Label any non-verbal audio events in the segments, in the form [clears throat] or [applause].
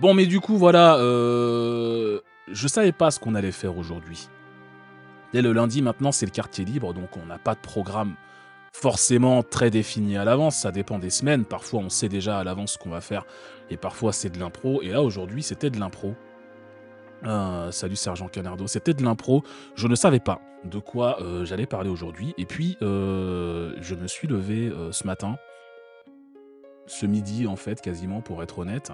Bon, mais du coup, voilà, euh, je savais pas ce qu'on allait faire aujourd'hui. Dès le lundi, maintenant, c'est le quartier libre, donc on n'a pas de programme forcément très défini à l'avance, ça dépend des semaines, parfois on sait déjà à l'avance ce qu'on va faire, et parfois c'est de l'impro, et là aujourd'hui c'était de l'impro. Euh, salut Sergent Canardo, c'était de l'impro, je ne savais pas de quoi euh, j'allais parler aujourd'hui, et puis euh, je me suis levé ce matin, ce midi en fait quasiment pour être honnête,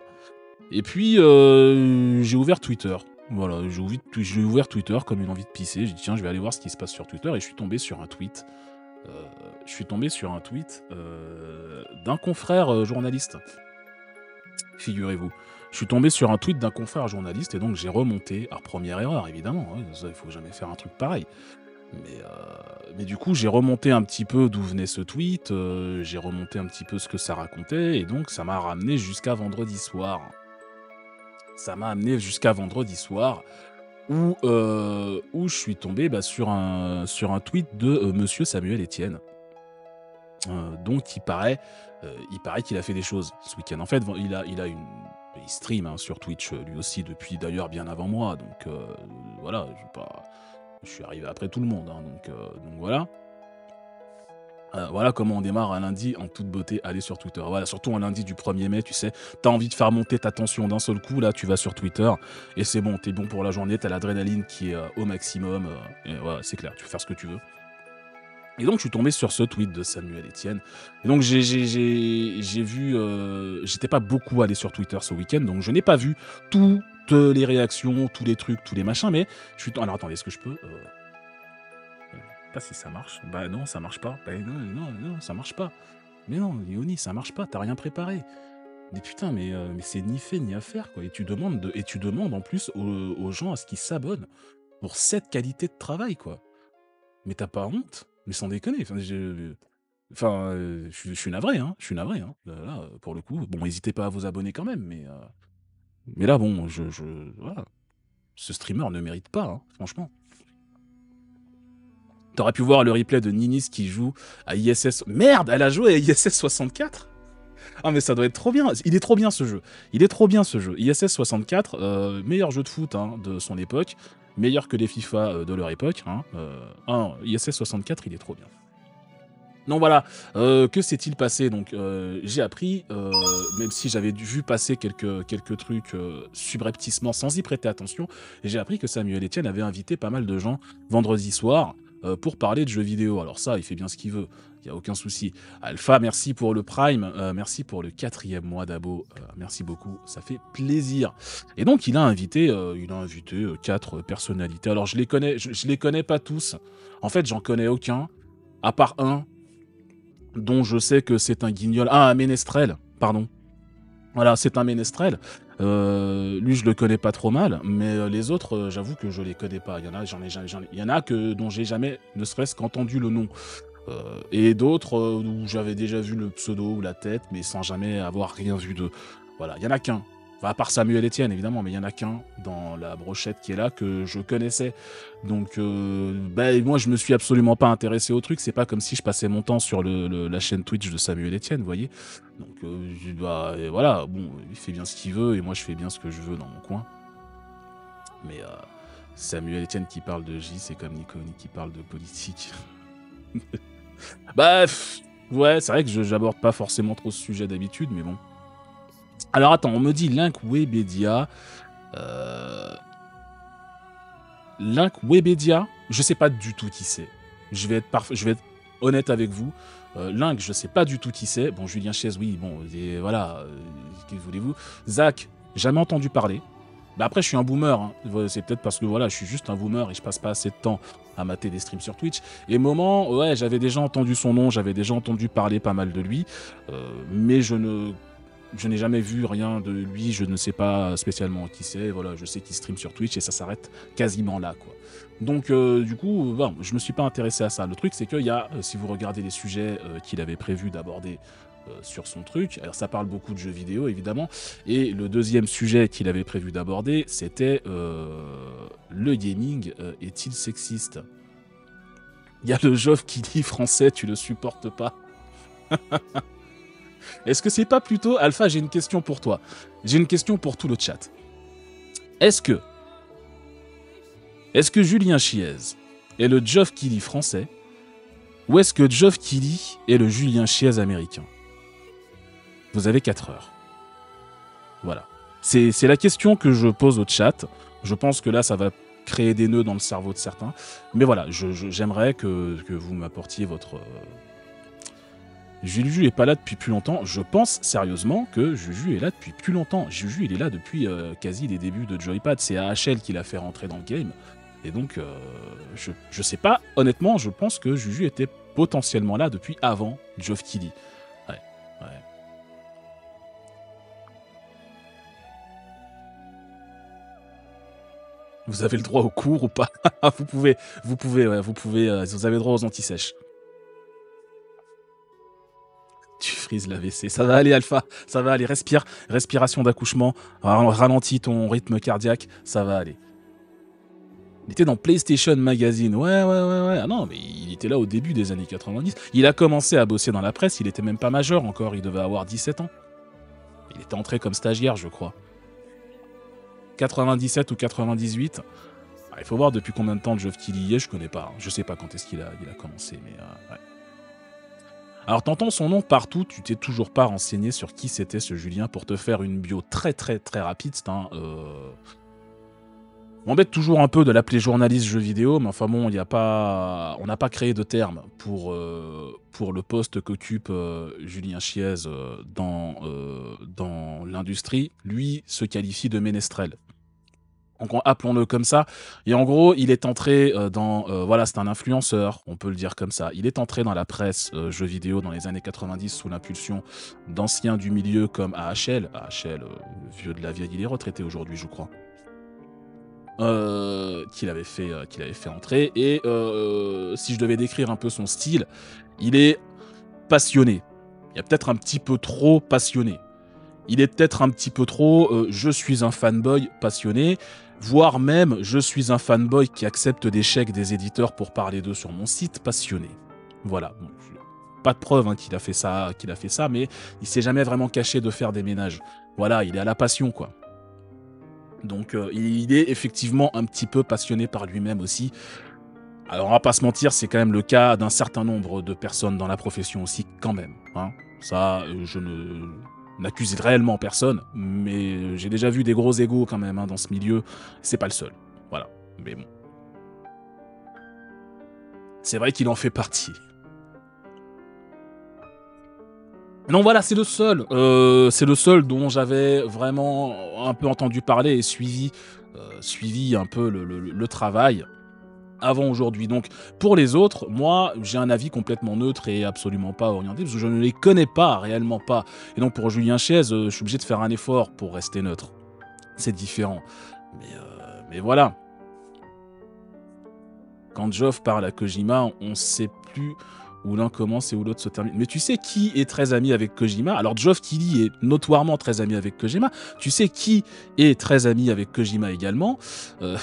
et puis, euh, j'ai ouvert Twitter. Voilà, j'ai ouvert Twitter comme une envie de pisser. J'ai dit, tiens, je vais aller voir ce qui se passe sur Twitter. Et je suis tombé sur un tweet. Euh, je suis tombé sur un tweet euh, d'un confrère journaliste. Figurez-vous. Je suis tombé sur un tweet d'un confrère journaliste et donc j'ai remonté. Alors, première erreur, évidemment. Hein. il faut jamais faire un truc pareil. Mais, du coup, j'ai remonté un petit peu d'où venait ce tweet, j'ai remonté un petit peu ce que ça racontait, et donc ça m'a ramené jusqu'à vendredi soir ça m'a amené jusqu'à vendredi soir où, euh, où je suis tombé bah, sur, un, sur un tweet de euh, monsieur Samuel Etienne. Euh, donc il paraît, il paraît qu'il a fait des choses ce week-end. En fait, il a, il a une, il stream hein, sur Twitch lui aussi depuis d'ailleurs bien avant moi. Donc voilà, je, pas, je suis arrivé après tout le monde. Hein, donc, donc voilà. Euh, voilà comment on démarre un lundi en toute beauté. aller sur Twitter. Voilà, surtout un lundi du 1er mai, tu sais. T'as envie de faire monter ta tension d'un seul coup. Là, tu vas sur Twitter et c'est bon. T'es bon pour la journée. T'as l'adrénaline qui est euh, au maximum. Euh, et voilà, c'est clair. Tu peux faire ce que tu veux. Et donc, je suis tombé sur ce tweet de Samuel Etienne. Et donc, j'ai vu. J'étais pas beaucoup allé sur Twitter ce week-end. Donc, je n'ai pas vu toutes les réactions, tous les trucs, tous les machins. Mais je suis. Alors, attendez, est-ce que je peux pas si ça marche. Bah non, ça marche pas. Bah non, non, non, ça marche pas. Mais non, Léonie, ça marche pas, t'as rien préparé. Mais putain, mais, euh, c'est ni fait ni à faire, quoi. Et tu demandes, et tu demandes en plus aux, gens à ce qu'ils s'abonnent pour cette qualité de travail, quoi. Mais t'as pas honte Mais sans déconner. Enfin, je, euh, je, suis navré, hein. Je suis navré, hein. Là, pour le coup, bon, n'hésitez pas à vous abonner quand même, mais... Euh, mais là, bon, je... je voilà. Ce streamer ne mérite pas, hein, franchement. T'aurais pu voir le replay de Ninis qui joue à ISS. Merde, elle a joué à ISS 64 ah mais ça doit être trop bien, il est trop bien ce jeu, il est trop bien ce jeu. ISS 64, euh, meilleur jeu de foot hein, de son époque, meilleur que les FIFA euh, de leur époque. ISS hein. euh, 64, il est trop bien. Non voilà, que s'est-il passé Donc j'ai appris, même si j'avais vu passer quelques, quelques trucs subrepticement sans y prêter attention, j'ai appris que Samuel Etienne avait invité pas mal de gens vendredi soir euh, pour parler de jeux vidéo. Alors ça, il fait bien ce qu'il veut. Il n'y a aucun souci. Alpha, merci pour le Prime. Euh, merci pour le quatrième mois d'abo. Euh, merci beaucoup. Ça fait plaisir. Et donc, il a invité, invité quatre personnalités. Alors, je les connais, les connais pas tous. En fait, j'en connais aucun, à part un dont je sais que c'est un guignol. Ah, un ménestrel, pardon. Voilà, c'est un ménestrel. Euh, lui, je le connais pas trop mal, mais euh, les autres, euh, j'avoue que je les connais pas. Il y en a, j'en ai, il y en a que dont j'ai jamais, ne serait-ce qu'entendu le nom. et d'autres où j'avais déjà vu le pseudo ou la tête, mais sans jamais avoir rien vu de, Voilà, il y en a qu'un à part Samuel Etienne, évidemment, mais il y en a qu'un dans la brochette qui est là que je connaissais. Donc, euh, bah, moi, je me suis absolument pas intéressé au truc. C'est pas comme si je passais mon temps sur le, la chaîne Twitch de Samuel Etienne, vous voyez. Donc, euh, dois bah, voilà, bon, il fait bien ce qu'il veut et moi, je fais bien ce que je veux dans mon coin. Mais euh, Samuel Etienne qui parle de J, c'est comme Niconi qui parle de politique. [laughs] bref bah, ouais, c'est vrai que je j'aborde pas forcément trop ce sujet d'habitude, mais bon. Alors attends, on me dit Link Webedia. Euh, Link Webedia, je sais pas du tout qui c'est. Je vais être je vais honnête avec vous. Euh, Link, je sais pas du tout qui c'est. Bon, Julien Chiez, oui, bon, voilà. voilà, euh, ce que voulez-vous. Zach, jamais entendu parler. Bah, après, je suis un boomer. Hein. C'est peut-être parce que voilà, je suis juste un boomer et je passe pas assez de temps à mater des streams sur Twitch. Et moment, ouais, j'avais déjà entendu son nom, j'avais déjà entendu parler pas mal de lui, mais je ne je n'ai jamais vu rien de lui, je ne sais pas spécialement qui c'est, voilà, je sais qu'il stream sur Twitch et ça s'arrête quasiment là, quoi. Donc, euh, du coup, je ben, je me suis pas intéressé à ça. Le truc, c'est qu'il y a, euh, si vous regardez les sujets euh, qu'il avait prévu d'aborder sur son truc, alors ça parle beaucoup de jeux vidéo, évidemment, et le deuxième sujet qu'il avait prévu d'aborder, c'était le gaming est-il sexiste Il y a le Joff qui dit français, tu le supportes pas. [laughs] Est-ce que c'est pas plutôt, Alpha, j'ai une question pour toi. J'ai une question pour tout le chat. Est-ce que, est-ce que Julien Chiez est le Geoff Kelly français ou est-ce que Geoff Kelly est le Julien Chies américain Vous avez 4 heures. Voilà. C'est la question que je pose au chat. Je pense que là, ça va créer des nœuds dans le cerveau de certains. Mais voilà, j'aimerais que, que, vous m'apportiez votre, Juju est pas là depuis plus longtemps. Je pense sérieusement que Juju est là depuis plus longtemps. Juju, il est là depuis euh, quasi les débuts de Joypad. C'est AHL qui l'a fait rentrer dans le game. Et donc, euh, je, je sais pas. Honnêtement, je pense que Juju était potentiellement là depuis avant Geoff Killy. Ouais, Vous avez le droit au cours ou pas [laughs] Vous pouvez, vous pouvez, vous pouvez. Euh, vous avez le droit aux antisèches. Tu frises l'AVC. Ça va aller, Alpha. Ça va aller. Respire. Respiration d'accouchement. Ralentis ton rythme cardiaque. Ça va aller. Il était dans PlayStation Magazine. Ouais, ouais, ouais, ouais. Ah non, mais il était là au début des années 90. Il a commencé à bosser dans la presse. Il était même pas majeur encore. Il devait avoir 17 ans. Il était entré comme stagiaire, je crois. 97 ou 98. Ah, il faut voir depuis combien de temps le jeu y est, je connais pas. Hein. Je sais pas quand est-ce qu'il a, il a commencé, mais euh, ouais. Alors t'entends son nom partout, tu t'es toujours pas renseigné sur qui c'était ce Julien pour te faire une bio très très très rapide. C'est un... Euh, m'embête toujours un peu de l'appeler journaliste jeu vidéo, mais enfin bon, il a pas, on n'a pas créé de terme pour, euh, pour le poste qu'occupe euh, Julien Chiez dans, dans l'industrie. Lui se qualifie de ménestrel donc appelons-le comme ça. Et en gros, il est entré euh, dans... Euh, voilà, c'est un influenceur, on peut le dire comme ça. Il est entré dans la presse euh, jeux vidéo dans les années 90 sous l'impulsion d'anciens du milieu comme AHL. AHL, vieux de la vieille, il est retraité aujourd'hui, je crois. qu'il avait fait qu'il avait fait entrer et si je devais décrire un peu son style il est passionné il y a peut-être un petit peu trop passionné il est peut-être un petit peu trop euh, je suis un fanboy passionné, voire même je suis un fanboy qui accepte des chèques des éditeurs pour parler d'eux sur mon site passionné. Voilà. pas de preuve hein, qu'il a fait ça, qu'il a fait ça, mais il s'est jamais vraiment caché de faire des ménages. Voilà, il est à la passion quoi. Donc euh, il est effectivement un petit peu passionné par lui-même aussi. Alors on va pas se mentir, c'est quand même le cas d'un certain nombre de personnes dans la profession aussi quand même. Hein. Ça, euh, je ne n'accuse réellement personne, mais j'ai déjà vu des gros égaux quand même hein, dans ce milieu. C'est pas le seul. Voilà. Mais bon. C'est vrai qu'il en fait partie. Non, voilà, c'est le seul. Euh, c'est le seul dont j'avais vraiment un peu entendu parler et suivi, euh, suivi un peu le travail avant aujourd'hui. Donc pour les autres, moi j'ai un avis complètement neutre et absolument pas orienté parce que je ne les connais pas réellement pas. Et donc pour Julien chaise euh, je suis obligé de faire un effort pour rester neutre. C'est différent. Mais, euh, mais voilà. Quand Geoff parle à Kojima, on ne sait plus où l'un commence et où l'autre se termine. Mais tu sais qui est très ami avec Kojima Alors Geoff Keighley est notoirement très ami avec Kojima. Tu sais qui est très ami avec Kojima également euh,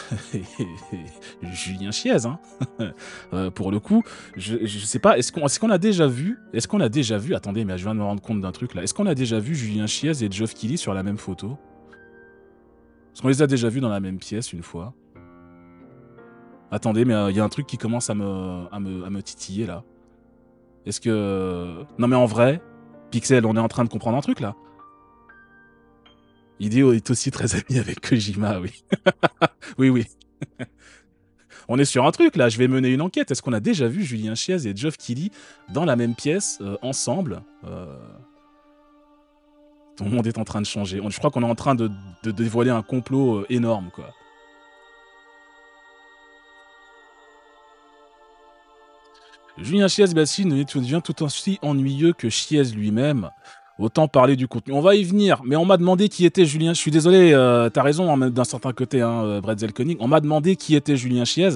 [laughs] Julien Chiez, hein [laughs] euh, pour le coup. Je, ne sais pas, est-ce qu'on est a déjà vu Est-ce qu'on a déjà vu Attendez, mais je viens de me rendre compte d'un truc là. Est-ce qu'on a déjà vu Julien Chiez et Geoff Keighley sur la même photo Est-ce qu'on les a déjà vus dans la même pièce une fois Attendez, mais euh, il y a un truc qui commence à me, à me titiller là. Est-ce que. Non, mais en vrai, Pixel, on est en train de comprendre un truc là. Hideo est aussi très ami avec Kojima, oui. [laughs] oui, oui. [laughs] on est sur un truc là, je vais mener une enquête. Est-ce qu'on a déjà vu Julien Chiez et Geoff Kelly dans la même pièce, euh, ensemble Tout euh? Ton monde est en train de changer. je crois qu'on est en train de dévoiler un complot euh, énorme, quoi. Julien chiez ne devient tout aussi ennuyeux que Chiez lui-même. Autant parler du contenu. On va y venir, mais on m'a demandé qui était Julien. Je suis désolé, euh, t'as raison hein, d'un certain côté, hein, euh, Bretzel On m'a demandé qui était Julien Chiez.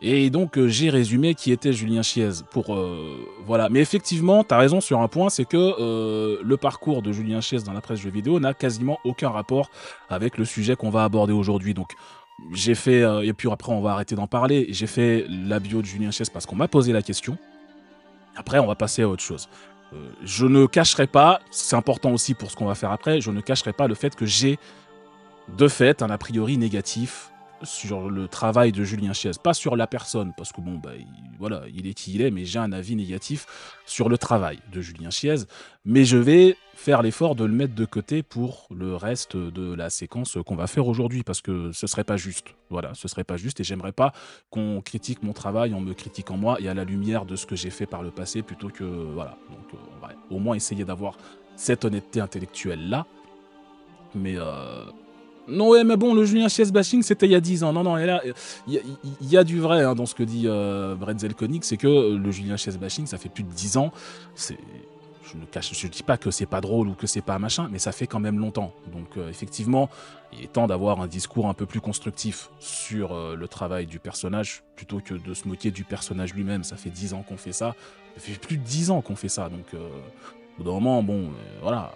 Et donc euh, j'ai résumé qui était Julien Chiez pour voilà. Mais effectivement, t'as raison sur un point, c'est que le parcours de Julien Chiez dans la presse jeux vidéo n'a quasiment aucun rapport avec le sujet qu'on va aborder aujourd'hui. Donc j'ai fait, euh, et puis après on va arrêter d'en parler, j'ai fait la bio de Julien Chiez parce qu'on m'a posé la question. Après, on va passer à autre chose. Euh, je ne cacherai pas, c'est important aussi pour ce qu'on va faire après, je ne cacherai pas le fait que j'ai de fait un a priori négatif sur le travail de Julien Chies, pas sur la personne, parce que bon, bah, il, voilà, il est qui il est, mais j'ai un avis négatif sur le travail de Julien Chiez Mais je vais l'effort de le mettre de côté pour le reste de la séquence qu'on va faire aujourd'hui parce que ce serait pas juste. Voilà, ce serait pas juste et j'aimerais pas qu'on critique mon travail en me critiquant moi et à la lumière de ce que j'ai fait par le passé plutôt que voilà. Donc euh, on va au moins essayer d'avoir cette honnêteté intellectuelle là. Mais euh, non, ouais, mais bon, le Julien Chies bashing, c'était il y a 10 ans. Non, non, et là, il y, y, a du vrai hein, dans ce que dit euh, Brenzel c'est que le Julien Chies bashing, ça fait plus de dix ans. C'est je ne cache, je dis pas que c'est pas drôle ou que c'est pas machin, mais ça fait quand même longtemps. Donc euh, effectivement, il est temps d'avoir un discours un peu plus constructif sur euh, le travail du personnage plutôt que de se moquer du personnage lui-même. Ça fait dix ans qu'on fait ça, ça fait plus de dix ans qu'on fait ça, donc euh, au bout d'un moment, bon, voilà,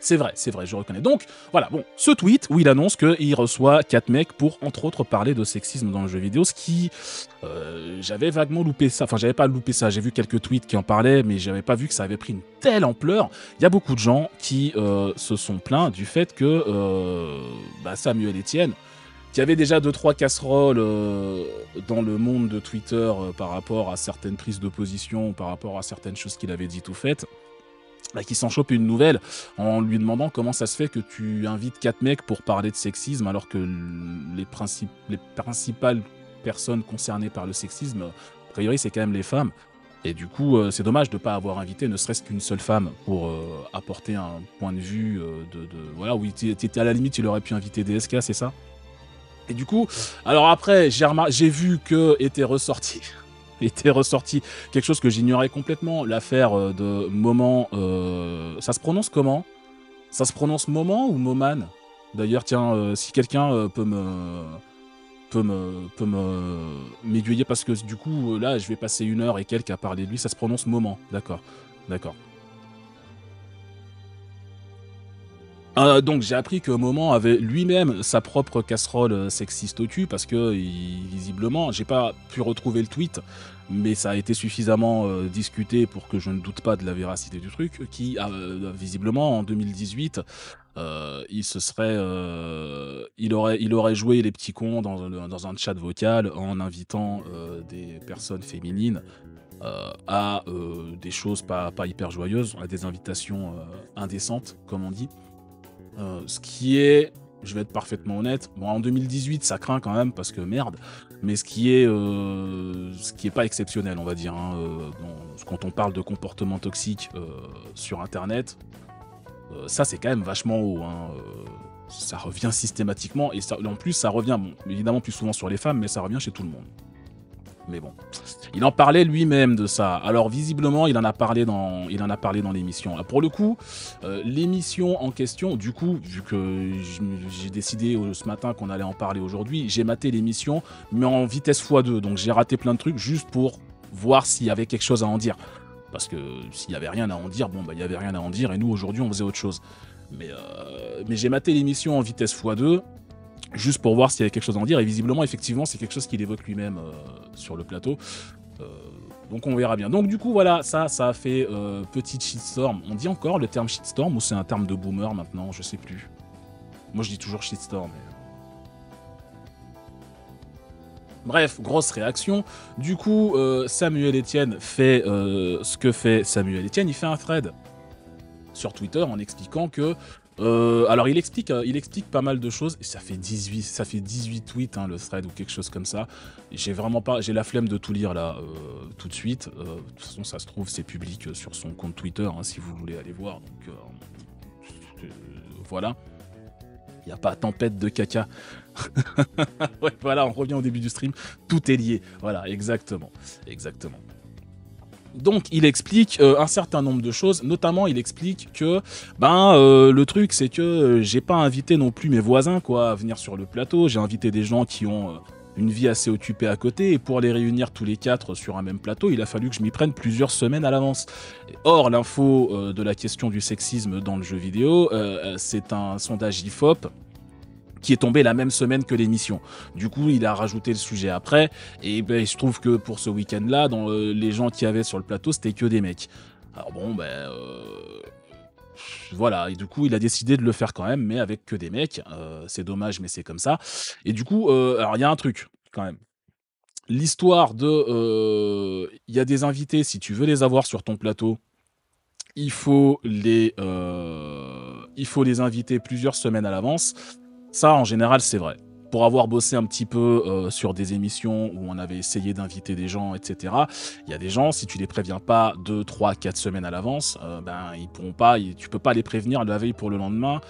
c'est vrai, c'est vrai, je reconnais. Donc, voilà, bon, ce tweet où il annonce qu'il reçoit 4 mecs pour, entre autres, parler de sexisme dans le jeu vidéo, ce qui. Euh, j'avais vaguement loupé ça, enfin, j'avais pas loupé ça, j'ai vu quelques tweets qui en parlaient, mais j'avais pas vu que ça avait pris une telle ampleur. Il y a beaucoup de gens qui euh, se sont plaints du fait que euh, bah, Samuel Etienne, qui avait déjà 2-3 casseroles euh, dans le monde de Twitter par rapport à certaines prises de position, par rapport à certaines choses qu'il avait dites ou faites, bah, qui s'en chope une nouvelle en lui demandant comment ça se fait que tu invites quatre mecs pour parler de sexisme alors que les, principes les principales personnes concernées par le sexisme, a priori, c'est quand même les femmes. Et du coup, euh, c'est dommage de ne pas avoir invité ne serait-ce qu'une seule femme pour euh, apporter un point de vue euh, de, Voilà, oui, tu à la limite, il aurait pu inviter DSK, c'est ça Et du coup, alors après, j'ai vu que était ressorti [laughs] était ressorti quelque chose que j'ignorais complètement, l'affaire euh, de Moment. Euh, ça se prononce comment Ça se prononce Moment ou Moman D'ailleurs, tiens, euh, si quelqu'un peut me peut me peut me m'aiguiller parce que du coup là je vais passer une heure et quelques à parler de lui ça se prononce moment d'accord d'accord Ah, donc j'ai appris que Moment avait lui-même sa propre casserole euh, sexiste au cul parce que visiblement, j'ai pas pu retrouver le tweet, mais ça a été suffisamment euh, discuté pour que je ne doute pas de la véracité du truc. Qui euh, visiblement en 2018, il se serait, il aurait, joué les petits cons dans, un chat vocal en invitant des personnes féminines à des choses pas, hyper joyeuses, à des invitations indécentes, comme on dit. Euh, ce qui est, je vais être parfaitement honnête, bon, en 2018, ça craint quand même parce que merde, mais ce qui est, euh, ce qui est pas exceptionnel, on va dire. Hein, euh, quand on parle de comportement toxique sur Internet, ça c'est quand même vachement haut. Hein, ça revient systématiquement et en plus ça revient, évidemment plus souvent sur les femmes, mais ça revient chez tout le monde mais bon. Il en parlait lui-même de ça. Alors visiblement, il en a parlé dans, il en a parlé dans l'émission. Euh, pour le coup, euh, l'émission en question, du coup, vu que j'ai décidé euh, ce matin qu'on allait en parler aujourd'hui, j'ai maté l'émission, mais en vitesse x2. Donc j'ai raté plein de trucs juste pour voir s'il y avait quelque chose à en dire. Parce que s'il n'y avait rien à en dire, bon, bah, il n'y avait rien à en dire, et nous, aujourd'hui, on faisait autre chose. Mais, mais j'ai maté l'émission en vitesse x2, juste pour voir s'il y avait quelque chose à en dire. Et visiblement, effectivement, c'est quelque chose qu'il évoque lui-même euh, sur le plateau. Euh, donc on verra bien. Donc du coup, voilà, ça, ça a fait euh, petite shitstorm. On dit encore le terme shitstorm ou c'est un terme de boomer maintenant Je sais plus. Moi, je dis toujours shitstorm. Mais... Bref, grosse réaction. Du coup, Samuel Etienne fait ce que fait Samuel Etienne. Il fait un thread sur Twitter en expliquant que euh, alors il explique, euh, il explique pas mal de choses. Ça fait 18, ça fait 18 tweets hein, le thread ou quelque chose comme ça. J'ai vraiment pas, j'ai la flemme de tout lire là euh, tout de suite. de toute façon, ça se trouve c'est public sur son compte Twitter hein, si vous voulez aller voir. Donc voilà. Il n'y a pas tempête de caca. [laughs] voilà, on revient au début du stream. Tout est lié. Voilà, exactement. Exactement. Donc il explique euh, un certain nombre de choses, notamment il explique que ben euh, le truc c'est que euh, j'ai pas invité non plus mes voisins quoi à venir sur le plateau, j'ai invité des gens qui ont une vie assez occupée à côté et pour les réunir tous les quatre sur un même plateau, il a fallu que je m'y prenne plusieurs semaines à l'avance. Or l'info de la question du sexisme dans le jeu vidéo, c'est un sondage IFOP qui est tombé la même semaine que l'émission. Du coup, il a rajouté le sujet après. Et ben, il se trouve que pour ce week-end-là, euh, les gens qui avaient sur le plateau, c'était que des mecs. Alors bon, ben. Euh, voilà, et du coup, il a décidé de le faire quand même, mais avec que des mecs. Euh, c'est dommage, mais c'est comme ça. Et du coup, alors il y a un truc quand même. L'histoire de, il y a des invités, si tu veux les avoir sur ton plateau, il faut les, il faut les inviter plusieurs semaines à l'avance. Ça, en général, c'est vrai. Pour avoir bossé un petit peu euh, sur des émissions où on avait essayé d'inviter des gens, etc., il y a des gens, si tu les préviens pas 2, 3, 4 semaines à l'avance, euh, ben, ils pourront pas, tu peux pas les prévenir la veille pour le lendemain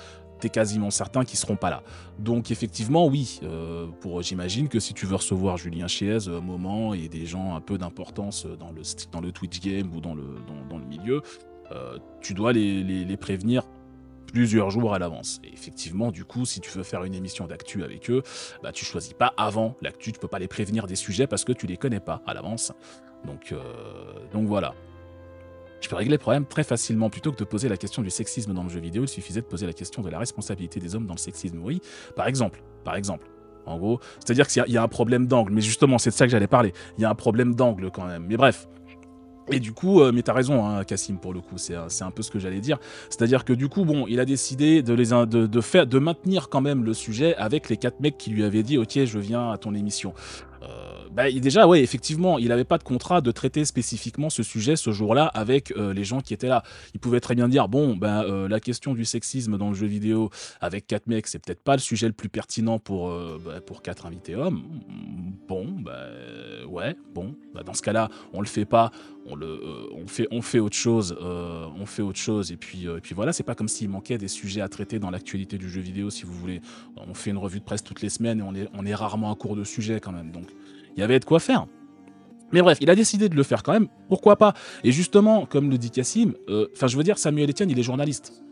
Tu es quasiment certain qu'ils seront pas là. Donc effectivement, oui, euh, pour j'imagine que si tu veux recevoir Julien Chiez, un Moment et des gens un peu d'importance dans le, dans le Twitch game ou dans le, dans, le milieu, tu dois les, les prévenir plusieurs jours à l'avance. Et effectivement, du coup, si tu veux faire une émission d'actu avec eux, bah, tu choisis pas avant l'actu, tu peux pas les prévenir des sujets parce que tu les connais pas à l'avance. Donc, euh, donc voilà. Je peux régler le problème très facilement. Plutôt que de poser la question du sexisme dans le jeu vidéo, il suffisait de poser la question de la responsabilité des hommes dans le sexisme. Oui, par exemple, par exemple. En gros, c'est-à-dire qu'il y, y, a un problème d'angle, mais justement, c'est de ça que j'allais parler. Il y a un problème d'angle quand même. Mais bref, et du coup, euh, mais t'as raison, hein, Cassim, pour le coup, c'est un peu ce que j'allais dire. C'est-à-dire que du coup, bon, il a décidé de, les, de, de, faire, de maintenir quand même le sujet avec les quatre mecs qui lui avaient dit Ok, je viens à ton émission. Euh, bah, déjà, ouais, effectivement, il n'avait pas de contrat de traiter spécifiquement ce sujet ce jour-là avec euh, les gens qui étaient là. Il pouvait très bien dire bon, ben la question du sexisme dans le jeu vidéo avec 4 mecs, c'est peut-être pas le sujet le plus pertinent pour, euh, bah, pour 4 invités hommes. Bon, ben... ouais, bon. dans ce cas-là, on le fait pas, on, le, on, fait, on fait autre chose, on fait autre chose. Et puis, et puis voilà, c'est pas comme s'il manquait des sujets à traiter dans l'actualité du jeu vidéo, si vous voulez. On fait une revue de presse toutes les semaines et on est, on est rarement à court de sujets quand même. Donc, il y avait de quoi faire. Mais bref, il a décidé de le faire quand même, pourquoi pas Et justement, comme le dit Cassim, euh, enfin je veux dire, Samuel Etienne, il est journaliste.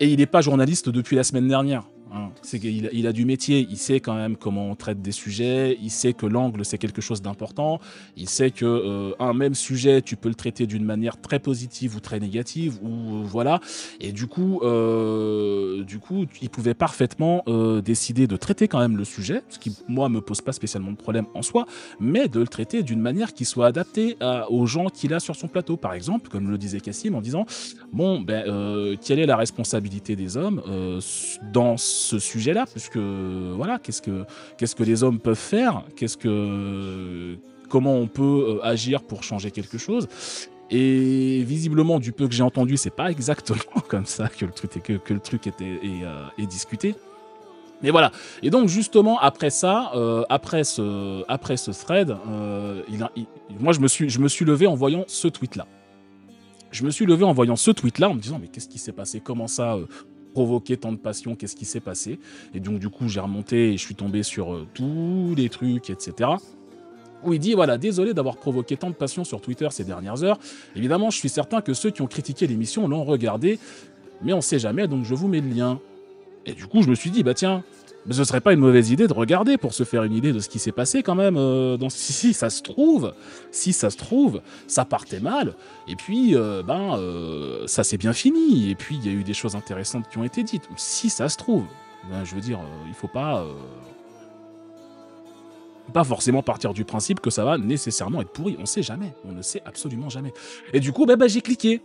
Et il n'est pas journaliste depuis la semaine dernière. Mm. C'est qu'il il a du métier, il sait quand même comment on traite des sujets, il sait que l'angle c'est quelque chose d'important, il sait que euh, un même sujet tu peux le traiter d'une manière très positive ou très négative ou euh, voilà. Et du coup, euh, du coup, il pouvait parfaitement décider de traiter quand même le sujet, ce qui moi me pose pas spécialement de problème en soi, mais de le traiter d'une manière qui soit adaptée aux gens qu'il a sur son plateau, par exemple, comme le disait Cassim en disant bon ben quelle est la responsabilité des hommes dans ce ce sujet-là, puisque voilà, qu'est-ce que qu'est-ce que les hommes peuvent faire, qu'est-ce que comment on peut euh, agir pour changer quelque chose. Et visiblement, du peu que j'ai entendu, c'est pas exactement [laughs] comme ça que le truc, est, que, le truc était euh, est, discuté. Mais voilà. Et donc justement après ça, euh, après ce, après ce thread, moi je me suis, je me suis levé en voyant ce tweet là je me suis levé en voyant ce tweet là en me disant mais qu'est-ce qui s'est passé comment ça provoqué tant de passion, qu'est-ce qui s'est passé. Et donc, du coup, j'ai remonté et je suis tombé sur euh, tous les trucs, etc. Où il dit voilà, désolé d'avoir provoqué tant de passion sur Twitter ces dernières heures. Évidemment, je suis certain que ceux qui ont critiqué l'émission l'ont regardé, mais on sait jamais, donc je vous mets le lien. Et du coup, je me suis dit bah tiens, mais ce serait pas une mauvaise idée de regarder pour se faire une idée de ce qui s'est passé quand même. Euh, si, ça se trouve, si ça se trouve, ça partait mal. Et puis, euh, ben, euh, ça s'est bien fini. Et puis, il y a eu des choses intéressantes qui ont été dites. Si ça se trouve, ben, je veux dire, il faut pas, pas forcément partir du principe que ça va nécessairement être pourri. On ne sait jamais. On ne sait absolument jamais. Et du coup, ben, ben, j'ai cliqué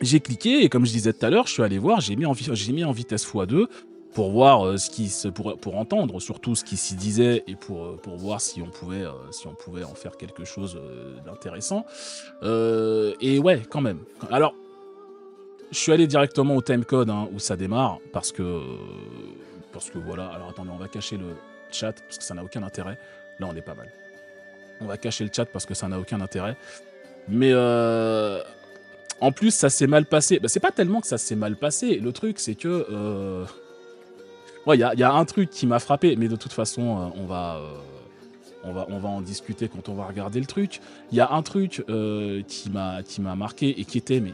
j'ai cliqué et comme je disais tout à l'heure, je suis allé voir, j'ai mis, mis en vitesse x2 pour voir euh, ce qui se pour, pour entendre surtout ce qui s'y disait et pour euh, pour voir si on pouvait euh, si on pouvait en faire quelque chose d'intéressant et ouais quand même alors je suis allé directement au timecode hein, où ça démarre parce que parce que voilà alors attendez on va cacher le chat parce que ça n'a aucun intérêt là on est pas mal on va cacher le chat parce que ça n'a aucun intérêt mais en plus ça s'est mal passé Ce bah, c'est pas tellement que ça s'est mal passé le truc c'est que Ouais, il y a, un truc qui m'a frappé, mais de toute façon, euh, on va. Euh, on va, on va, en discuter quand on va regarder le truc. Il y a un truc euh, qui m'a marqué et qui était, mais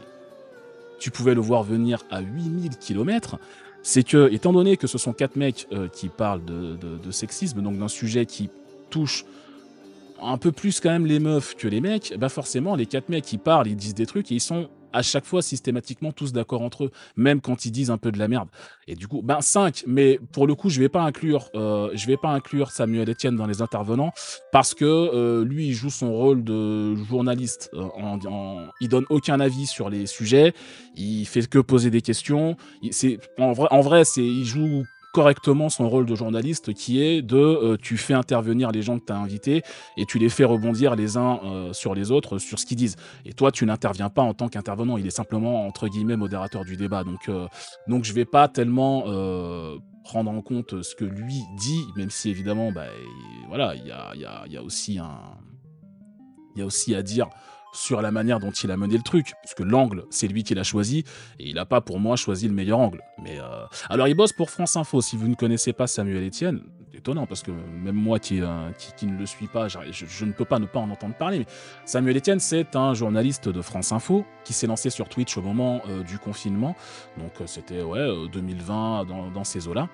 tu pouvais le voir venir à 8000 km, c'est que, étant donné que ce sont quatre mecs qui parlent de, sexisme, donc d'un sujet qui touche un peu plus quand même les meufs que les mecs, bah forcément les quatre mecs qui parlent, ils disent des trucs et ils sont à chaque fois systématiquement tous d'accord entre eux, même quand ils disent un peu de la merde. Et du coup, ben 5, mais pour le coup, je vais pas inclure, euh, je vais pas inclure Samuel Etienne dans les intervenants parce que euh, lui, il joue son rôle de journaliste. Euh, en, en, il donne aucun avis sur les sujets, il fait que poser des questions. Il, en vrai, en vrai c'est, il joue correctement son rôle de journaliste qui est de euh, tu fais intervenir les gens que tu as invités et tu les fais rebondir les uns euh, sur les autres sur ce qu'ils disent. Et toi, tu n'interviens pas en tant qu'intervenant, il est simplement entre guillemets modérateur du débat. Donc, euh, donc je vais pas tellement prendre en compte ce que lui dit, même si évidemment, bah, voilà, il y a, aussi un. Il y a aussi à dire sur la manière dont il a mené le truc, que l'angle, c'est lui qui l'a choisi, et il n'a pas pour moi choisi le meilleur angle. Mais euh, Alors il bosse pour France Info, si vous ne connaissez pas Samuel Etienne, étonnant, parce que même moi qui, euh, ne le suis pas, je, ne peux pas ne pas en entendre parler, mais Samuel Etienne, c'est un journaliste de France Info qui s'est lancé sur Twitch au moment euh, du confinement, donc c'était ouais, 2020 dans, dans ces eaux-là.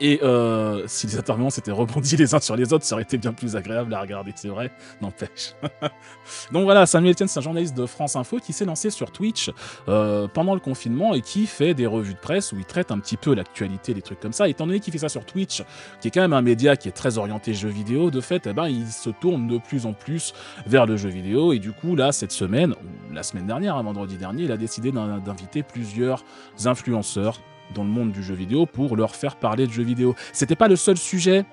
Et euh, si les intervenants s'étaient rebondis les uns sur les autres, ça aurait été bien plus agréable à regarder, c'est vrai, n'empêche. [laughs] Donc voilà, Samuel Etienne, c'est un journaliste de France Info qui s'est lancé sur Twitch euh, pendant le confinement et qui fait des revues de presse où il traite un petit peu l'actualité, des trucs comme ça. Étant donné qu'il fait ça sur Twitch, qui est quand même un média qui est très orienté jeux vidéo, de fait, eh ben, il se tourne de plus en plus vers le jeu vidéo. Et du coup, là, cette semaine, ou la semaine dernière, vendredi dernier, il a décidé d'inviter plusieurs influenceurs dans le monde du jeu vidéo pour leur faire parler de jeux vidéo. C'était pas le seul sujet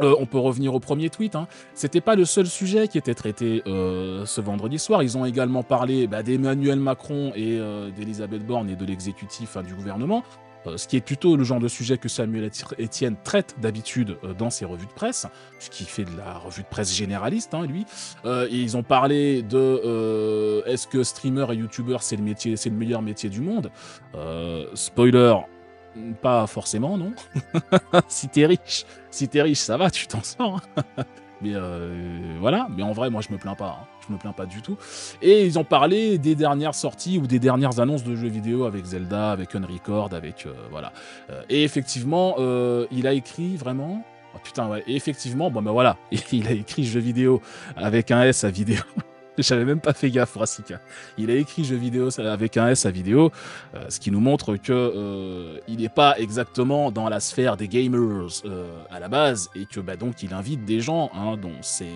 euh, on peut revenir au premier tweet. Hein. C'était pas le seul sujet qui était traité euh, ce vendredi soir. Ils ont également parlé bah, d'Emmanuel Macron et euh, d'Elisabeth Borne et de l'exécutif hein, du gouvernement. Euh, ce qui est plutôt le genre de sujet que Samuel Etienne traite d'habitude euh, dans ses revues de presse, qui fait de la revue de presse généraliste, hein, lui. Euh, ils ont parlé de est-ce que streamer et youtubeur c'est le métier, c'est le meilleur métier du monde. spoiler, pas forcément, non. [laughs] si t'es riche, si t'es riche, ça va, tu t'en sors. Hein. [laughs] mais voilà, mais en vrai, moi je me plains pas. Hein je me plains pas du tout. Et ils ont parlé des dernières sorties ou des dernières annonces de jeux vidéo avec Zelda, avec Unrecord, avec euh, voilà. Euh, et effectivement, euh, il a écrit vraiment. Oh, putain, Et effectivement, bon ben voilà, [laughs] il a écrit jeux vidéo avec un S à vidéo. [laughs] J'avais même pas fait gaffe, Rassica. Il a écrit jeux vidéo avec un S à vidéo, ce qui nous montre que il n'est pas exactement dans la sphère des gamers à la base et que bah, donc il invite des gens hein, dont c'est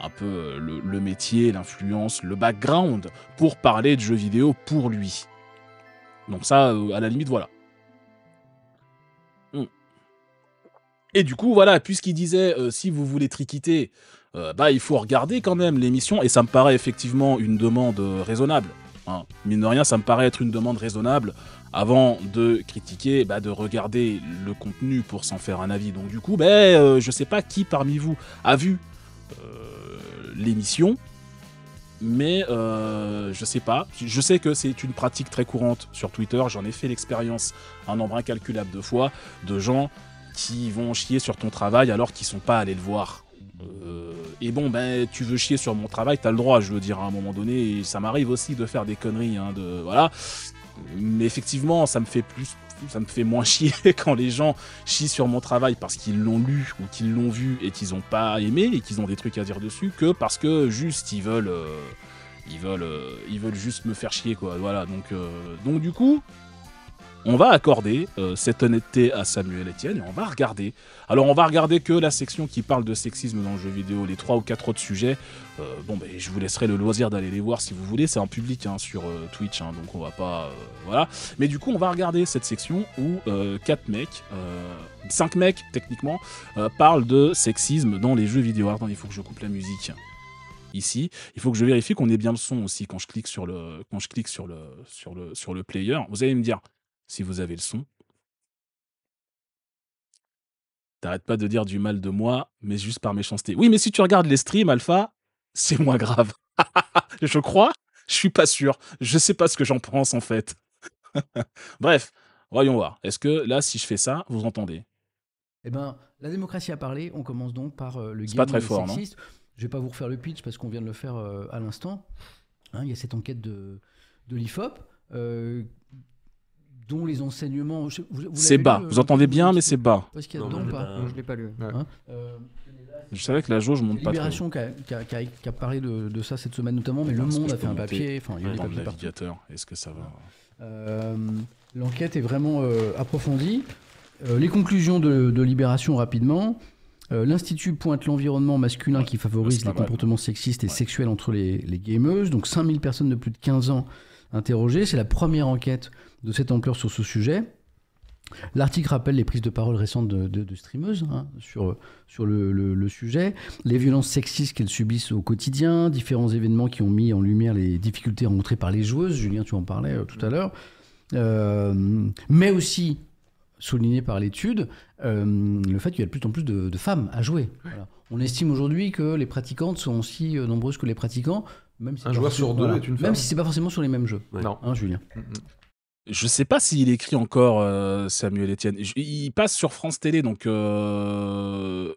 un peu euh, le, métier, l'influence, le background pour parler de jeux vidéo pour lui. Donc ça, euh, à la limite, voilà. Hmm. Et du coup, voilà, puisqu'il disait, euh, si vous voulez triquiter, bah, il faut regarder quand même l'émission, et ça me paraît effectivement une demande raisonnable. Hein. Mine de rien, ça me paraît être une demande raisonnable avant de critiquer, bah, de regarder le contenu pour s'en faire un avis. Donc du coup, bah, je sais pas qui parmi vous a vu l'émission. Mais euh, je sais pas. Je sais que c'est une pratique très courante sur Twitter. J'en ai fait l'expérience un nombre incalculable de fois de gens qui vont chier sur ton travail alors qu'ils sont pas allés le voir. Euh, et bon, ben, tu veux chier sur mon travail, t'as le droit, je veux dire, à un moment donné. ça m'arrive aussi de faire des conneries, hein, de voilà. Mais effectivement, ça me fait plus ça me fait moins chier [laughs] quand les gens chient sur mon travail parce qu'ils l'ont lu ou qu'ils l'ont vu et qu'ils n'ont pas aimé et qu'ils ont des trucs à dire dessus que parce que juste ils veulent euh, ils veulent euh, ils veulent juste me faire chier quoi. Voilà, donc euh, donc du coup, on va accorder cette honnêteté à Samuel Etienne et on va regarder. Alors on va regarder que la section qui parle de sexisme dans le jeu vidéo, les trois ou quatre autres sujets, euh, bon, ben, je vous laisserai le loisir d'aller les voir si vous voulez. C'est en public hein, sur euh, Twitch, hein, donc on va pas. Euh, voilà. Mais du coup, on va regarder cette section où euh, quatre mecs, euh, mecs techniquement, parlent de sexisme dans les jeux vidéo. Attends, il faut que je coupe la musique ici. Il faut que je vérifie qu'on ait bien le son aussi quand je clique sur le, quand je clique sur le, sur le, sur le player. Vous allez me dire si vous avez le son. T'arrêtes pas de dire du mal de moi, mais juste par méchanceté. Oui, mais si tu regardes les streams, Alpha, c'est moins grave. [laughs] je crois, je suis pas sûr. Je sais pas ce que j'en pense en fait. [laughs] Bref, voyons voir. Est-ce que là, si je fais ça, vous entendez Eh ben, la démocratie a parlé. On commence donc par euh, le game pas très fort, Non je vais pas vous refaire le pitch parce qu'on vient de le faire euh, à l'instant. Hein, il y a cette enquête de, de l'IFOP. Euh, dont les enseignements. c'est bas, vous entendez bien, mais c'est bas. Parce qu'il y a donc pas. Je l'ai pas lu. Hein, je savais que la jauge monte pas Libération qui a, parlé de, ça cette semaine notamment, mais Le Monde a fait un papier. Enfin, il y a des papiers navigateur, est-ce que ça va euh, L'enquête est vraiment euh, approfondie. Euh, les conclusions de, Libération rapidement. L'Institut pointe l'environnement masculin qui favorise les comportements sexistes et sexuels entre les, les gameuses. Donc 5000 personnes de plus de 15 ans interrogées. C'est la première enquête de cette ampleur sur ce sujet. L'article rappelle les prises de parole récentes de, de, streameuses hein, sur, sur le, sujet, les violences sexistes qu'elles subissent au quotidien, différents événements qui ont mis en lumière les difficultés rencontrées par les joueuses, Julien tu en parlais euh, tout à l'heure, euh, mais aussi souligné par l'étude, euh, le fait qu'il y a de plus en plus de, femmes à jouer. On estime aujourd'hui que les pratiquantes sont aussi nombreuses que les pratiquants, même si un joueur sur deux est une femme. Même si c'est pas forcément sur les mêmes jeux. Non. Hein, Julien. Je sais pas s'il écrit encore euh, Samuel Etienne. il passe sur France Télé, donc. Euh,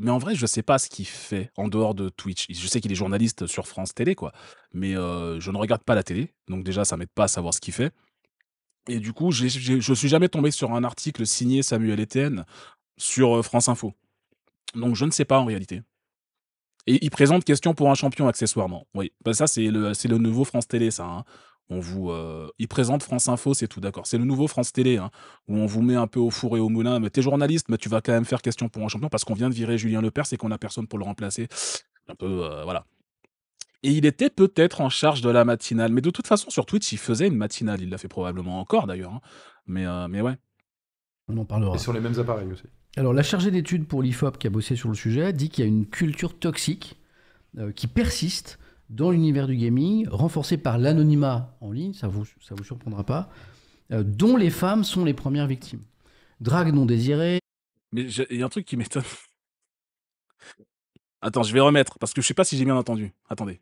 mais en vrai, je sais pas ce qu'il fait en dehors de Twitch. Je sais qu'il est journaliste sur France Télé, quoi. Mais euh, je ne regarde pas la télé, donc déjà, ça m'aide pas à savoir ce qu'il fait. Et du coup, je ne je suis jamais tombé sur un article signé Samuel Etienne sur France Info. Donc je ne sais pas en réalité. Et il présente question pour un champion accessoirement. Oui, ben ça c'est le, nouveau France Télé, ça. Hein. On vous, euh, France Info, c'est tout, d'accord. C'est le nouveau France Télé, hein, où on vous met un peu au four et au moulin. Mais t'es journaliste, mais tu vas quand même faire question pour un champion parce qu'on vient de virer Julien Lepers et qu'on a personne pour le remplacer. Un peu, euh, voilà. Et il était peut-être en charge de la matinale, mais de toute façon, sur Twitch, il faisait une matinale. Il l'a fait probablement encore d'ailleurs. Hein. Mais, euh, mais ouais. On en parlera. sur les mêmes appareils aussi. Alors, la chargée d'études pour l'IFOP qui a bossé sur le sujet dit qu'il y a une culture toxique qui persiste dans l'univers du gaming, renforcé par l'anonymat en ligne, ça vous, ça vous surprendra pas, euh, dont les femmes sont les premières victimes. Drague non désirée. Mais il y a un truc qui m'étonne. [laughs] Attends, je vais remettre, parce que je ne sais pas si j'ai bien entendu. Attendez.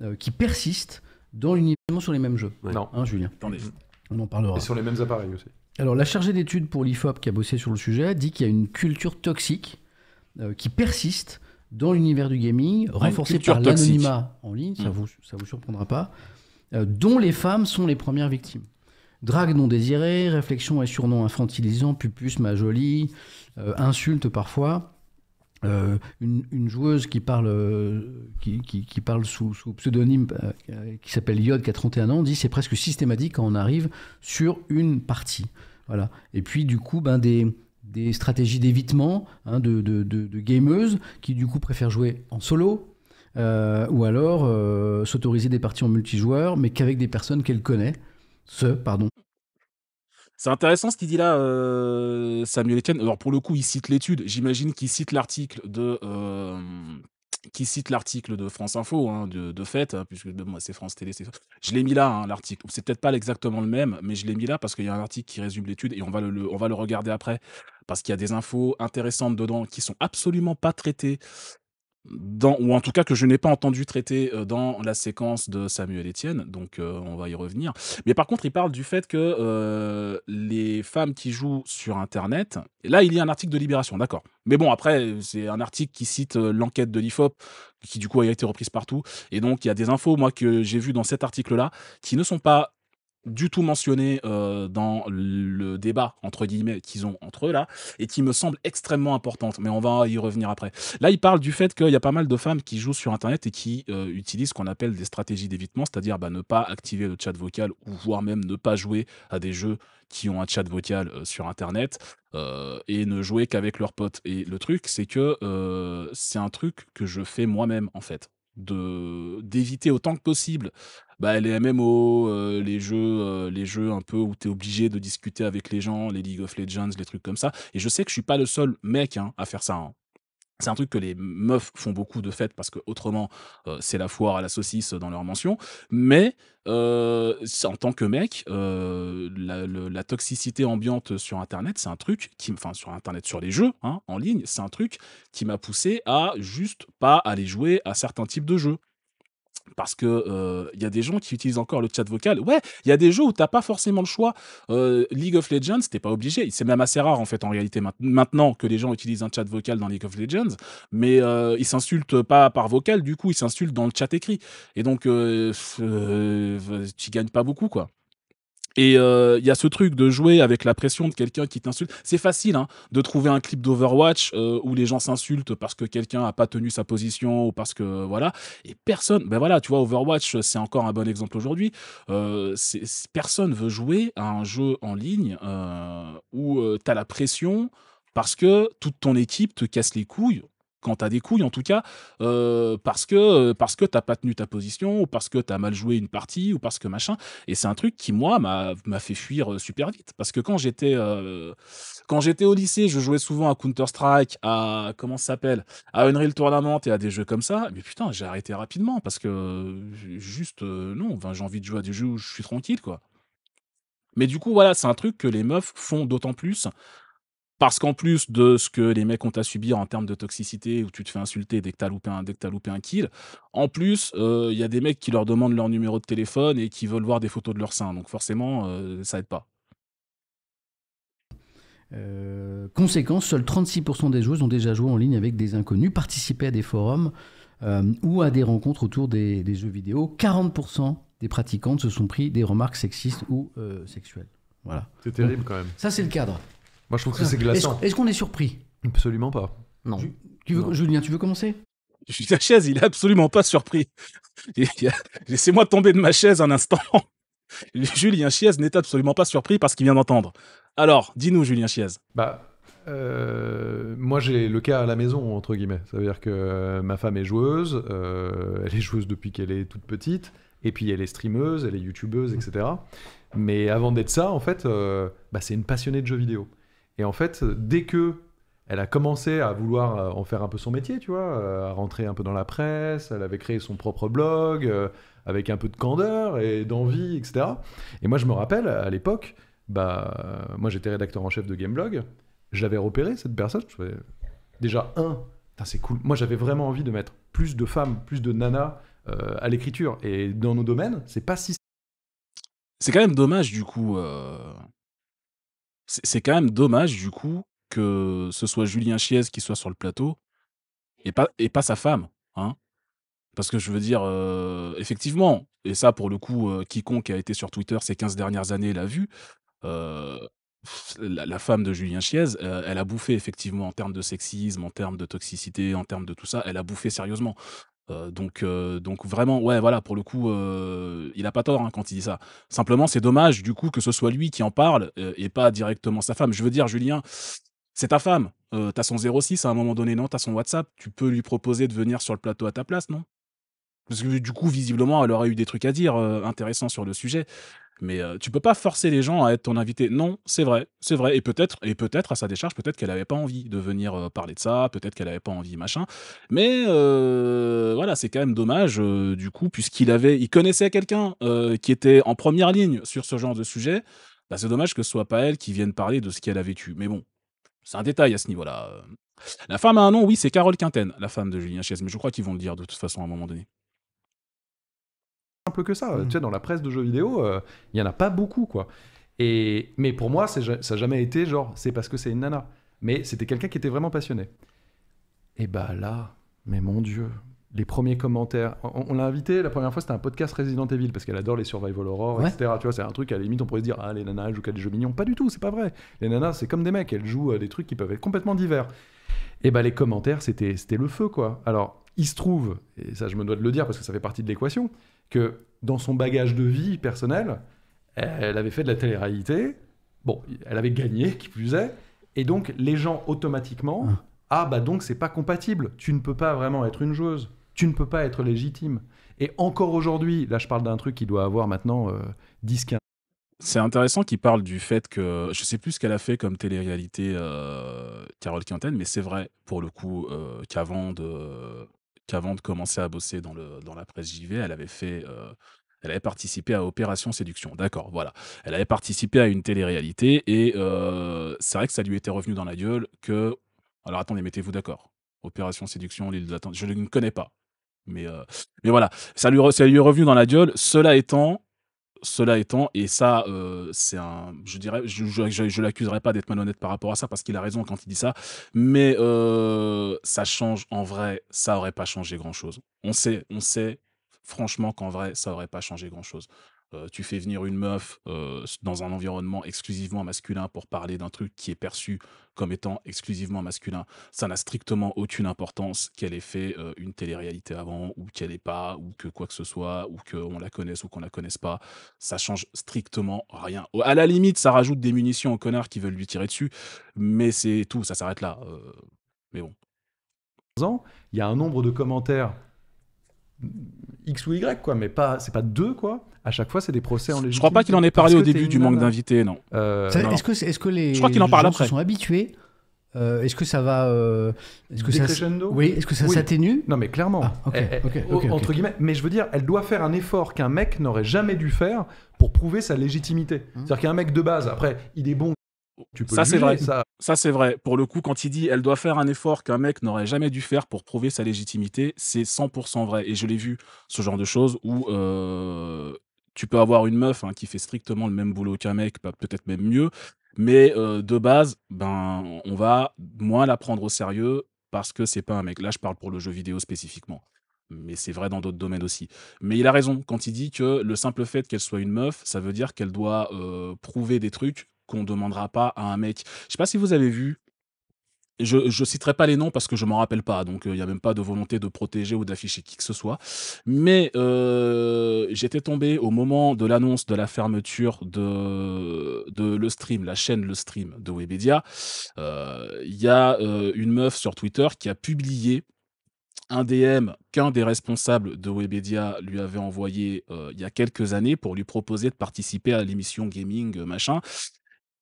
Euh, qui persiste dans l'univers sur les mêmes jeux. Non. Hein, Julien Attendez. On en parlera. Et sur les mêmes appareils aussi. Alors, la chargée d'études pour l'IFOP qui a bossé sur le sujet dit qu'il y a une culture toxique euh, qui persiste dans l'univers du gaming, renforcé par l'anonymat en ligne, ça ne mm. vous, ça vous surprendra pas, euh, dont les femmes sont les premières victimes. Drague non désirée, réflexion et surnom infantilisant, pupus, ma jolie, euh, insulte parfois. Euh, une, joueuse qui parle, qui, qui, parle sous, pseudonyme qui s'appelle Yod, qui a 31 ans, dit c'est presque systématique quand on arrive sur une partie. Voilà. Et puis du coup, ben, des, des stratégies d'évitement hein, de, de, de, gameuses qui du coup préfèrent jouer en solo. Euh, ou alors euh, s'autoriser des parties en multijoueur, mais qu'avec des personnes qu'elle connaît. Ce, pardon. C'est intéressant ce qu'il dit là, euh, Samuel Etienne. Alors pour le coup, il cite l'étude. J'imagine qu'il cite l'article de qui cite l'article de France Info, hein, de, fait, hein, puisque c'est France Télé. Je l'ai mis là, l'article. C'est peut-être pas exactement le même, mais je l'ai mis là parce qu'il y a un article qui résume l'étude et on va on va le regarder après parce qu'il y a des infos intéressantes dedans qui sont absolument pas traitées. ou en tout cas que je n'ai pas entendu traiter euh, dans la séquence de Samuel Etienne, donc euh, on va y revenir. Mais par contre, il parle du fait que euh, les femmes qui jouent sur Internet, là il y a un article de Libération, d'accord. Mais bon, après, c'est un article qui cite l'enquête de l'IFOP, qui du coup a été reprise partout, et donc il y a des infos, moi, que j'ai vues dans cet article-là, qui ne sont pas du tout mentionné euh, dans le débat entre guillemets qu'ils ont entre eux là et qui me semble extrêmement importante mais on va y revenir après là il parle du fait qu'il y a pas mal de femmes qui jouent sur internet et qui euh, utilisent ce qu'on appelle des stratégies d'évitement c'est-à-dire bah, ne pas activer le chat vocal ou voire même ne pas jouer à des jeux qui ont un chat vocal euh, sur internet et ne jouer qu'avec leurs potes et le truc c'est que c'est un truc que je fais moi-même en fait de d'éviter autant que possible bah, les MMO, euh, les jeux, euh, les jeux un peu où tu es obligé de discuter avec les gens, les League of Legends, les trucs comme ça. Et je sais que je suis pas le seul mec hein, à faire ça. Hein c'est un truc que les meufs font beaucoup de fêtes parce que autrement euh, c'est la foire à la saucisse dans leur mention mais euh, en tant que mec euh, la, toxicité ambiante sur internet c'est un truc qui enfin sur internet sur les jeux hein, en ligne c'est un truc qui m'a poussé à juste pas aller jouer à certains types de jeux parce que il euh, y a des gens qui utilisent encore le chat vocal. Ouais, il y a des jeux où t'as pas forcément le choix. Euh, League of Legends, t'es pas obligé. C'est même assez rare en fait en réalité maintenant que les gens utilisent un chat vocal dans League of Legends, mais euh, ils s'insultent pas par vocal, du coup ils s'insultent dans le chat écrit. Et donc tu gagnes pas beaucoup quoi. Et euh, il y a ce truc de jouer avec la pression de quelqu'un qui t'insulte. C'est facile hein, de trouver un clip d'Overwatch euh, où les gens s'insultent parce que quelqu'un n'a pas tenu sa position ou parce que euh, voilà. Et personne, ben voilà, tu vois, Overwatch, c'est encore un bon exemple aujourd'hui. Euh, personne veut jouer à un jeu en ligne où tu as la pression parce que toute ton équipe te casse les couilles quand t'as des couilles en tout cas, euh, parce que euh, parce que t'as pas tenu ta position, ou parce que t'as mal joué une partie, ou parce que machin. Et c'est un truc qui moi m'a fait fuir euh, super vite, parce que quand j'étais quand j'étais au lycée, je jouais souvent à Counter Strike, à comment s'appelle, à Unreal Tournament et à des jeux comme ça. Mais putain, j'ai arrêté rapidement parce que juste non, j'ai envie de jouer à des jeux où je suis tranquille quoi. Mais du coup, voilà, c'est un truc que les meufs font d'autant plus parce qu'en plus de ce que les mecs ont à subir en termes de toxicité, où tu te fais insulter dès que tu as loupé un kill, en plus, il euh, y a des mecs qui leur demandent leur numéro de téléphone et qui veulent voir des photos de leur sein. Donc forcément, euh, ça aide pas. Euh, conséquence, seuls 36% des joueuses ont déjà joué en ligne avec des inconnus, participé à des forums ou à des rencontres autour des, jeux vidéo. 40% des pratiquantes se sont pris des remarques sexistes ou sexuelles. Voilà. C'est terrible quand même. Ça, c'est le cadre je trouve Est-ce qu'on est surpris Absolument pas. Non. Julien, tu veux commencer Je suis il est absolument pas surpris. Laissez-moi tomber de ma chaise un instant. [laughs] Julien Chiez n'est absolument pas surpris parce qu'il vient d'entendre. Alors, dis-nous, Julien Chiez. Bah, euh, moi, j'ai le cas à la maison, entre guillemets. Ça veut dire que euh, ma femme est joueuse, euh, elle est joueuse depuis qu'elle est toute petite, et puis elle est streameuse, elle est youtubeuse, etc. Mais avant d'être ça, en fait, bah, c'est une passionnée de jeux vidéo. Et en fait, dès que elle a commencé à vouloir euh, en faire un peu son métier, tu vois, euh, à rentrer un peu dans la presse, elle avait créé son propre blog euh, avec un peu de candeur et d'envie, etc. Et moi, je me rappelle, à l'époque, bah, moi j'étais rédacteur en chef de Gameblog, je l'avais repéré, cette personne, déjà un, c'est cool, moi j'avais vraiment envie de mettre plus de femmes, plus de nanas à l'écriture, et dans nos domaines, c'est pas si... C'est quand même dommage du coup c'est quand même dommage, du coup, que ce soit Julien Chiez qui soit sur le plateau et pas, et pas sa femme. Hein Parce que je veux dire, euh, effectivement, et ça, pour le coup, euh, quiconque a été sur Twitter ces 15 dernières années l'a vu, euh, la, la, femme de Julien Chiez, elle a bouffé, effectivement, en termes de sexisme, en termes de toxicité, en termes de tout ça, elle a bouffé sérieusement. Euh, donc, euh, donc vraiment, ouais, voilà, pour le coup, euh, il a pas tort hein, quand il dit ça. Simplement, c'est dommage du coup que ce soit lui qui en parle et pas directement sa femme. Je veux dire, Julien, c'est ta femme. t'as son 06 à un moment donné, non T'as son WhatsApp. Tu peux lui proposer de venir sur le plateau à ta place, non Parce que du coup, visiblement, elle aurait eu des trucs à dire intéressants sur le sujet. Mais euh, tu peux pas forcer les gens à être ton invité. Non, c'est vrai, c'est vrai. Et peut-être, et peut-être à sa décharge, peut-être qu'elle avait pas envie de venir euh, parler de ça, peut-être qu'elle avait pas envie, machin. Mais euh, voilà, c'est quand même dommage du coup, puisqu'il avait, il connaissait quelqu'un qui était en première ligne sur ce genre de sujet. Bah, c'est dommage que ce soit pas elle qui vienne parler de ce qu'elle a vécu. Mais bon, c'est un détail à ce niveau-là. La femme a un nom, oui, c'est Carole Quinten, la femme de Julien Chies, mais je crois qu'ils vont le dire de toute façon à un moment donné simple que ça. Mm. Tu sais, dans la presse de jeux vidéo, euh, il y en a pas beaucoup, quoi. Et, mais pour moi, ça n'a jamais été genre, c'est parce que c'est une nana. Mais c'était quelqu'un qui était vraiment passionné. Et bah là, mais mon Dieu, les premiers commentaires. On, l'a invité, la première fois, c'était un podcast Resident Evil, parce qu'elle adore les Survival Horror, etc. Tu vois, c'est un truc, à la limite, on pourrait se dire, ah, les nanas, elles jouent qu'à des jeux mignons. Pas du tout, c'est pas vrai. Les nanas, c'est comme des mecs, elles jouent à des trucs qui peuvent être complètement divers. Et bah, les commentaires, c'était le feu, quoi. Alors, il se trouve, et ça, je me dois de le dire, parce que ça fait partie de l'équation, que dans son bagage de vie personnelle, elle avait fait de la télé-réalité. Bon, elle avait gagné, qui plus est. Et donc, les gens automatiquement, ah. ah, bah donc c'est pas compatible. Tu ne peux pas vraiment être une joueuse. Tu ne peux pas être légitime. Et encore aujourd'hui, là je parle d'un truc qui doit avoir maintenant 10-15 euh, c'est intéressant qu'il parle du fait que je sais plus ce qu'elle a fait comme télé-réalité euh, Carole Quinten, mais c'est vrai pour le coup euh, qu'avant de qu'avant de commencer à bosser dans, le, dans la presse JV, elle avait fait. Euh, elle avait participé à Opération Séduction, d'accord, voilà. Elle avait participé à une télé-réalité et euh, c'est vrai que ça lui était revenu dans la gueule que. Alors attendez, mettez-vous d'accord. Opération Séduction, l'île l'attente. je ne connais pas. Mais, euh, mais voilà, ça lui, ça lui est revenu dans la gueule. Cela étant, cela étant, et ça, euh, c'est un, je dirais, je, je, je, l'accuserai pas d'être malhonnête par rapport à ça parce qu'il a raison quand il dit ça, mais euh, ça change en vrai, ça aurait pas changé grand chose. On sait, on sait franchement qu'en vrai, ça aurait pas changé grand chose. Euh, tu fais venir une meuf euh, dans un environnement exclusivement masculin pour parler d'un truc qui est perçu comme étant exclusivement masculin, ça n'a strictement aucune importance qu'elle ait fait euh, une télé-réalité avant ou qu'elle n'ait pas, ou que quoi que ce soit, ou qu'on la connaisse ou qu'on la connaisse pas. Ça change strictement rien. À la limite, ça rajoute des munitions aux connards qui veulent lui tirer dessus, mais c'est tout, ça s'arrête là. mais bon. Il y a un nombre de commentaires X ou Y, quoi, mais pas, c'est pas deux, quoi. À chaque fois, c'est des procès en légitimité. Je crois pas qu'il en ait parlé au début du manque d'invités, euh, non. Est-ce que, est que les, je crois qu'il en parle après. sont habitués euh, Est-ce que ça va euh, Est-ce que ça Oui. Est-ce que ça s'atténue Non, mais clairement. Ah, eh, eh, entre guillemets. Mais je veux dire, elle doit faire un effort qu'un mec n'aurait jamais dû faire pour prouver sa légitimité. Hein C'est-à-dire qu'un mec de base, après, il est bon, Oh, ça c'est vrai. Ça, c'est vrai. Pour le coup, quand il dit elle doit faire un effort qu'un mec n'aurait jamais dû faire pour prouver sa légitimité, c'est 100% vrai. Et je l'ai vu ce genre de choses où euh, tu peux avoir une meuf hein, qui fait strictement le même boulot qu'un mec, peut-être même mieux, mais euh, de base, ben on va moins la prendre au sérieux parce que c'est pas un mec. Là, je parle pour le jeu vidéo spécifiquement mais c'est vrai dans d'autres domaines aussi. Mais il a raison quand il dit que le simple fait qu'elle soit une meuf, ça veut dire qu'elle doit euh, prouver des trucs qu'on demandera pas à un mec. Je sais pas si vous avez vu. Je ne citerai pas les noms parce que je m'en rappelle pas, donc il euh, n'y a même pas de volonté de protéger ou d'afficher qui que ce soit. Mais euh, j'étais tombé au moment de l'annonce de la fermeture de, le stream, la chaîne le stream de Webedia. Il euh, y a une meuf sur Twitter qui a publié un DM qu'un des responsables de Webedia lui avait envoyé il y a quelques années pour lui proposer de participer à l'émission gaming machin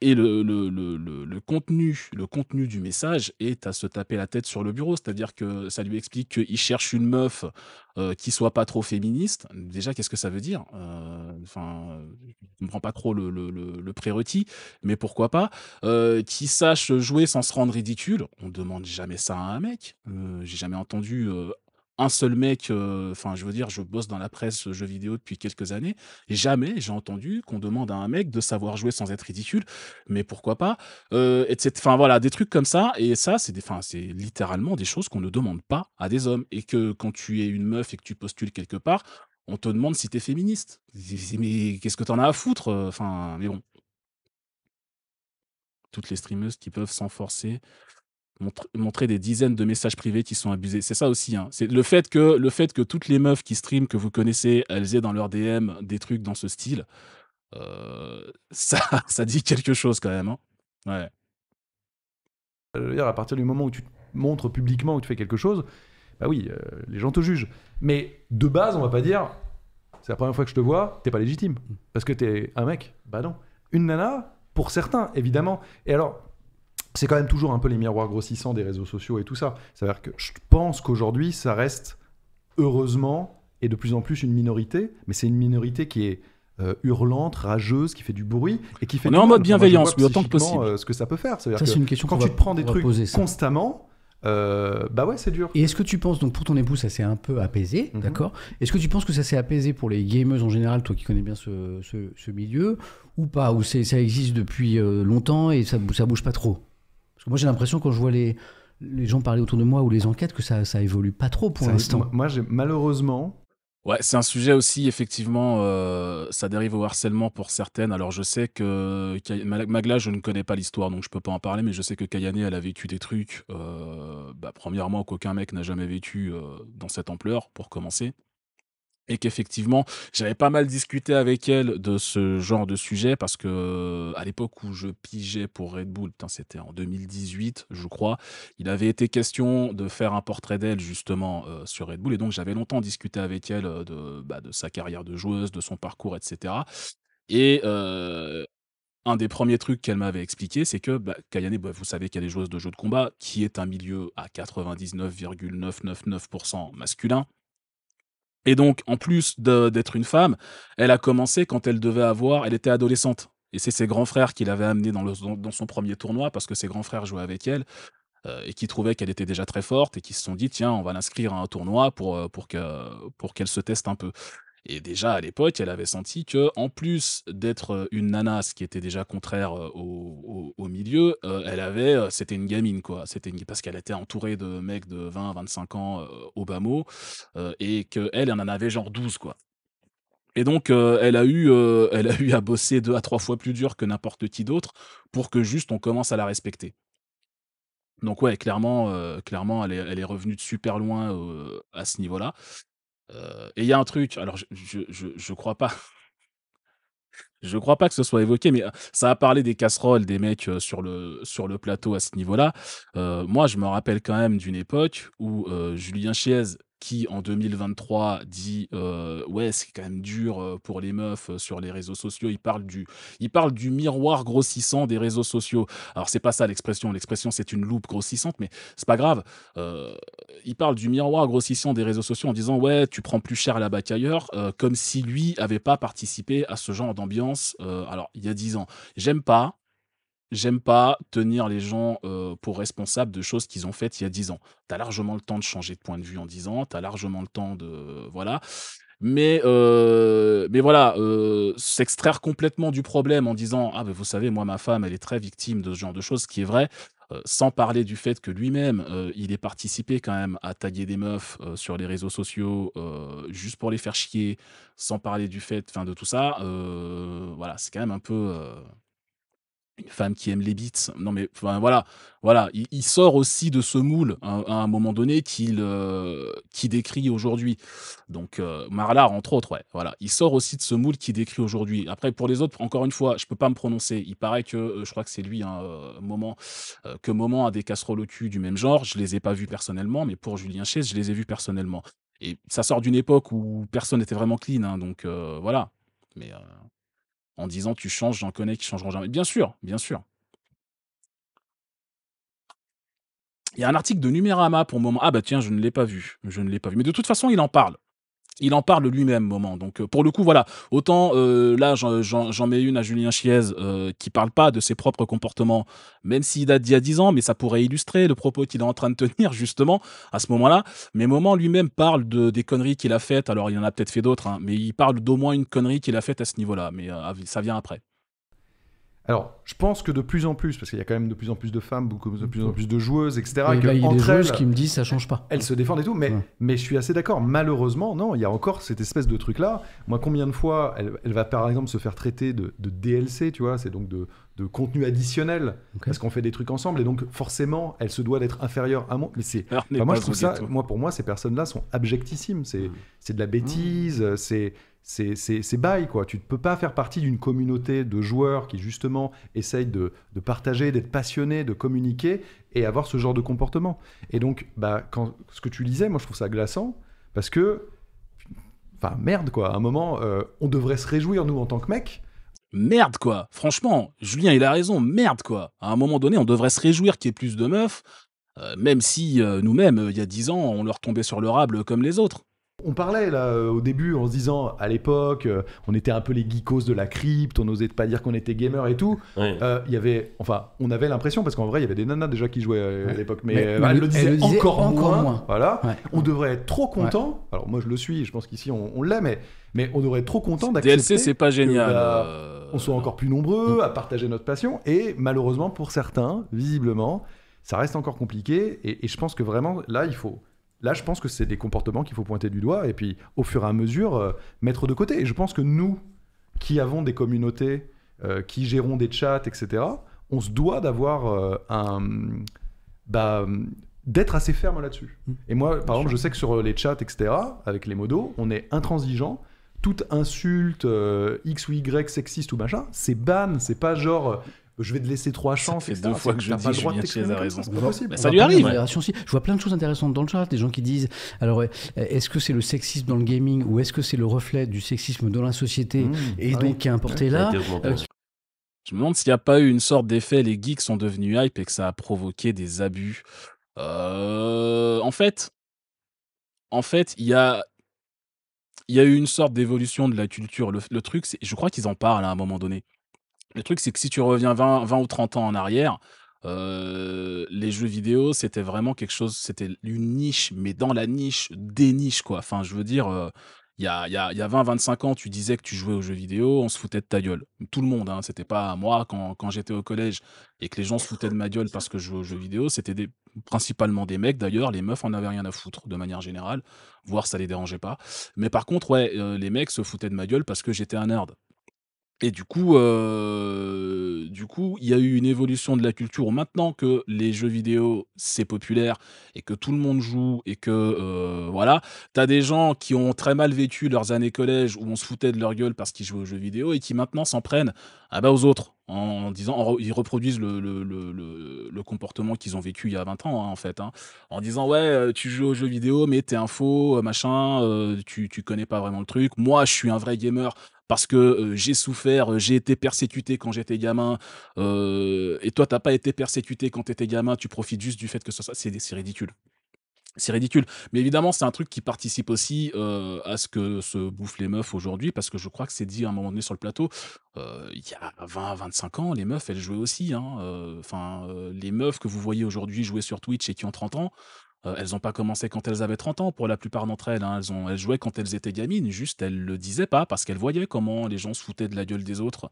et le, le, contenu, le contenu du message est à se taper la tête sur le bureau. C'est-à-dire que ça lui explique qu'il cherche une meuf euh, qui soit pas trop féministe. Déjà, qu'est-ce que ça veut dire euh, Enfin, je comprends pas trop le, le, le- prérequis, mais pourquoi pas euh, Qui sache jouer sans se rendre ridicule. On demande jamais ça à un mec. J'ai jamais entendu un seul mec, euh, enfin, je veux dire, je bosse dans la presse jeux vidéo depuis quelques années. Jamais j'ai entendu qu'on demande à un mec de savoir jouer sans être ridicule, mais pourquoi pas, euh, etc. Enfin, voilà, des trucs comme ça. Et ça, c'est des, c'est littéralement des choses qu'on ne demande pas à des hommes. Et que quand tu es une meuf et que tu postules quelque part, on te demande si tu es féministe. Mais qu'est-ce que tu en as à foutre euh, Enfin, mais bon. Toutes les streameuses qui peuvent s'enforcer montrer des dizaines de messages privés qui sont abusés. C'est ça aussi. Hein. C'est le fait que le fait que toutes les meufs qui stream que vous connaissez, elles aient dans leur DM des trucs dans ce style, euh, ça, [laughs] ça dit quelque chose quand même. Hein. Ouais. Euh, à partir du moment où tu te montres publiquement où tu fais quelque chose, bah oui, euh, les gens te jugent. Mais de base, on va pas dire, c'est la première fois que je te vois, t'es pas légitime parce que t'es un mec. Bah non. Une nana, pour certains, évidemment. Et alors, c'est quand même toujours un peu les miroirs grossissants des réseaux sociaux et tout ça. C'est-à-dire que je pense qu'aujourd'hui, ça reste, heureusement, et de plus en plus une minorité, mais c'est une minorité qui est euh, hurlante, rageuse, qui fait du bruit et qui fait. On est en mode bienveillance, mais autant que possible. Euh, ce que ça peut faire. Ça, c'est une question quand tu te prends des trucs constamment. Euh, bah ouais, c'est dur. Et est-ce que tu penses, donc pour ton époux, ça s'est un peu apaisé, mhm. d'accord Est-ce que tu penses que ça s'est apaisé pour les gameuses en général, toi qui connais bien ce, ce, milieu, ou pas Ou ça existe depuis longtemps et ça, ça bouge pas trop moi, j'ai l'impression, quand je vois les, les gens parler autour de moi ou les enquêtes, que ça, ça évolue pas trop pour l'instant. Moi, malheureusement, Ouais, c'est un sujet aussi, effectivement, euh, ça dérive au harcèlement pour certaines. Alors, je sais que Magla, je ne connais pas l'histoire, donc je ne peux pas en parler, mais je sais que Kayane, elle a vécu des trucs, euh, bah, premièrement, qu'aucun mec n'a jamais vécu euh, dans cette ampleur, pour commencer et qu'effectivement, j'avais pas mal discuté avec elle de ce genre de sujet parce que euh, à l'époque où je pigeais pour Red Bull, c'était en 2018, je crois, il avait été question de faire un portrait d'elle justement euh, sur Red Bull et donc j'avais longtemps discuté avec elle euh, bah, de, sa carrière de joueuse, de son parcours, etc. Et un des premiers trucs qu'elle m'avait expliqué, c'est que bah, Kayane, vous savez qu'elle est joueuse de jeux de combat, qui est un milieu à 99,999% masculin. Et donc, en plus d'être une femme, elle a commencé quand elle devait avoir, elle était adolescente. Et c'est ses grands frères qui l'avaient amenée dans, son premier tournoi parce que ses grands frères jouaient avec elle euh, et qui trouvaient qu'elle était déjà très forte et qui se sont dit tiens, on va l'inscrire à un tournoi pour, euh, pour qu'elle se teste un peu. Et déjà à l'époque, elle avait senti que, en plus d'être euh, une nana, ce qui était déjà contraire euh, au, milieu, euh, elle avait, c'était une gamine quoi. C'était parce qu'elle était entourée de mecs de 20, 25 ans au et que elle, en avait genre 12 quoi. Et donc, elle, a eu, elle a eu à bosser deux à trois fois plus dur que n'importe qui d'autre pour que juste on commence à la respecter. Donc ouais, clairement, clairement elle est, elle, est, revenue de super loin à ce niveau-là. Euh, et il y a un truc, alors je, je, crois pas. [laughs] je crois pas que ce soit évoqué, mais ça a parlé des casseroles des mecs sur le, sur le plateau à ce niveau-là. moi, je me rappelle quand même d'une époque où Julien Chiez qui en 2023 dit euh, ouais c'est quand même dur euh, pour les meufs euh, sur les réseaux sociaux il parle du il parle du miroir grossissant des réseaux sociaux alors c'est pas ça l'expression l'expression c'est une loupe grossissante mais c'est pas grave il parle du miroir grossissant des réseaux sociaux en disant ouais tu prends plus cher là la bas qu'ailleurs comme si lui avait pas participé à ce genre d'ambiance alors il y a 10 ans j'aime pas j'aime pas tenir les gens euh, pour responsables de choses qu'ils ont faites il y a 10 ans. Tu as largement le temps de changer de point de vue en 10 ans, tu as largement le temps de. Voilà. Mais, euh, mais voilà, euh, s'extraire complètement du problème en disant Ah, ben vous savez, moi, ma femme, elle est très victime de ce genre de choses, ce qui est vrai. sans parler du fait que lui-même, il est participé quand même à taguer des meufs sur les réseaux sociaux juste pour les faire chier, sans parler du fait fin, de tout ça, voilà, c'est quand même un peu, une femme qui aime les beats. Non mais voilà, voilà, il, sort aussi de ce moule hein, à un moment donné qu'il euh, qui décrit aujourd'hui. Donc euh, Marlar entre autres, ouais, voilà, il sort aussi de ce moule qu'il décrit aujourd'hui. Après pour les autres, encore une fois, je peux pas me prononcer. Il paraît que euh, je crois que c'est lui un hein, moment que moment a des casseroles au cul du même genre. Je les ai pas vus personnellement, mais pour Julien Chase, je les ai vus personnellement. Et ça sort d'une époque où personne n'était vraiment clean, hein, donc voilà. Mais en disant tu changes, j'en connais qui changeront jamais. Bien sûr, bien sûr. Il y a un article de Numérama pour le moment. Ah bah tiens, je ne l'ai pas vu. Je ne l'ai pas vu. Mais de toute façon, il en parle. Il en parle lui-même, moment. Donc, euh, pour le coup, voilà. Autant euh, là, j'en mets une à Julien Chiez euh, qui parle pas de ses propres comportements, même s'il date d'il y a 10 ans, mais ça pourrait illustrer le propos qu'il est en train de tenir, justement, à ce moment-là. Mais moment lui-même parle de, des conneries qu'il a faites. Alors, il en a peut-être fait d'autres, hein, mais il parle d'au moins une connerie qu'il a faite à ce niveau-là. Mais ça vient après. Alors, je pense que de plus en plus, parce qu'il y a quand même de plus en plus de femmes, beaucoup de plus en plus de joueuses, etc. il y a des joueuses qui me disent ça change pas. Elles se défendent et tout, mais, mais je suis assez d'accord. Malheureusement, non, il y a encore cette espèce de truc-là. Moi, combien de fois elle, va par exemple se faire traiter de, DLC, tu vois, c'est donc de, contenu additionnel, parce qu'on fait des trucs ensemble, et donc forcément, elle se doit d'être inférieure à moi. Mais c'est. moi, je trouve ça, pour moi, ces personnes-là sont abjectissimes. C'est mm. de la bêtise, mm. c'est c'est bail, quoi. Tu ne peux pas faire partie d'une communauté de joueurs qui, justement, essayent de, de partager, d'être passionnés, de communiquer et avoir ce genre de comportement. Et donc, bah, quand, ce que tu disais, moi, je trouve ça glaçant parce que, enfin, merde, quoi. À un moment, euh, on devrait se réjouir, nous, en tant que mecs. Merde, quoi. Franchement, Julien, il a raison. Merde, quoi. À un moment donné, on devrait se réjouir qu'il y ait plus de meufs, euh, même si euh, nous-mêmes, il y a dix ans, on leur tombait sur le rable comme les autres. On parlait là euh, au début en se disant à l'époque, euh, on était un peu les geekos de la crypte, on n'osait pas dire qu'on était gamer et tout. Euh, il y avait, enfin, on avait l'impression parce qu'en vrai il y avait des nanas déjà qui jouaient à l'époque, mais, elle le disait, encore, moins. Voilà. On devrait être trop content. Alors moi je le suis, je pense qu'ici on, on mais mais on devrait être trop content d'accepter. DLC c'est pas génial. Bah, on soit encore plus nombreux à partager notre passion et malheureusement pour certains, visiblement, ça reste encore compliqué et je pense que vraiment là il faut Là, je pense que c'est des comportements qu'il faut pointer du doigt et puis, au fur et à mesure, euh, mettre de côté. Et je pense que nous, qui avons des communautés, euh, qui gérons des chats, etc., on se doit d'avoir euh, un. Bah, d'être assez ferme là-dessus. Mm. Et moi, par exemple, je sais que sur les chats, etc., avec les modos, on est intransigeant. Toute insulte X ou Y sexiste ou machin, c'est ban, c'est pas genre je vais te laisser trois chances. C'est deux fois que je dis Julien a raison. Ça lui arrive. Je vois plein de choses intéressantes dans le chat. Des gens qui disent alors, euh, est-ce que c'est le sexisme dans le gaming ou est-ce que c'est le reflet du sexisme dans la société mmh. et ah donc qui est importé là euh, je me demande s'il n'y a pas eu une sorte d'effet, les geeks sont devenus hype et que ça a provoqué des abus. Euh, en fait, en fait, il y a, il y a eu une sorte d'évolution de la culture. Le, le truc, je crois qu'ils en parlent hein, à un moment donné. Le truc, c'est que si tu reviens 20, ou 30 ans en arrière, euh, les jeux vidéo, c'était vraiment quelque chose, c'était une niche, mais dans la niche, des niches, quoi. Enfin, je veux dire, euh, il y a, y 20-25 ans, tu disais que tu jouais aux jeux vidéo, on se foutait de ta gueule. Tout le monde, hein, c'était pas moi quand, j'étais au collège et que les gens se [laughs] foutaient de ma gueule parce que je jouais aux jeux vidéo, c'était des, principalement des mecs d'ailleurs, les meufs en avaient rien à foutre de manière générale, voire ça les dérangeait pas. Mais par contre, ouais, euh, les mecs se foutaient de ma gueule parce que j'étais un nerd. Et du coup, euh, du coup, il y a eu une évolution de la culture maintenant que les jeux vidéo c'est populaire et que tout le monde joue et que euh, voilà, t'as des gens qui ont très mal vécu leurs années collège où on se foutait de leur gueule parce qu'ils jouaient aux jeux vidéo et qui maintenant s'en prennent à ah ben bah, aux autres en disant ils reproduisent le, le, le, le comportement qu'ils ont vécu il y a 20 ans hein, en fait hein. en disant ouais euh, tu joues aux jeux vidéo mais t'es un faux machin euh, tu, tu connais pas vraiment le truc moi je suis un vrai gamer parce que euh, j'ai souffert, euh, j'ai été persécuté quand j'étais gamin, euh, et toi, t'as pas été persécuté quand tu étais gamin, tu profites juste du fait que ça, c'est ridicule. C'est ridicule. Mais évidemment, c'est un truc qui participe aussi à ce que se bouffent les meufs aujourd'hui, parce que je crois que c'est dit à un moment donné sur le plateau, il y a 20, 25 ans, les meufs, elles jouaient aussi. Hein, enfin, les meufs que vous voyez aujourd'hui jouer sur Twitch et qui ont 30 ans, euh, elles n'ont pas commencé quand elles avaient 30 ans, pour la plupart d'entre elles. Hein. Elles, ont, jouaient quand elles étaient gamines, juste elles le disaient pas parce qu'elles voyaient comment les gens se foutaient de la gueule des autres.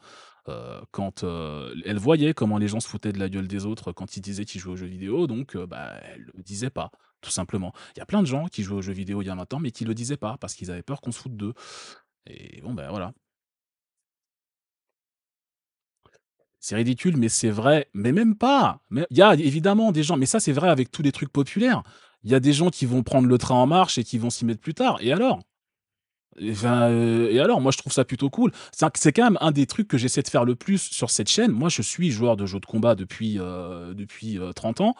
Euh, quand euh, elles voyaient comment les gens se foutaient de la gueule des autres quand ils disaient qu'ils jouaient aux jeux vidéo, donc elles bah, elles le disaient pas, tout simplement. Il y a plein de gens qui jouaient aux jeux vidéo il y a 20 ans, mais qui ne le disaient pas parce qu'ils avaient peur qu'on se foute d'eux. Et bon, ben voilà. c'est ridicule, mais c'est vrai. Mais même pas. Il y a évidemment des gens, mais ça c'est vrai avec tous les trucs populaires. Il y a des gens qui vont prendre le train en marche et qui vont s'y mettre plus tard. Et alors euh, et, alors, moi je trouve ça plutôt cool. C'est quand même un des trucs que j'essaie de faire le plus sur cette chaîne. Moi je suis joueur de jeux de combat depuis, euh, depuis 30 euh, ans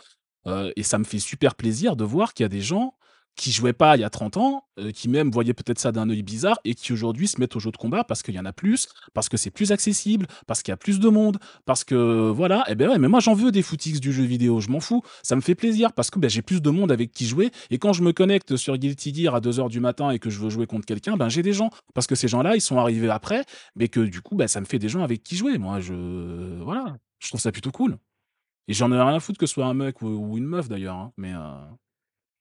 et ça me fait super plaisir de voir qu'il y a des gens qui jouaient pas il y a 30 ans, euh, qui même voyaient peut-être ça d'un œil bizarre et qui aujourd'hui se mettent au jeu de combat parce qu'il y en a plus, parce que c'est plus accessible, parce qu'il y a plus de monde, parce que euh, voilà, et eh ben ouais, mais moi j'en veux des footix du jeu vidéo, je m'en fous, ça me fait plaisir parce que ben, j'ai plus de monde avec qui jouer et quand je me connecte sur Guilty Gear à 2h du matin et que je veux jouer contre quelqu'un, ben j'ai des gens parce que ces gens-là, ils sont arrivés après mais que du coup ben, ça me fait des gens avec qui jouer. Moi je voilà, je trouve ça plutôt cool. Et j'en ai rien à foutre que ce soit un mec ou, une meuf d'ailleurs, hein, mais euh,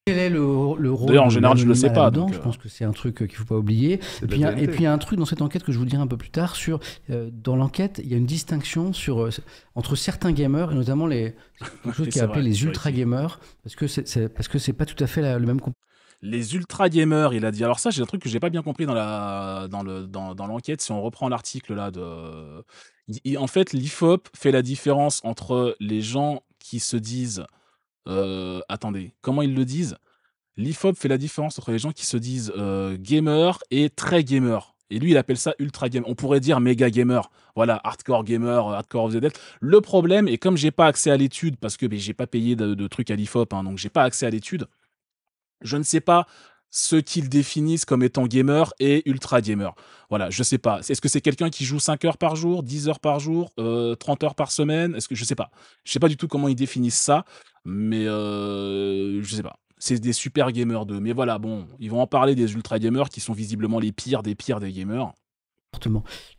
quel est le, rôle D'ailleurs, en général, je ne le sais pas. je pense euh, que c'est un truc qu'il ne faut pas oublier. Et puis, il y, a un truc dans cette enquête que je vous dirai un peu plus tard. Sur, euh, dans l'enquête, il y a une distinction sur, euh, entre certains gamers, et notamment les, [laughs] qui les ultra-gamers, parce que ce n'est pas tout à fait le même les ultra gamers, il a dit. Alors ça, j'ai un truc que j'ai pas bien compris dans dans le dans, l'enquête. Si on reprend l'article là de, en fait, l'IFOP fait la différence entre les gens qui se disent euh, attendez, comment ils le disent L'IFOP fait la différence entre les gens qui se disent euh, gamer et très gamer. Et lui, il appelle ça ultra gamer. On pourrait dire méga gamer. Voilà, hardcore gamer, euh, hardcore of the Le problème, et comme j'ai pas accès à l'étude, parce que ben, j'ai pas payé de, trucs à l'IFOP, hein, donc j'ai pas accès à l'étude, je ne sais pas ce qu'ils définissent comme étant gamer et ultra gamer. Voilà, je sais pas. Est-ce que c'est quelqu'un qui joue 5 heures par jour, 10 heures par jour, 30 euh, heures par semaine Est-ce que je sais pas. Je sais pas du tout comment ils définissent ça, mais euh, je sais pas. C'est des super gamers d'eux. Mais voilà, bon, ils vont en parler des ultra gamers qui sont visiblement les pires des pires des gamers.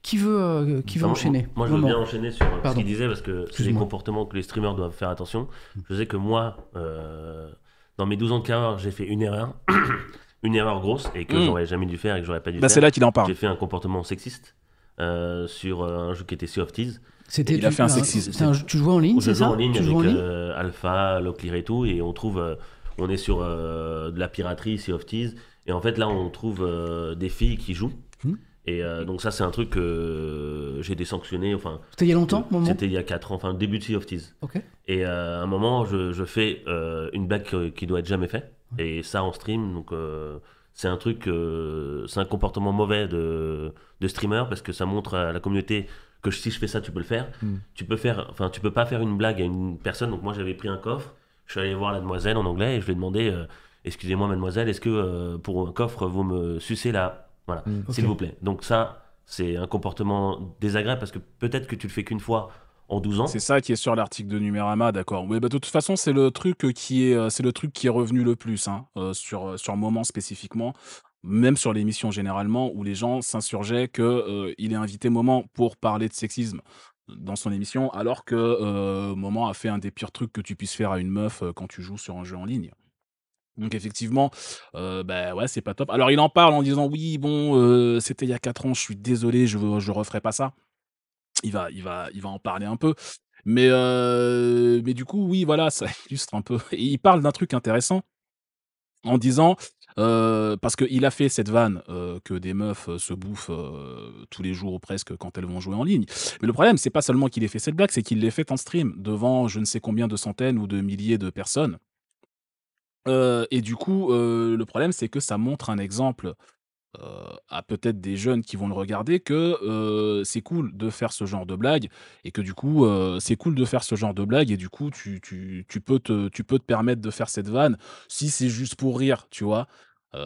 Qui veut, euh, qui veut enchaîner Moi, je veux bien enchaîner sur ce qu'il disait parce que c'est des comportements que les streamers doivent faire attention. Je sais que moi, dans mes 12 ans de carrière, j'ai fait une erreur, [coughs] une erreur grosse et que mm. j'aurais jamais dû faire et que j'aurais pas dû bah, faire. C'est là qu'il en parle. J'ai fait un comportement sexiste euh, sur euh, un jeu qui était Sea of Thieves. C'était il fait un sexisme. tu jouais en ligne, c'est ça en ligne tu avec en ligne euh, Alpha, Locklear et tout, et on trouve, on est sur de la piraterie, Sea of Thieves, et en fait là on trouve des filles qui jouent. Hmm. Et euh, donc ça, c'est un truc que j'ai désanctionné. Enfin, c'était il y a longtemps, moment C'était il y a 4 ans, enfin début de Sea of Et euh, à un moment, je, fais euh, une blague qui doit être jamais faite. Et ça en stream, donc c'est un truc, c'est un comportement mauvais de, streamer parce que ça montre à la communauté que si je fais ça, tu peux le faire. Hmm. Tu peux faire, enfin, tu peux pas faire une blague à une personne. Donc moi, j'avais pris un coffre, je suis allé voir la demoiselle en anglais et je lui ai demandé, excusez-moi mademoiselle, est-ce que pour un coffre, vous me sucez la voilà, mm. s'il vous plaît. Donc ça, c'est un comportement désagréable parce que peut-être que tu le fais qu'une fois en 12 ans. C'est ça qui est sur l'article de Numérama, d'accord. Oui, bah, de toute façon, c'est le truc qui est, euh, c'est le truc qui est revenu le plus hein, euh, sur euh, sur moment spécifiquement même sur l'émission généralement, où les gens s'insurgeaient qu'il il est invité Moment pour parler de sexisme dans son émission, alors que Moment a fait un des pires trucs que tu puisses faire à une meuf quand tu joues sur un jeu en ligne. Donc effectivement, euh, bah, ouais, c'est pas top. Alors il en parle en disant oui, bon, euh, c'était il y a 4 ans, je suis désolé, je je referai pas ça. Il va, il va, il va en parler un peu. Mais euh, mais du coup, oui, voilà, ça [laughs] illustre un peu. Et il parle d'un truc intéressant en disant parce qu'il a fait cette vanne que des meufs se bouffent tous les jours ou presque quand elles vont jouer en ligne. Mais le problème, c'est pas seulement qu'il ait fait cette blague, c'est qu'il l'ait fait en stream devant je ne sais combien de centaines ou de milliers de personnes euh, et du coup, euh, le problème, c'est que ça montre un exemple, euh, à peut-être des jeunes qui vont le regarder que, c'est cool de faire ce genre de blague et que du coup, c'est cool de faire ce genre de blague et du coup, tu peux te tu peux te permettre de faire cette vanne si c'est juste pour rire, tu vois?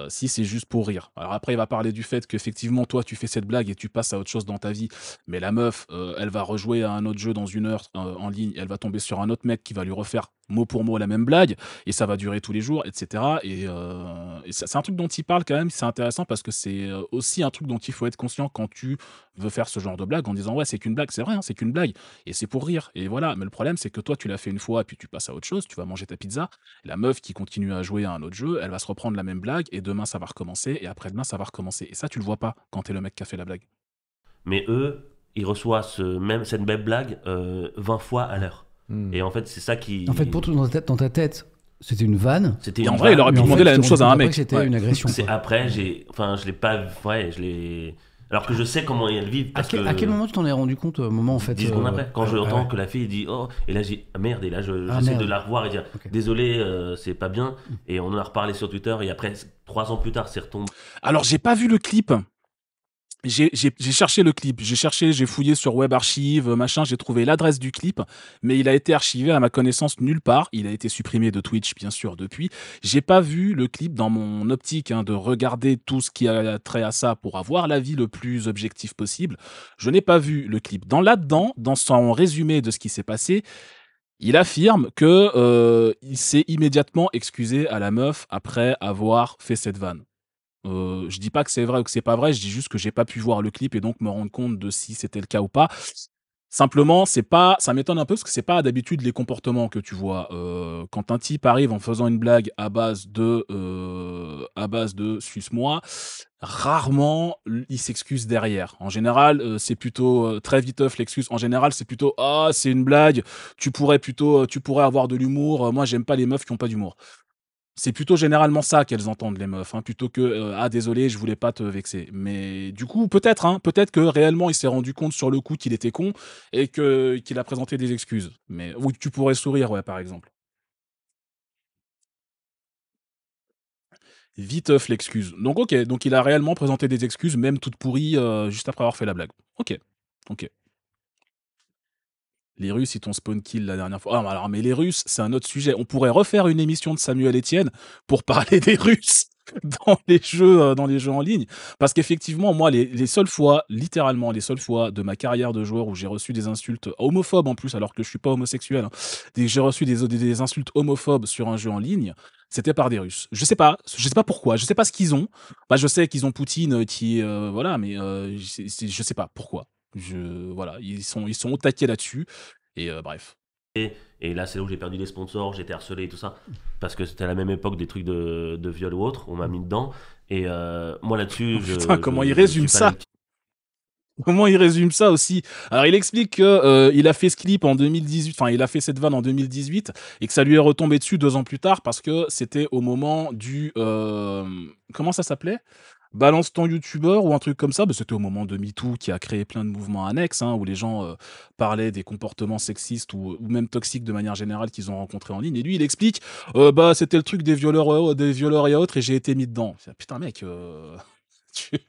si c'est juste pour rire. Alors après, il va parler du fait qu'effectivement, toi, tu fais cette blague et tu passes à autre chose dans ta vie, mais la meuf, elle va rejouer à un autre jeu dans une heure, en ligne, elle va tomber sur un autre mec qui va lui refaire mot pour mot la même blague, et ça va durer tous les jours, etc. Et, euh, c'est un truc dont il parle quand même, c'est intéressant parce que c'est euh, aussi un truc dont il faut être conscient quand tu veux faire ce genre de blague en disant ouais c'est qu'une blague, c'est vrai, hein, c'est qu'une blague, et c'est pour rire. Et voilà, mais le problème c'est que toi tu l'as fait une fois, et puis tu passes à autre chose, tu vas manger ta pizza, la meuf qui continue à jouer à un autre jeu, elle va se reprendre la même blague, et demain ça va recommencer, et après-demain ça va recommencer. Et ça tu le vois pas quand t'es le mec qui a fait la blague. Mais eux, ils reçoivent ce même, cette même blague 20 euh, fois à l'heure. Hmm. Et en fait, c'est ça qui. En fait, pour toi, dans ta tête, dans ta tête c'était une vanne. C'était en vrai, il aurait pu demander la même chose à un mec. C'était une agression. C'est après, j'ai, enfin, je l'ai pas, ouais, je l'ai. Alors que je sais comment elle vit. à, quel, moment tu t'en es rendu compte euh, au moment en fait secondes euh, après, quand je j'entends ah que la fille dit oh et là j'ai ah, merde et là je ah, j'essaie de la revoir et dire désolé euh, c'est pas bien et on en a reparlé sur Twitter et après trois ans plus tard c'est retombé. Alors j'ai pas vu le clip j'ai cherché le clip, j'ai cherché, j'ai fouillé sur Web Archive, machin, j'ai trouvé l'adresse du clip, mais il a été archivé à ma connaissance nulle part. Il a été supprimé de Twitch, bien sûr, depuis. J'ai pas vu le clip dans mon optique hein, de regarder tout ce qui a trait à ça pour avoir l'avis le plus objectif possible. Je n'ai pas vu le clip. Dans là-dedans, dans son résumé de ce qui s'est passé, il affirme que euh, il s'est immédiatement excusé à la meuf après avoir fait cette vanne. Euh, je dis pas que c'est vrai ou que c'est pas vrai, je dis juste que j'ai pas pu voir le clip et donc me rendre compte de si c'était le cas ou pas. Simplement, c'est pas, ça m'étonne un peu parce que c'est pas d'habitude les comportements que tu vois. Euh, quand un type arrive en faisant une blague à base de, euh, à base de suce-moi, rarement il s'excuse derrière. En général, euh, c'est plutôt très vite viteuf l'excuse. En général, c'est plutôt ah oh, c'est une blague. Tu pourrais plutôt, tu pourrais avoir de l'humour. Moi, j'aime pas les meufs qui ont pas d'humour. C'est plutôt généralement ça qu'elles entendent les meufs, hein, plutôt que euh, ah désolé, je voulais pas te vexer. Mais du coup, peut-être, hein, peut-être que réellement il s'est rendu compte sur le coup qu'il était con et que qu'il a présenté des excuses. Mais ou tu pourrais sourire, ouais, par exemple. Viteuf euh, l'excuse. Donc ok, donc il a réellement présenté des excuses, même toutes pourries, euh, juste après avoir fait la blague. Ok, ok. Les Russes, ils t'ont spawn kill la dernière fois. Ah, alors, mais les Russes, c'est un autre sujet. On pourrait refaire une émission de Samuel Etienne pour parler [laughs] des Russes dans les jeux, euh, dans les jeux en ligne. Parce qu'effectivement, moi, les, seules fois, littéralement, les seules fois de ma carrière de joueur où j'ai reçu des insultes homophobes en plus, alors que je suis pas homosexuel, hein, j'ai reçu des, des, insultes homophobes sur un jeu en ligne, c'était par des Russes. Je sais pas, je sais pas pourquoi, je sais pas ce qu'ils ont. Bah, je sais qu'ils ont Poutine euh, qui, euh, voilà, mais je, je sais pas pourquoi voilà, ils sont, ils sont au là-dessus. Et euh, bref. Et, là, c'est là où j'ai perdu des sponsors, j'étais harcelé et tout ça. Parce que c'était à la même époque des trucs de, viol ou autre, on m'a mm. mis dedans. Et euh, moi là-dessus. Oh, comment il résume ça [laughs] Comment il résume ça aussi Alors il explique qu'il euh, a fait ce clip en 2018, enfin il a fait cette vanne en 2018 et que ça lui est retombé dessus deux ans plus tard parce que c'était au moment du comment ça s'appelait balance ton youtubeur ou un truc comme ça. mais bah, C'était au moment de MeToo qui a créé plein de mouvements annexes hein, où les gens euh, parlaient des comportements sexistes ou, même toxiques de manière générale qu'ils ont rencontrés en ligne. Et lui, il explique euh, bah, C'était le truc des violeurs, euh, des violeurs et autres et j'ai été mis dedans. Ah, putain, mec.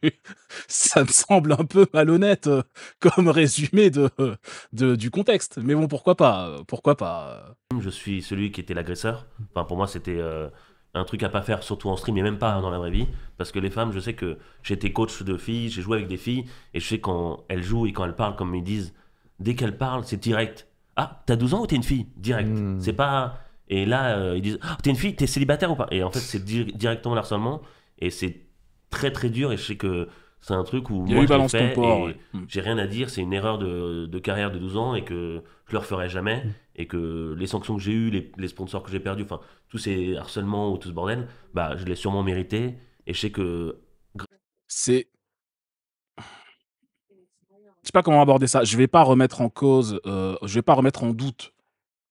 [laughs] ça me semble un peu malhonnête comme résumé de, du contexte. Mais bon, pourquoi pas Pourquoi pas Je suis celui qui était l'agresseur. Enfin, pour moi, c'était un truc à pas faire, surtout en stream, et même pas hein, dans la vraie vie. Parce que les femmes, je sais que j'étais coach de filles, j'ai joué avec des filles, et je sais quand elles jouent et quand elles parlent, comme ils disent, dès qu'elles parlent, c'est direct. Ah, t'as 12 ans ou t'es une fille Direct. Hmm. C'est pas. Et là, euh, ils disent, ah, t'es une fille, t'es célibataire ou pas Et en fait, c'est directement l'harcèlement, et c'est très très dur, et je sais que c'est un truc où moi, hmm. j'ai rien à dire, c'est une erreur de, carrière de 12 ans, et que je le referai jamais. Hmm et que les sanctions que j'ai eues, les, sponsors que j'ai perdus, enfin, tous ces harcèlements ou tout ce bordel, bah, je l'ai sûrement mérité. Et je sais que. C'est. Je sais pas comment aborder ça. Je vais pas remettre en cause, euh, je vais pas remettre en doute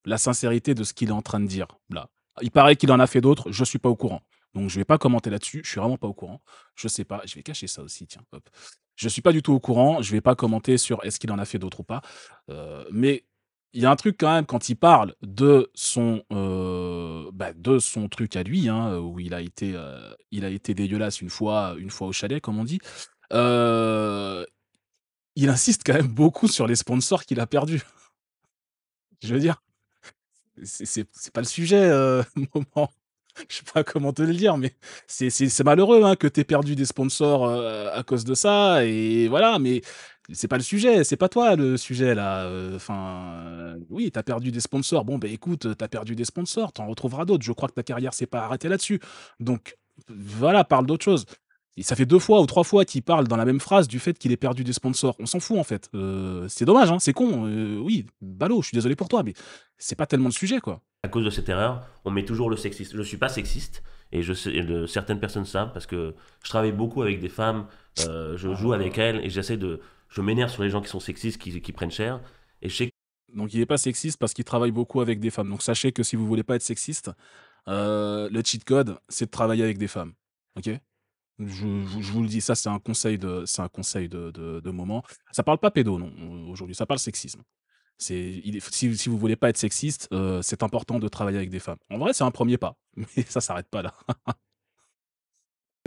la sincérité de ce qu'il est en train de dire. Là. Il paraît qu'il en a fait d'autres, je suis pas au courant. Donc je vais pas commenter là-dessus, je suis vraiment pas au courant. Je sais pas, je vais cacher ça aussi, tiens, hop. Je suis pas du tout au courant, je vais pas commenter sur est-ce qu'il en a fait d'autres ou pas. Euh, mais il y a un truc quand même quand il parle de son euh, bah, de son truc à lui hein, où il a été euh, il a été dégueulasse une fois une fois au chalet comme on dit euh, il insiste quand même beaucoup sur les sponsors qu'il a perdus je veux dire c'est pas le sujet euh, [laughs] moment je sais pas comment te le dire, mais c'est malheureux hein, que tu aies perdu des sponsors euh, à cause de ça. Et voilà, mais c'est pas le sujet, c'est pas toi le sujet là. Euh, enfin, euh, oui, t'as perdu des sponsors. Bon, ben bah, écoute, t'as perdu des sponsors, t'en retrouveras d'autres. Je crois que ta carrière s'est pas arrêtée là-dessus. Donc voilà, parle d'autre chose. Et ça fait deux fois ou trois fois qu'il parle dans la même phrase du fait qu'il ait perdu des sponsors. On s'en fout en fait. Euh, c'est dommage, hein, c'est con. oui, ballot, je suis désolé pour toi, mais c'est pas tellement le sujet quoi. À cause de cette erreur, on met toujours le sexiste. Je suis pas sexiste et je sais, le, certaines personnes savent parce que je travaille beaucoup avec des femmes, je ah. joue avec elles et j'essaie de, je m'énerve sur les gens qui sont sexistes, qui, prennent cher. Et donc il n'est pas sexiste parce qu'il travaille beaucoup avec des femmes. Donc sachez que si vous voulez pas être sexiste, euh, le cheat code, c'est de travailler avec des femmes. Ok je, vous le dis, ça c'est un conseil de, un conseil de, moment. Ça parle pas pédo non aujourd'hui, ça parle sexisme. C'est, si, si vous voulez pas être sexiste, euh, c'est important de travailler avec des femmes. En vrai, c'est un premier pas, [laughs] mais ça s'arrête pas là.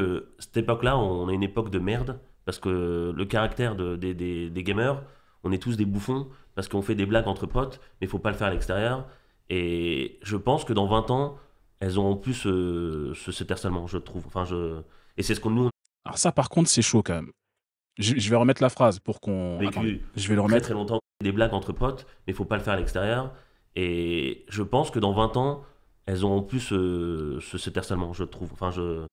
Euh, cette époque-là, on est une époque de merde parce que le caractère des, gamers, on est tous des bouffons parce qu'on fait des blagues entre potes, mais il faut pas le faire à l'extérieur. Et je pense que dans 20 ans, elles auront plus ce, euh, ce, cet je trouve. Enfin, je... Et c'est ce qu'on nous. Alors, ça, par contre, c'est chaud quand même. Je, vais remettre la phrase pour qu'on. Je vais le remettre. Très, très longtemps, des blagues entre potes, mais il faut pas le faire à l'extérieur. Et je pense que dans 20 ans, elles auront plus euh, ce, cet harcèlement, je trouve. Enfin, je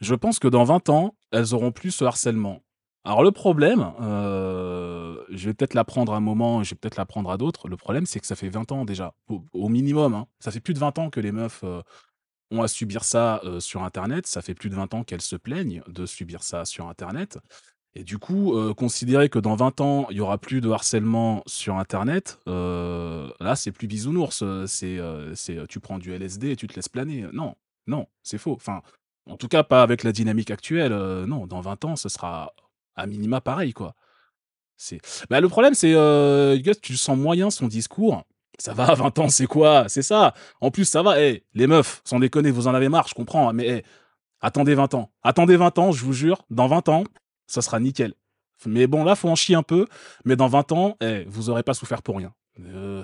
je pense que dans 20 ans, elles auront plus ce harcèlement. Alors le problème, euh, je vais peut-être l'apprendre à un moment, je vais peut-être l'apprendre à d'autres. Le problème, c'est que ça fait 20 ans déjà, au, minimum. Hein. Ça fait plus de 20 ans que les meufs euh, ont à subir ça euh, sur Internet. Ça fait plus de 20 ans qu'elles se plaignent de subir ça sur Internet. Et du coup, considérer que dans 20 ans, il y aura plus de harcèlement sur Internet, là, c'est plus bisounours. C'est, c'est, tu prends du LSD et tu te laisses planer. Non, non, c'est faux. Enfin, en tout cas, pas avec la dynamique actuelle. Euh, non, dans 20 ans, ce sera à minima pareil, quoi. C'est... Bah, le problème, c'est euh, tu sens moyen son discours. Ça va, 20 ans, c'est quoi C'est ça. En plus, ça va. Hey, eh, les meufs, sans déconner, vous en avez marre, je comprends. Hein, mais eh, attendez 20 ans. Attendez 20 ans, je vous jure. Dans 20 ans, ça sera nickel. Mais bon, là, faut en chier un peu. Mais dans 20 ans, eh, vous aurez pas souffert pour rien. Euh,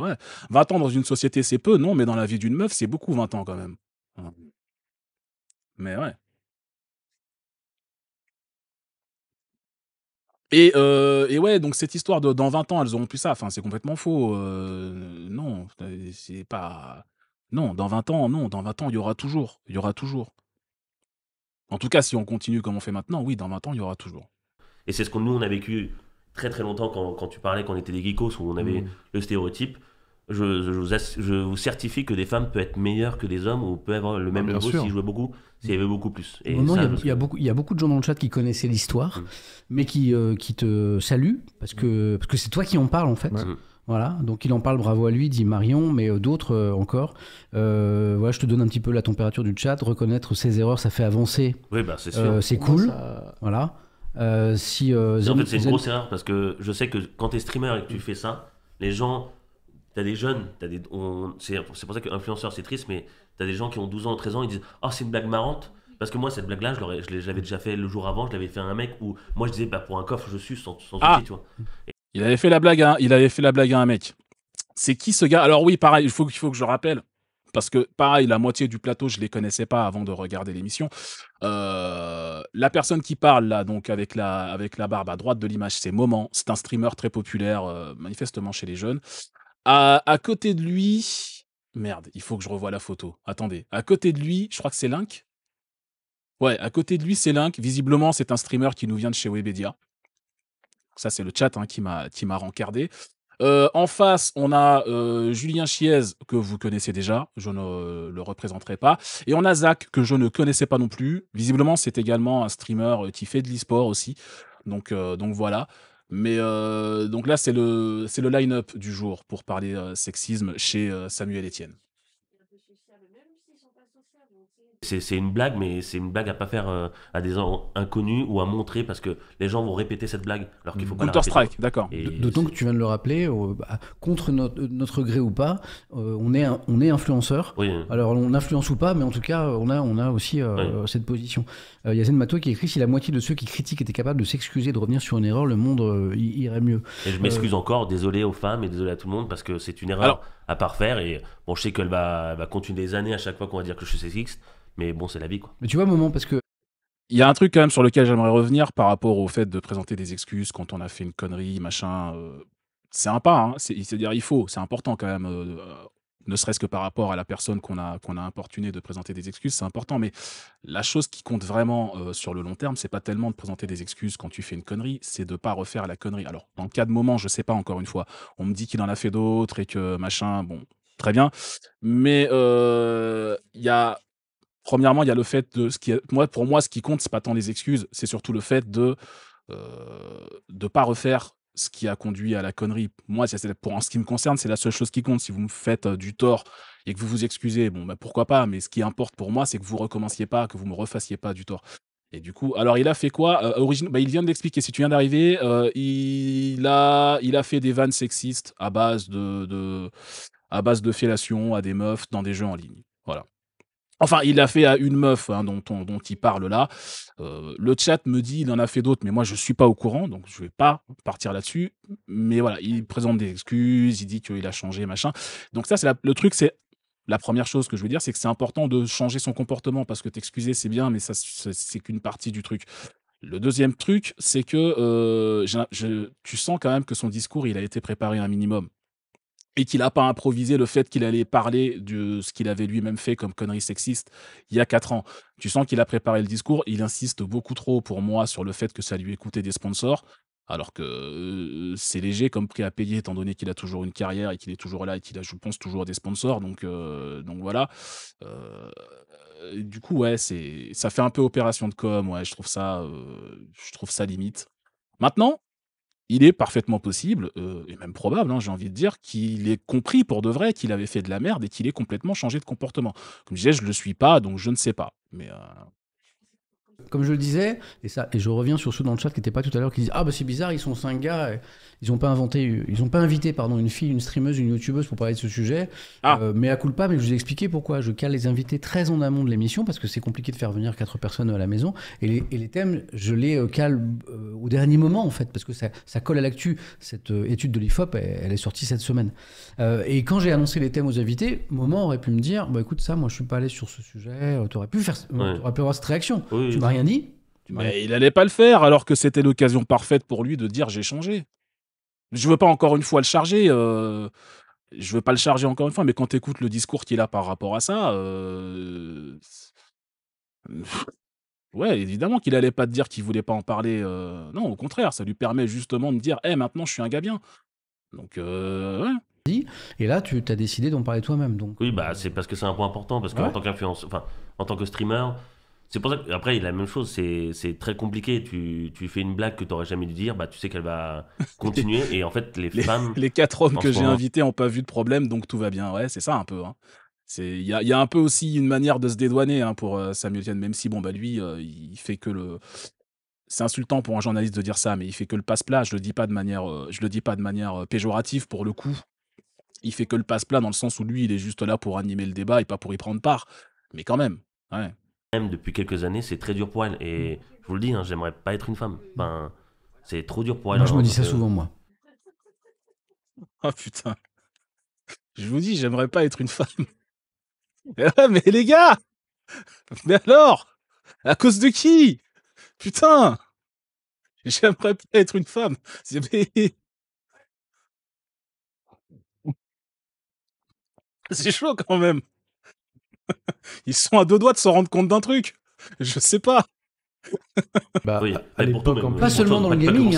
ouais. 20 euh, ans dans une société, c'est peu, non, mais dans la vie d'une meuf, c'est beaucoup 20 ans quand même. Hein. Mais ouais. Et, et ouais, donc cette histoire de dans 20 ans, elles auront plus ça. Enfin, c'est complètement faux. non, c'est pas. Non, dans 20 ans, non, dans 20 ans, il y aura toujours. Il y aura toujours. En tout cas, si on continue comme on fait maintenant, oui, dans 20 ans, il y aura toujours. Et c'est ce que nous, on a vécu très très longtemps quand, quand tu parlais qu'on était des geekos, où on avait mmh. le stéréotype je, vous je, vous certifie que des femmes peuvent être meilleures que des hommes ou peuvent avoir le même ah, niveau. niveau s'ils beaucoup, s'il y avait beaucoup plus. Et il, y a, beaucoup, il y, beaucoup de gens dans le chat qui connaissaient l'histoire, mm. mais qui, euh, qui te saluent parce que parce que c'est toi qui en parle en fait. Mm. Voilà, donc il en parle, bravo à lui, dit Marion, mais euh, d'autres euh, encore. voilà, je te donne un petit peu la température du chat. Reconnaître ses erreurs, ça fait avancer. Oui, bah, c'est c'est cool. Voilà. si, en fait, c'est une grosse erreur parce que je sais que quand tu es streamer et que tu fais ça, les gens T'as des jeunes, t'as des, c'est, pour ça que influenceur c'est triste, mais t'as des gens qui ont 12 ans, 13 ans, ils disent Ah, oh, c'est une blague marrante. Parce que moi, cette blague-là, je, l'avais déjà fait le jour avant, je l'avais fait à un mec où moi je disais bah, Pour un coffre, je suis sans, sans ah. tu vois. Il, avait fait la blague à, il avait fait la blague à un mec. C'est qui ce gars Alors, oui, pareil, il faut, qu'il faut que je rappelle. Parce que, pareil, la moitié du plateau, je ne les connaissais pas avant de regarder l'émission. Euh, la personne qui parle, là, donc, avec la, avec la barbe à droite de l'image, c'est Moment. C'est un streamer très populaire, euh, manifestement, chez les jeunes. À, côté de lui. Merde, il faut que je revoie la photo. Attendez. À côté de lui, je crois que c'est Link. Ouais, à côté de lui, c'est Link. Visiblement, c'est un streamer qui nous vient de chez Webedia. Ça, c'est le chat hein, qui m'a rencardé. Euh, en face, on a euh, Julien Chiez, que vous connaissez déjà, je ne le représenterai pas. Et on a Zach, que je ne connaissais pas non plus. Visiblement, c'est également un streamer qui fait de l'e-sport aussi. Donc, euh, donc voilà. Mais euh, donc là, c'est le, c'est le line-up du jour pour parler euh, sexisme chez euh, Samuel Etienne. C'est une blague, mais c'est une blague à pas faire euh, à des gens inconnus ou à montrer parce que les gens vont répéter cette blague alors qu'il faut pas. Counter Strike, d'accord. D'autant que tu viens de le rappeler, euh, bah, contre euh, notre, gré ou pas, on est on est influenceur. Alors on influence ou pas, mais en tout cas on a aussi cette position. Il y Mato qui écrit si la moitié de ceux qui critiquent étaient capables de s'excuser de revenir sur une erreur, le monde irait mieux. Et je m'excuse encore, désolé aux femmes et désolé à tout le monde parce que c'est une erreur à faire Et bon, je sais qu'elle va, continuer des années à chaque fois qu'on va dire que je suis sexiste, mais bon, c'est la vie, quoi. Mais tu vois, moment, parce que. Il y a un truc quand même sur lequel j'aimerais revenir par rapport au fait de présenter des excuses quand on a fait une connerie, machin. Euh, c'est un hein c'est-à-dire il faut, c'est important quand même. Euh, ne serait-ce que par rapport à la personne qu'on a, qu'on a importuné de présenter des excuses, c'est important. Mais la chose qui compte vraiment euh, sur le long terme, c'est pas tellement de présenter des excuses quand tu fais une connerie, c'est de pas refaire la connerie. Alors, dans le cas de moment, je sais pas, encore une fois, on me dit qu'il en a fait d'autres et que machin, bon, très bien. Mais euh, il y a premièrement, il y a le fait de ce qui, moi, pour moi, ce qui compte, c'est pas tant les excuses, c'est surtout le fait de ne euh, pas refaire ce qui a conduit à la connerie. Moi, pour en ce qui me concerne, c'est la seule chose qui compte. Si vous me faites euh, du tort et que vous vous excusez, bon, bah, pourquoi pas. Mais ce qui importe pour moi, c'est que vous recommenciez pas, que vous me refassiez pas du tort. Et du coup, alors il a fait quoi euh, bah, Il vient de l'expliquer. Si tu viens d'arriver, euh, il, a, il a fait des vannes sexistes à base de, à base de fellation à des meufs dans des jeux en ligne. Voilà. Enfin, il l'a fait à une meuf hein, dont, dont il parle là. Euh, le chat me dit il en a fait d'autres, mais moi je suis pas au courant, donc je vais pas partir là-dessus. Mais voilà, il présente des excuses, il dit qu'il a changé, machin. Donc ça, c'est le truc, c'est la première chose que je veux dire, c'est que c'est important de changer son comportement parce que t'excuser c'est bien, mais ça c'est qu'une partie du truc. Le deuxième truc, c'est que euh, tu sens quand même que son discours il a été préparé un minimum et qu'il n'a pas improvisé le fait qu'il allait parler de ce qu'il avait lui-même fait comme connerie sexiste il y a quatre ans. Tu sens qu'il a préparé le discours, il insiste beaucoup trop pour moi sur le fait que ça lui coûté des sponsors, alors que euh, c'est léger comme prix à payer étant donné qu'il a toujours une carrière et qu'il est toujours là et qu'il a, je pense, toujours des sponsors. Donc, euh, donc voilà. Euh, du coup, ouais, c'est ça fait un peu opération de com. Ouais, je trouve ça, je trouve ça limite. Maintenant, il est parfaitement possible, euh, et même probable, hein, j'ai envie de dire, qu'il ait compris pour de vrai qu'il avait fait de la merde et qu'il ait complètement changé de comportement. Comme je disais, je ne le suis pas, donc je ne sais pas. Mais euh, comme je le disais, et, ça, et je reviens sur ceux dans le chat qui n'étaient pas tout à l'heure, qui disent Ah, bah c'est bizarre, ils sont cinq gars, ils n'ont pas inventé, ils ont pas invité pardon, une fille, une streameuse, une youtubeuse pour parler de ce sujet. Ah. Euh, mais à coup pas, mais je vous ai expliqué pourquoi. Je cale les invités très en amont de l'émission, parce que c'est compliqué de faire venir quatre personnes à la maison. Et les, thèmes, je les euh, cale euh, au dernier moment, en fait, parce que ça, ça colle à l'actu. Cette étude de l'IFOP, elle, est sortie cette semaine. et quand j'ai annoncé les thèmes aux invités, moment aurait pu me dire Bah écoute, ça, moi, je suis pas allé sur ce sujet, tu aurais pu faire, pu avoir cette réaction. rien il n'allait pas le faire alors que c'était l'occasion parfaite pour lui de dire j'ai changé. Je veux pas encore une fois le charger. Euh, je veux pas le charger encore une fois, mais quand tu écoutes le discours qu'il a par rapport à ça, euh, ouais, évidemment qu'il allait pas te dire qu'il voulait pas en parler. Euh, non, au contraire, ça lui permet justement de dire, hé, maintenant je suis un gars bien. Donc, euh... Et là, tu as décidé d'en parler toi-même. Donc. Oui, bah c'est parce que c'est un point important parce qu'en tant qu'influence, enfin, en tant que streamer, c'est pour ça qu'après, la même chose, c'est très compliqué. Tu, fais une blague que tu n'aurais jamais dû dire, bah, tu sais qu'elle va [laughs] continuer. et en fait, les, femmes. [laughs] Les quatre hommes que j'ai invités n'ont pas vu de problème, donc tout va bien. Ouais, c'est ça un peu. Hein. Il y a, un peu aussi une manière de se dédouaner hein, pour euh, Samuel Tien, même si bon, bah, lui, euh, il fait que le. C'est insultant pour un journaliste de dire ça, mais il fait que le passe-plat. Je le dis pas de manière, euh, je le dis pas de manière péjorative pour le coup. Il fait que le passe-plat dans le sens où lui, il est juste là pour animer le débat et pas pour y prendre part. Mais quand même, ouais même depuis quelques années, c'est très dur pour elle. Et je vous le dis, hein, j'aimerais pas être une femme. Ben, c'est trop dur pour elle. je me hein, dis ça souvent, moi. [laughs] Oh putain. Je vous dis, j'aimerais pas être une femme. [laughs] Mais, les gars Mais alors À cause de qui Putain J'aimerais pas être une femme. C'est [laughs] chaud quand même. [laughs] Ils sont à deux doigts de s'en rendre compte d'un truc. Je sais pas. [laughs] bah, pas seulement dans le gaming.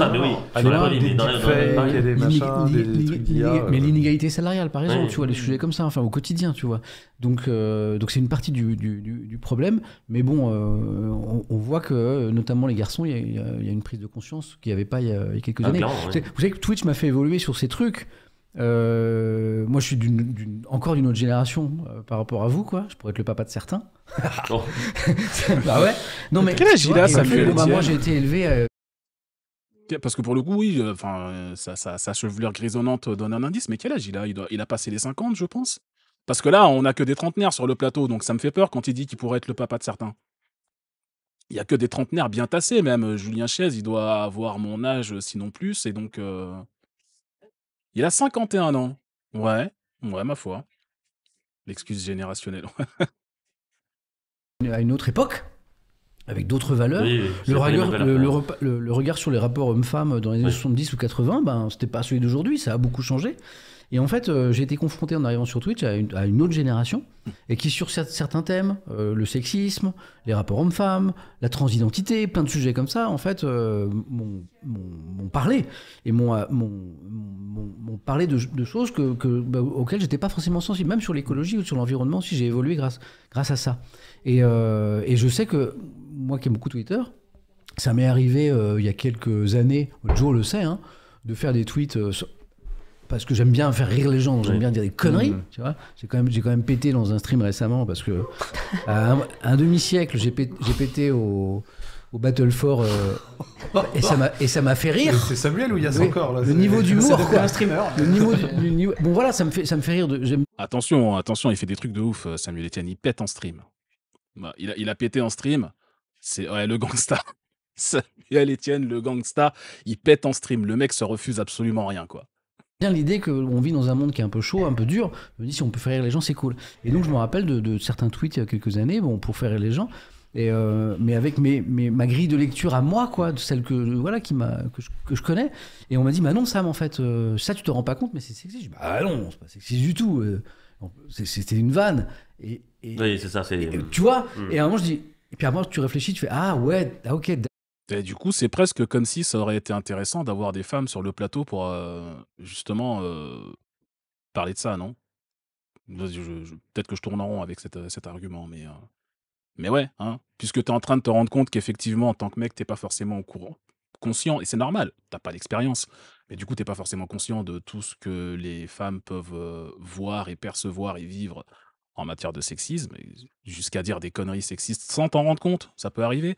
mais Mais l'inégalité salariale, par exemple, tu vois, les sujets comme ça, enfin, au quotidien, tu vois. Donc, euh, donc c'est une partie du, problème. Mais bon, euh, on, voit que, notamment les garçons, il y, a une prise de conscience qu'il n'y avait pas il y a, quelques ah, années. Vous savez que Twitch m'a fait évoluer sur ces trucs. Euh, moi, je suis encore d'une autre génération euh, par rapport à vous, quoi. Je pourrais être le papa de certains. [laughs] [laughs] bah ouais. Non mais. Quel âge il a ça Moi, j'ai été élevé. Euh, parce que pour le coup, oui, enfin, sa, chevelure grisonnante donne un indice. Mais quel âge il a il, a passé les 50, je pense. Parce que là, on n'a que des trentenaires sur le plateau, donc ça me fait peur quand il dit qu'il pourrait être le papa de certains. Il y a que des trentenaires bien tassés, même. Julien Chaise, il doit avoir mon âge, sinon plus, et donc. Il a 51 ans. Ouais, ouais, ma foi. L'excuse générationnelle. à une autre époque avec d'autres valeurs. le, regard, sur les rapports hommes-femmes dans les années 70 ou 80, ben, c'était pas celui d'aujourd'hui, ça a beaucoup changé. Et en fait, euh, j'ai été confronté en arrivant sur Twitch à une, autre génération, et qui sur certains thèmes, euh, le sexisme, les rapports hommes-femmes, la transidentité, plein de sujets comme ça, en fait, euh, m'ont, parlé, et m'ont, parlé de, choses que, que n'étais bah, j'étais pas forcément sensible, même sur l'écologie ou sur l'environnement, si j'ai évolué grâce, grâce à ça. Et, je sais que, moi qui aime beaucoup Twitter, ça m'est arrivé il y a quelques années, Joe le sait, hein, de faire des tweets parce que j'aime bien faire rire les gens, j'aime mm. bien dire des conneries. Mm. Tu vois, j'ai quand même, j'ai quand même pété dans un stream récemment parce que [laughs] un, demi-siècle, j'ai pété, au, Battle for euh, et ça m'a et ça m'a fait rire. C'est Samuel ou il y a encore là, Le niveau d'humour, quoi. Un streamer. Le niveau, bon voilà, ça me fait, ça me fait rire. De, attention, attention, il fait des trucs de ouf. Euh, Samuel Etienne, il pète en stream. Bah, il, a, il pété en stream. C'est le gangsta. [laughs] Samuel Etienne, le gangsta, il pète en stream. Le mec se refuse absolument rien, quoi bien l'idée qu'on vit dans un monde qui est un peu chaud, un peu dur. Je me dis, si on peut faire rire les gens, c'est cool. Et donc, je me rappelle de, certains tweets il y a quelques années, bon, pour faire rire les gens. Et euh, mais avec mes, mes, ma grille de lecture à moi, quoi, de celle que, voilà, qui que, je, que je connais. Et on m'a dit, bah non, Sam, en fait, euh, ça, tu te rends pas compte, mais c'est sexy. Je dis, bah non, c'est pas sexy du tout. Euh. C'était une vanne. Et, et oui, c'est ça. Et, tu vois, hmm. et à un moment, je dis, et puis à un moment, tu réfléchis, tu fais, ah ouais, ah ok, du coup, c'est presque comme si ça aurait été intéressant d'avoir des femmes sur le plateau pour, euh, justement, euh, parler de ça, non? peut-être que je tourne en rond avec cet, argument, mais, euh, mais ouais, hein, puisque tu es en train de te rendre compte qu'effectivement, en tant que mec, tu pas forcément au courant, conscient et c'est normal, tu pas l'expérience. Mais du coup, tu pas forcément conscient de tout ce que les femmes peuvent, voir et percevoir et vivre en matière de sexisme jusqu'à dire des conneries sexistes sans t'en rendre compte, ça peut arriver.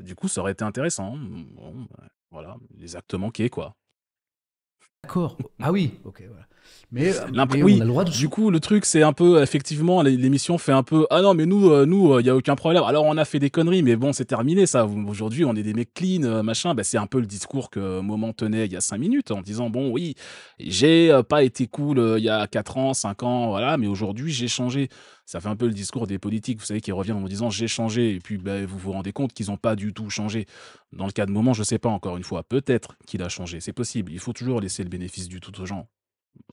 Du coup, ça aurait été intéressant. Bah, voilà, exactement qui est quoi. D'accord. Oh, ah oui, ok, voilà. Mais, euh, oui, du coup, le truc, c'est un peu, effectivement, l'émission fait un peu Ah non, mais nous, euh, nous, il euh, n'y a aucun problème. Alors, on a fait des conneries, mais bon, c'est terminé, ça. Aujourd'hui, on est des mecs clean, machin. Bah, c'est un peu le discours que Moment tenait il y a cinq minutes en disant Bon, oui, j'ai pas été cool il y a quatre ans, cinq ans, voilà, mais aujourd'hui, j'ai changé ça fait un peu le discours des politiques, vous savez, qui reviennent en disant j'ai changé, et puis ben, vous vous rendez compte qu'ils n'ont pas du tout changé. Dans le cas de moment, je ne sais pas encore une fois, peut-être qu'il a changé, c'est possible. Il faut toujours laisser le bénéfice du tout aux gens.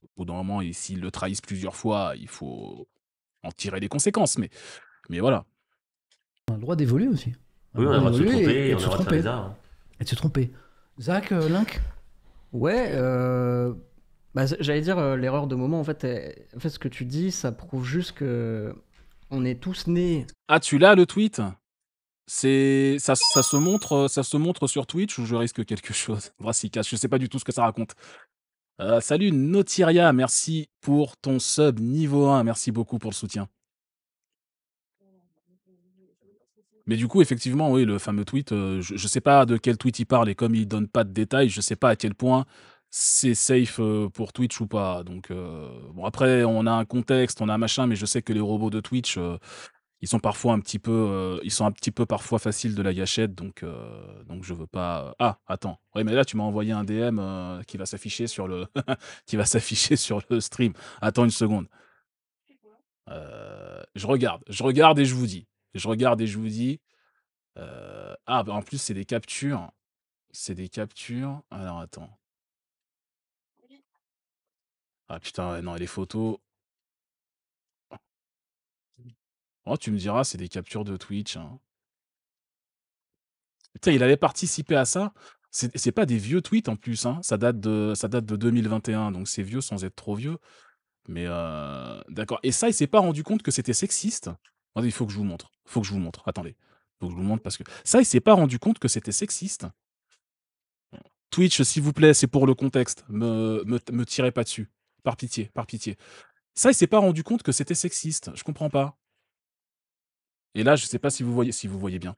Au bout d'un moment, s'ils le trahissent plusieurs fois, il faut en tirer les conséquences, mais, mais voilà. On a le droit d'évoluer aussi. Oui, on a le droit de se tromper, et, on de hein. Et de se tromper. Zach, euh, Link Ouais, euh, bah, J'allais dire euh, l'erreur de moment. En fait, en fait, ce que tu dis, ça prouve juste que on est tous nés. Ah, tu l'as le tweet C'est ça, ça, se montre, euh, ça se montre sur Twitch ou je risque quelque chose. [laughs] Brassica, je sais pas du tout ce que ça raconte. Euh, salut Notiria, merci pour ton sub niveau 1, merci beaucoup pour le soutien. Mais du coup, effectivement, oui, le fameux tweet, je ne sais pas de quel tweet il parle et comme il donne pas de détails, je ne sais pas à quel point c'est safe euh, pour Twitch ou pas. Donc, euh, bon, après, on a un contexte, on a un machin, mais je sais que les robots de Twitch, euh, ils sont parfois un petit peu, ils sont un petit peu parfois faciles de la gâchette, donc, donc je veux pas. Ah, attends. Oui, mais là, tu m'as envoyé un DM qui va s'afficher sur le, [laughs] qui va s'afficher sur le stream. Attends une seconde. je regarde, je regarde et je vous dis. Je regarde et je vous dis. Ah, bah, en plus, c'est des captures. C'est des captures. Alors, attends. Ah putain, non, et les photos. Oh, tu me diras, c'est des captures de Twitch. Putain, hein. il avait participé à ça. C'est pas des vieux tweets en plus, hein. ça, date de, ça date de 2021, donc c'est vieux sans être trop vieux. Mais euh, d'accord. Et ça, il s'est pas rendu compte que c'était sexiste. il faut que je vous montre. Il faut que je vous montre. Attendez. Il faut que je vous montre parce que ça, il s'est pas rendu compte que c'était sexiste. Twitch, s'il vous plaît, c'est pour le contexte. Me, me, me tirez pas dessus. Par pitié, par pitié. Ça, il s'est pas rendu compte que c'était sexiste. Je comprends pas. Et là, je sais pas si vous voyez, si vous voyez bien.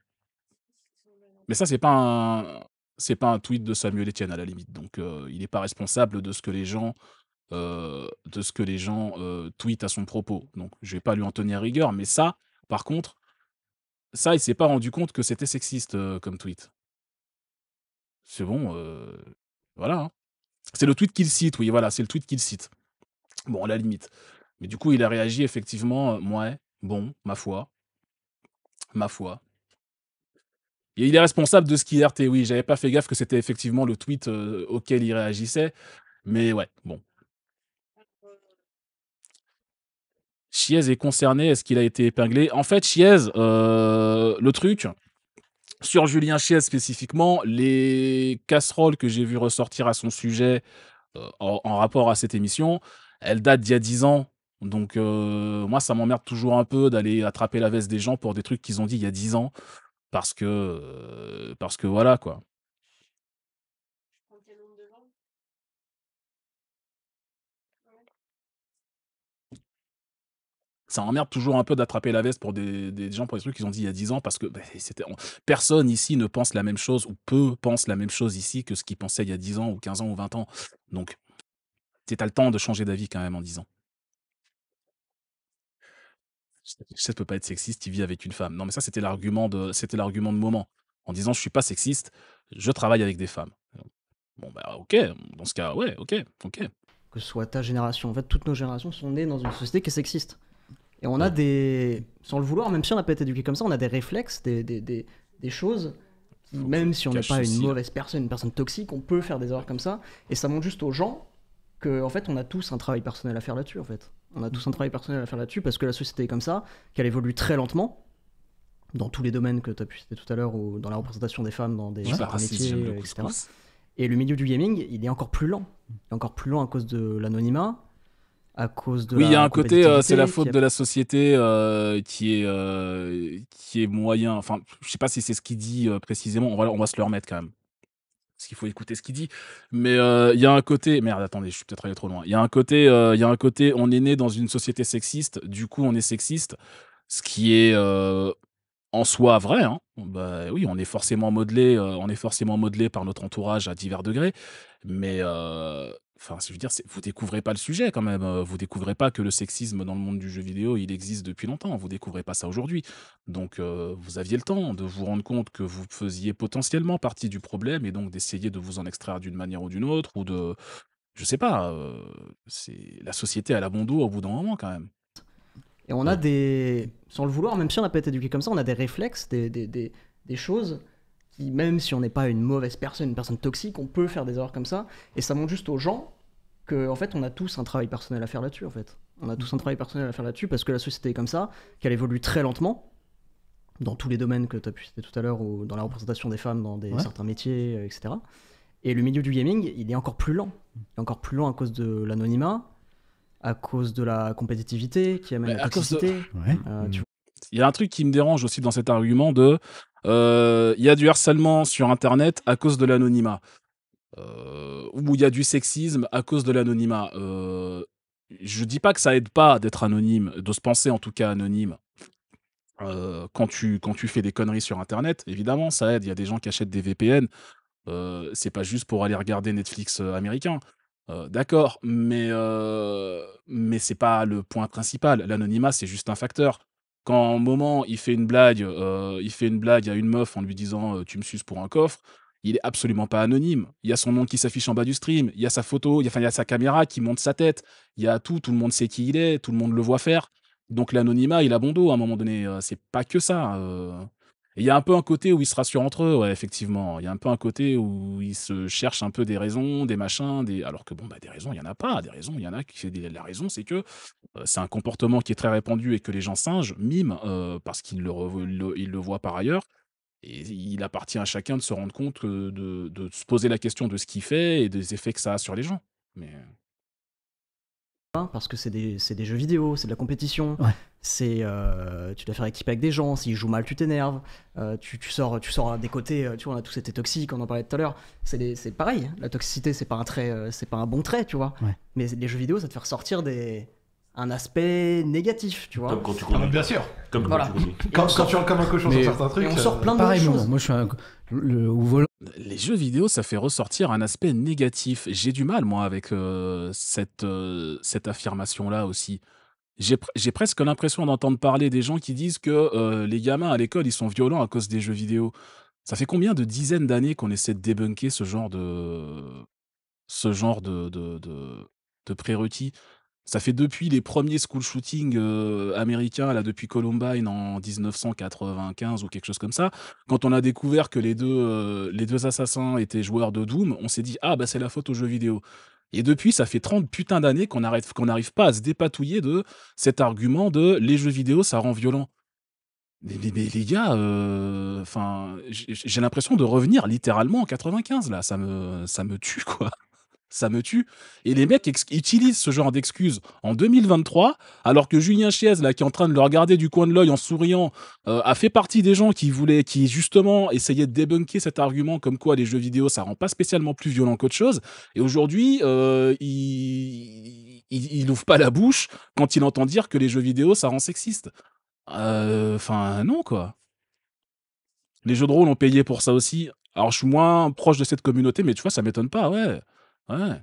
Mais ça, c'est pas un, c'est pas un tweet de Samuel Etienne à la limite. Donc, euh, il n'est pas responsable de ce que les gens, euh, de ce que les gens euh, tweetent à son propos. Donc, je vais pas lui en tenir rigueur. Mais ça, par contre, ça, il s'est pas rendu compte que c'était sexiste comme tweet. C'est bon, voilà. Hein. C'est le tweet qu'il cite, oui, voilà, c'est le tweet qu'il cite. Bon, à la limite. Mais du coup, il a réagi effectivement, euh, moi, ouais, bon, ma foi, ma foi. Et il est responsable de ce qu'il RT, oui, j'avais pas fait gaffe que c'était effectivement le tweet euh, auquel il réagissait, mais ouais, bon. Chiez est concerné, est-ce qu'il a été épinglé En fait, Chiez, euh, le truc, sur Julien Chies, spécifiquement, les casseroles que j'ai vu ressortir à son sujet euh, en, rapport à cette émission, elles datent d'il y a 10 ans. Donc euh, moi, ça m'emmerde toujours un peu d'aller attraper la veste des gens pour des trucs qu'ils ont dit il y a 10 ans. Parce que, euh, parce que voilà, quoi. ça emmerde toujours un peu d'attraper la veste pour des, gens pour des trucs qu'ils ont dit il y a 10 ans parce que bah, c'était personne ici ne pense la même chose ou peu pense la même chose ici que ce qu'ils pensaient il y a 10 ans ou 15 ans ou 20 ans. Donc, tu as le temps de changer d'avis quand même en dix ans. Je sais, peut pas être sexiste, il vit avec une femme. Non, mais ça, c'était l'argument de, c'était l'argument de moment. En disant, je suis pas sexiste, je travaille avec des femmes. Bon, bah, ok, dans ce cas, ouais, ok, ok. Que ce soit ta génération, en fait, toutes nos générations sont nées dans une société qui est sexiste. Et on a des, sans le vouloir, même si on n'a pas été éduqué comme ça, on a des réflexes, des, des, des, choses. Même si on n'est pas une mauvaise personne, une personne toxique, on peut faire des erreurs comme ça. Et ça montre juste aux gens que, en fait, on a tous un travail personnel à faire là-dessus, en fait. On a tous un travail personnel à faire là-dessus parce que la société est comme ça, qu'elle évolue très lentement dans tous les domaines que tu as pu citer tout à l'heure, ou dans la représentation des femmes dans des, métiers, etc. Et le milieu du gaming, il est encore plus lent. Il est encore plus lent à cause de l'anonymat, à cause de. Oui, il y a un côté, euh, c'est la faute de la société euh, qui est euh, qui est moyen. Enfin, je ne sais pas si c'est ce qu'il dit précisément. On va on va se le remettre quand même. Parce qu'il faut écouter ce qu'il dit. Mais il y a un côté. Merde, attendez, je suis peut-être allé trop loin. Il y a un côté. Il y a un côté. On est né dans une société sexiste. Du coup, on est sexiste. Ce qui est en soi vrai. Hein. Bah, oui, on est forcément modelé. on est forcément modelé par notre entourage à divers degrés. Mais Enfin, je veux dire, vous découvrez pas le sujet quand même. Euh, vous découvrez pas que le sexisme dans le monde du jeu vidéo, il existe depuis longtemps. Vous découvrez pas ça aujourd'hui. Donc, euh, vous aviez le temps de vous rendre compte que vous faisiez potentiellement partie du problème et donc d'essayer de vous en extraire d'une manière ou d'une autre ou de, je sais pas. Euh, c'est la société à la bon au bout d'un moment quand même. Et on a des, sans le vouloir, même si on n'a pas été éduqué comme ça, on a des réflexes, des choses même si on n'est pas une mauvaise personne, une personne toxique, on peut faire des erreurs comme ça. Et ça montre juste aux gens qu'en en fait, on a tous un travail personnel à faire là-dessus, en fait. On a tous un travail personnel à faire là-dessus parce que la société est comme ça, qu'elle évolue très lentement dans tous les domaines que tu as pu citer tout à l'heure, ou dans la représentation des femmes dans des, certains métiers, euh, etc. Et le milieu du gaming, il est encore plus lent. Il est encore plus lent à cause de l'anonymat, à cause de la compétitivité qui amène à la toxicité. Euh, il y a un truc qui me dérange aussi dans cet argument de euh, il y a du harcèlement sur Internet à cause de l'anonymat. Euh, ou il y a du sexisme à cause de l'anonymat. Euh, je dis pas que ça aide pas d'être anonyme, de se penser en tout cas anonyme. quand, tu, quand tu fais des conneries sur Internet, évidemment, ça aide. Il y a des gens qui achètent des VPN. Euh, c'est pas juste pour aller regarder Netflix américain. D'accord, mais, euh, mais c'est pas le point principal. L'anonymat, c'est juste un facteur quand à un moment il fait une blague, euh, il fait une blague à une meuf en lui disant euh, tu me suces pour un coffre, il est absolument pas anonyme. Il y a son nom qui s'affiche en bas du stream, il y a sa photo, il y a, il a sa caméra qui monte sa tête, il y a tout, tout le monde sait qui il est, tout le monde le voit faire. Donc l'anonymat, il a bon dos à un moment donné. Euh, c'est pas que ça il y a un peu un côté où ils se rassurent entre eux, effectivement. Il y a un peu un côté où ils se cherchent un peu des raisons, des machins, des... alors que bon, bah, des raisons, il n'y en a pas. Des raisons, il y en a. Qui... La raison, c'est que euh, c'est un comportement qui est très répandu et que les gens singes miment euh, parce qu'ils le, voient par ailleurs. Et il appartient à chacun de se rendre compte, euh, de, de se poser la question de ce qu'il fait et des effets que ça a sur les gens. Mais. Hein, parce que c'est des, jeux vidéo, c'est de la compétition. C'est euh, tu dois faire équipe avec des gens. S'ils jouent mal, tu t'énerves. Euh, tu, sors, tu sors des côtés. Euh, tu vois, on a tous été toxiques. On en parlait tout à l'heure. C'est pareil. La toxicité, c'est pas un trait, c'est pas un bon trait, tu vois. Mais les jeux vidéo, ça te fait ressortir des un aspect négatif, tu vois. Comme quand tu ah, bien sûr. Comme quand tu rentres Comme, quand, quand, tu comme un cochon sur certains trucs. on sort plein de choses. Moi, je suis un, le, les jeux vidéo, ça fait ressortir un aspect négatif. J'ai du mal, moi, avec euh, cette, euh, cette affirmation-là aussi. J'ai presque l'impression d'entendre parler des gens qui disent que euh, les gamins à l'école, ils sont violents à cause des jeux vidéo. Ça fait combien de dizaines d'années qu'on essaie de débunker ce genre de, ce genre de, de, de, de ça fait depuis les premiers school shootings euh, américains, là, depuis Columbine en 1995 ou quelque chose comme ça. Quand on a découvert que les deux, euh, les deux assassins étaient joueurs de Doom, on s'est dit Ah, bah, c'est la faute aux jeux vidéo. Et depuis, ça fait 30 putains d'années qu'on n'arrive pas à se dépatouiller de cet argument de les jeux vidéo, ça rend violent. Mais, les gars, euh, enfin, j'ai l'impression de revenir littéralement en 95 là, ça me, ça me tue quoi ça me tue. Et les mecs utilisent ce genre d'excuses en 2023, alors que Julien Chiez, là, qui est en train de le regarder du coin de l'œil en souriant, euh, a fait partie des gens qui voulaient, qui justement essayaient de débunker cet argument comme quoi les jeux vidéo, ça rend pas spécialement plus violent qu'autre chose. Et aujourd'hui, euh, il, il, pas la bouche quand il entend dire que les jeux vidéo, ça rend sexiste. Euh, enfin, non, quoi. Les jeux de rôle ont payé pour ça aussi. Alors, je suis moins proche de cette communauté, mais tu vois, ça m'étonne pas, ouais. Ouais.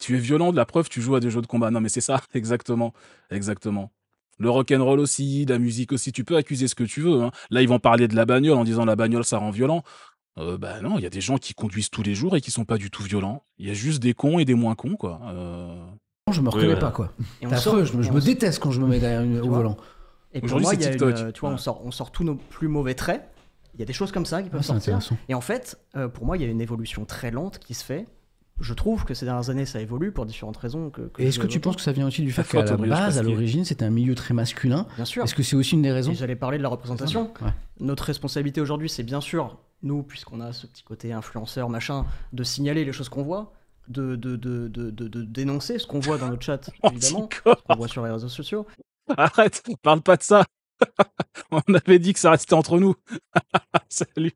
Tu es violent de la preuve, tu joues à des jeux de combat. Non, mais c'est ça, [laughs] exactement, exactement. Le rock'n'roll aussi, la musique aussi, tu peux accuser ce que tu veux. Hein. Là, ils vont parler de la bagnole en disant la bagnole, ça rend violent. Euh, bah non, il y a des gens qui conduisent tous les jours et qui sont pas du tout violents. Il y a juste des cons et des moins cons, quoi. Euh, Je me reconnais pas, quoi. je me, déteste quand je me mets derrière au volant. Et tu vois, on, sort, on sort tous nos plus mauvais traits. Il y a des choses comme ça qui peuvent ah, sortir. Et en fait, euh, pour moi, il y a une évolution très lente qui se fait. Je trouve que ces dernières années, ça évolue pour différentes raisons. Que, Est-ce que tu penses que ça vient aussi du fait qu'à la base, à l'origine, c'était un milieu très masculin Bien sûr. Est-ce que c'est aussi une des raisons J'allais parler de la représentation. Notre responsabilité aujourd'hui, c'est bien sûr, nous, puisqu'on a ce petit côté influenceur, machin, de signaler les choses qu'on voit. De, de, dénoncer ce qu'on voit dans notre chat, [laughs] évidemment, qu'on voit sur les réseaux sociaux. Arrête, parle pas de ça. [laughs] On avait dit que ça restait entre nous. [laughs] Salut.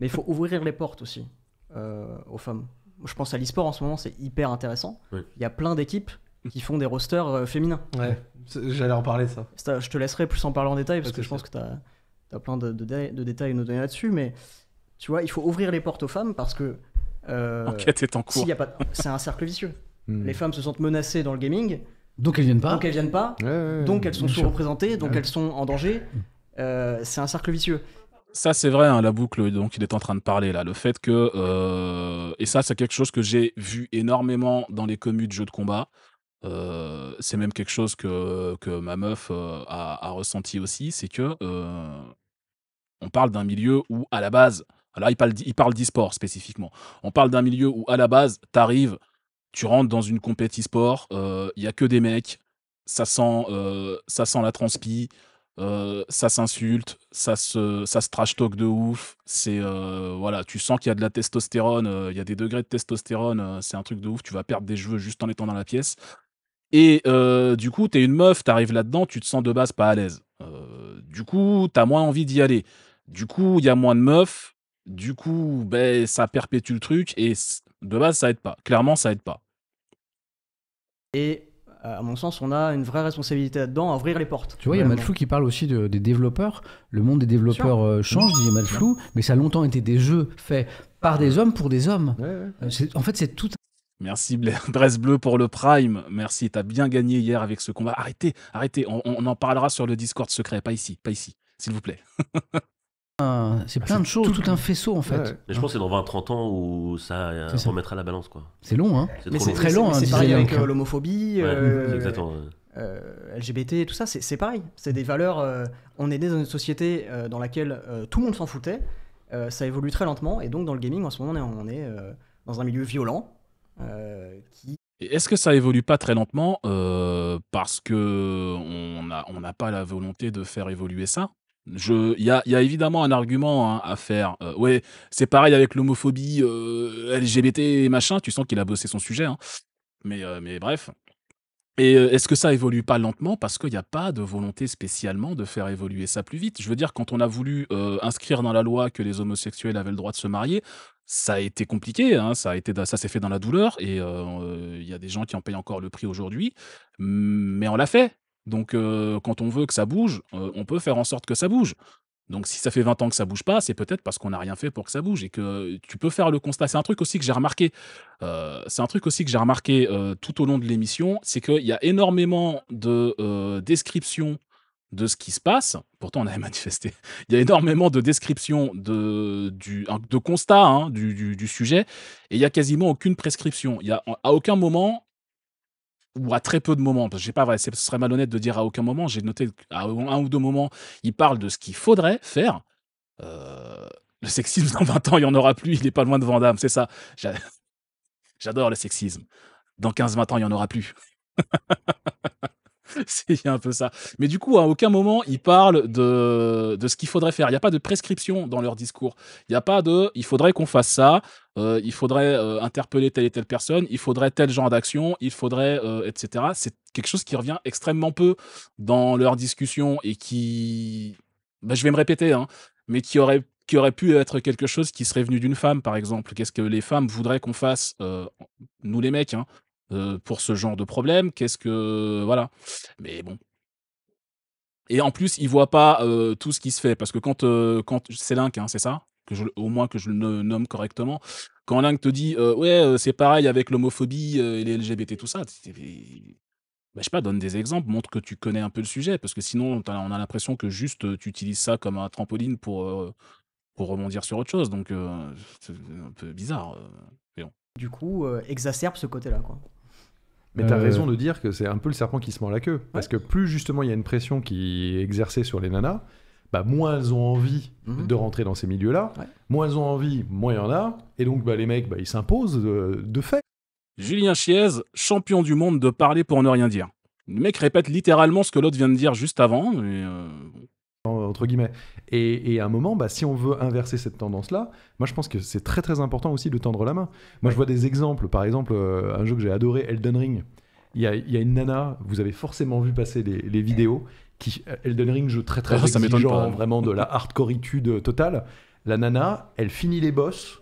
Mais il faut ouvrir les portes aussi euh, aux femmes. Je pense à le en ce moment, c'est hyper intéressant. Il y a plein d'équipes qui font des rosters euh, féminins. Ouais, j'allais en parler ça. Je te laisserai plus en parler en détail parce que, je pense que tu as, plein de, détails à nous donner là-dessus. Mais tu vois, il faut ouvrir les portes aux femmes parce que. Euh, l'enquête est en cours. c'est un cercle vicieux. Hmm. Les femmes se sentent menacées dans le gaming donc elles viennent pas. Donc elles viennent pas. donc elles sont sous-représentées. Donc elles sont en danger. Euh, c'est un cercle vicieux. Ça, c'est vrai, hein, la boucle Donc il est en train de parler, là. Le fait que. Euh, et ça, c'est quelque chose que j'ai vu énormément dans les communes de jeux de combat. Euh, c'est même quelque chose que, que ma meuf a, ressenti aussi. C'est que. on parle d'un milieu où, à la base. Alors, il parle, il parle d'e-sport spécifiquement. On parle d'un milieu où, à la base, t'arrives tu rentres dans une compétition sport, il euh, n'y y a que des mecs, ça sent, euh, ça sent la transpi, euh, ça s'insulte, ça se, ça se trash talk de ouf. C'est voilà, tu sens qu'il y a de la testostérone, il y a des degrés de testostérone, c'est un truc de ouf. Tu vas perdre des cheveux juste en étant dans la pièce. Et du coup, t'es une meuf, t'arrives là-dedans, tu te sens de base pas à l'aise. du coup, t'as moins envie d'y aller. Du coup, il y a moins de meufs. Du coup, ben, ça perpétue le truc et de base, ça aide pas. Clairement, ça aide pas. Et euh, à mon sens, on a une vraie responsabilité là-dedans à ouvrir les portes. Tu vois, il y a Malflou qui parle aussi des développeurs. Le monde des développeurs euh, change, dit Malflou, mais ça a longtemps été des jeux faits par des hommes pour des hommes. Euh, en fait, c'est tout. Merci Blair [laughs] dresse Bleu pour le Prime. Merci, t'as bien gagné hier avec ce combat. Arrêtez, arrêtez, on, on en parlera sur le Discord secret, pas ici, pas ici, s'il vous plaît. [laughs] c'est ah, plein de choses, tout, un faisceau en fait. je pense que c'est dans 20-30 ans où ça remettra la balance. quoi. C'est long, hein C'est très long. Hein, c'est pareil avec euh, [laughs] l'homophobie, euh, LGBT, [laughs] euh, tout ça, c'est pareil. C'est des valeurs. on est né dans une société dans laquelle tout le monde s'en foutait. ça évolue très lentement. Et donc, dans le gaming, en ce moment, on est, dans un milieu violent est-ce que ça évolue pas très lentement parce qu'on n'a pas la volonté de faire évoluer ça il y a, évidemment un argument hein, à faire. Euh, ouais, c'est pareil avec l'homophobie euh, LGBT et machin. Tu sens qu'il a bossé son sujet. Hein. Euh, mais, bref. Et est-ce que ça évolue pas lentement parce qu'il n'y a pas de volonté spécialement de faire évoluer ça plus vite Je veux dire, quand on a voulu inscrire dans la loi que les homosexuels avaient le droit de se marier, ça a été compliqué, hein, ça été, ça s'est fait dans la douleur et il y a des gens qui en payent encore le prix aujourd'hui, mais on l'a fait. Donc, euh, quand on veut que ça bouge, euh, on peut faire en sorte que ça bouge. Donc, si ça fait 20 ans que ça bouge pas, c'est peut-être parce qu'on n'a rien fait pour que ça bouge et que tu peux faire le constat. C'est un truc aussi que j'ai remarqué. Euh, c'est un truc aussi que j'ai remarqué tout au long de l'émission, c'est qu'il y a énormément de descriptions de ce qui se passe. Pourtant, on avait [laughs] manifesté. Il y a énormément de descriptions de, du, de constats hein, du, sujet et il y a quasiment aucune prescription. Il y a, à aucun moment, ou à très peu de moments, parce que j'ai pas, ce serait malhonnête de dire à aucun moment, j'ai noté à un ou deux moments, il parle de ce qu'il faudrait faire. Euh, le sexisme, [laughs] dans 20 ans, il n'y en aura plus, il n'est pas loin de Vandame c'est ça. [laughs] J'adore le sexisme. Dans 15-20 ans, il n'y en aura plus. [laughs] [laughs] c'est un peu ça. Mais du coup, à aucun moment, ils parlent de, de ce qu'il faudrait faire. Il n'y a pas de prescription dans leur discours. Il n'y a pas de il faudrait qu'on fasse ça, euh, il faudrait euh, interpeller telle et telle personne, il faudrait tel genre d'action, il faudrait, euh, etc. C'est quelque chose qui revient extrêmement peu dans leur discussion et qui, bah, je vais me répéter, hein, mais qui aurait qui aurait pu être quelque chose qui serait venu d'une femme, par exemple. Qu'est-ce que les femmes voudraient qu'on fasse, nous les mecs, hein? Euh, pour ce genre de problème. Qu'est-ce que. Voilà. Mais bon. Et en plus, il voit pas tout ce qui se fait. Parce que quand. quand c'est Link, hein, c'est ça que Au moins que je le nomme correctement. Quand Link te dit Ouais, c'est pareil avec l'homophobie et les LGBT, tout ça. Bah, je sais pas, donne des exemples, montre que tu connais un peu le sujet, parce que sinon, on a, l'impression que juste tu utilises ça comme un trampoline pour, pour rebondir sur autre chose. Donc, c'est un peu bizarre. Du coup, exacerbe ce côté-là, quoi. Mais t'as euh. raison de dire que c'est un peu le serpent qui se mord la queue. Parce que plus justement il y a une pression qui est exercée sur les nanas, bah, moins elles ont envie mhm. de rentrer dans ces milieux-là. Moins elles ont envie, moins il y en a. Et donc, bah, les mecs, bah, ils s'imposent euh, de, fait. Julien Chiez, champion du monde de parler pour ne rien dire. Le mec répète littéralement ce que l'autre vient de dire juste avant. mais... Euh, entre guillemets. Et, à un moment, bah, si on veut inverser cette tendance-là, moi je pense que c'est très très important aussi de tendre la main. Moi je vois des exemples, par exemple, euh, un jeu que j'ai adoré, Elden Ring. Il y, a, une nana, vous avez forcément vu passer les, vidéos, qui, euh, Elden Ring, jeu très très ah, exigeant, ça vraiment de la hardcoreitude totale. La nana, elle finit les boss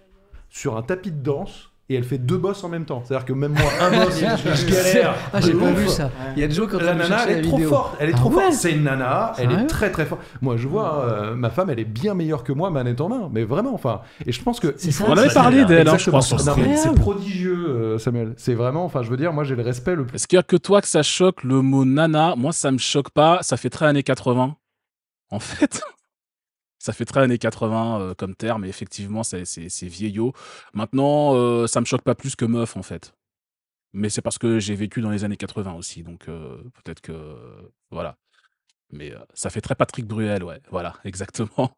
sur un tapis de danse elle fait deux boss en même temps. C'est-à-dire que même moi, un boss, [laughs] je galère. Ah, j'ai pas vu ça. Il y a des jours quand La nana, elle est trop forte. Elle est ah trop forte. C'est une nana. Elle ah est très très forte. Moi, je vois euh, ma femme, elle est bien meilleure que moi, manette en main. Mais vraiment, enfin. Et je pense que. On avait parlé d'elle, hein, je pense. C'est prodigieux, euh, Samuel. C'est vraiment. Enfin, je veux dire, moi, j'ai le respect le plus. Est-ce qu'il y a que toi que ça choque le mot nana Moi, ça me choque pas. Ça fait très années 80. En fait. Ça fait très années 80 euh, comme terme, mais effectivement, c'est vieillot. Maintenant, ça euh, ça me choque pas plus que meuf, en fait. Mais c'est parce que j'ai vécu dans les années 80 aussi, donc euh, peut-être que. Voilà. Mais ça fait très Patrick Bruel, ouais. Voilà, [laughs] exactement.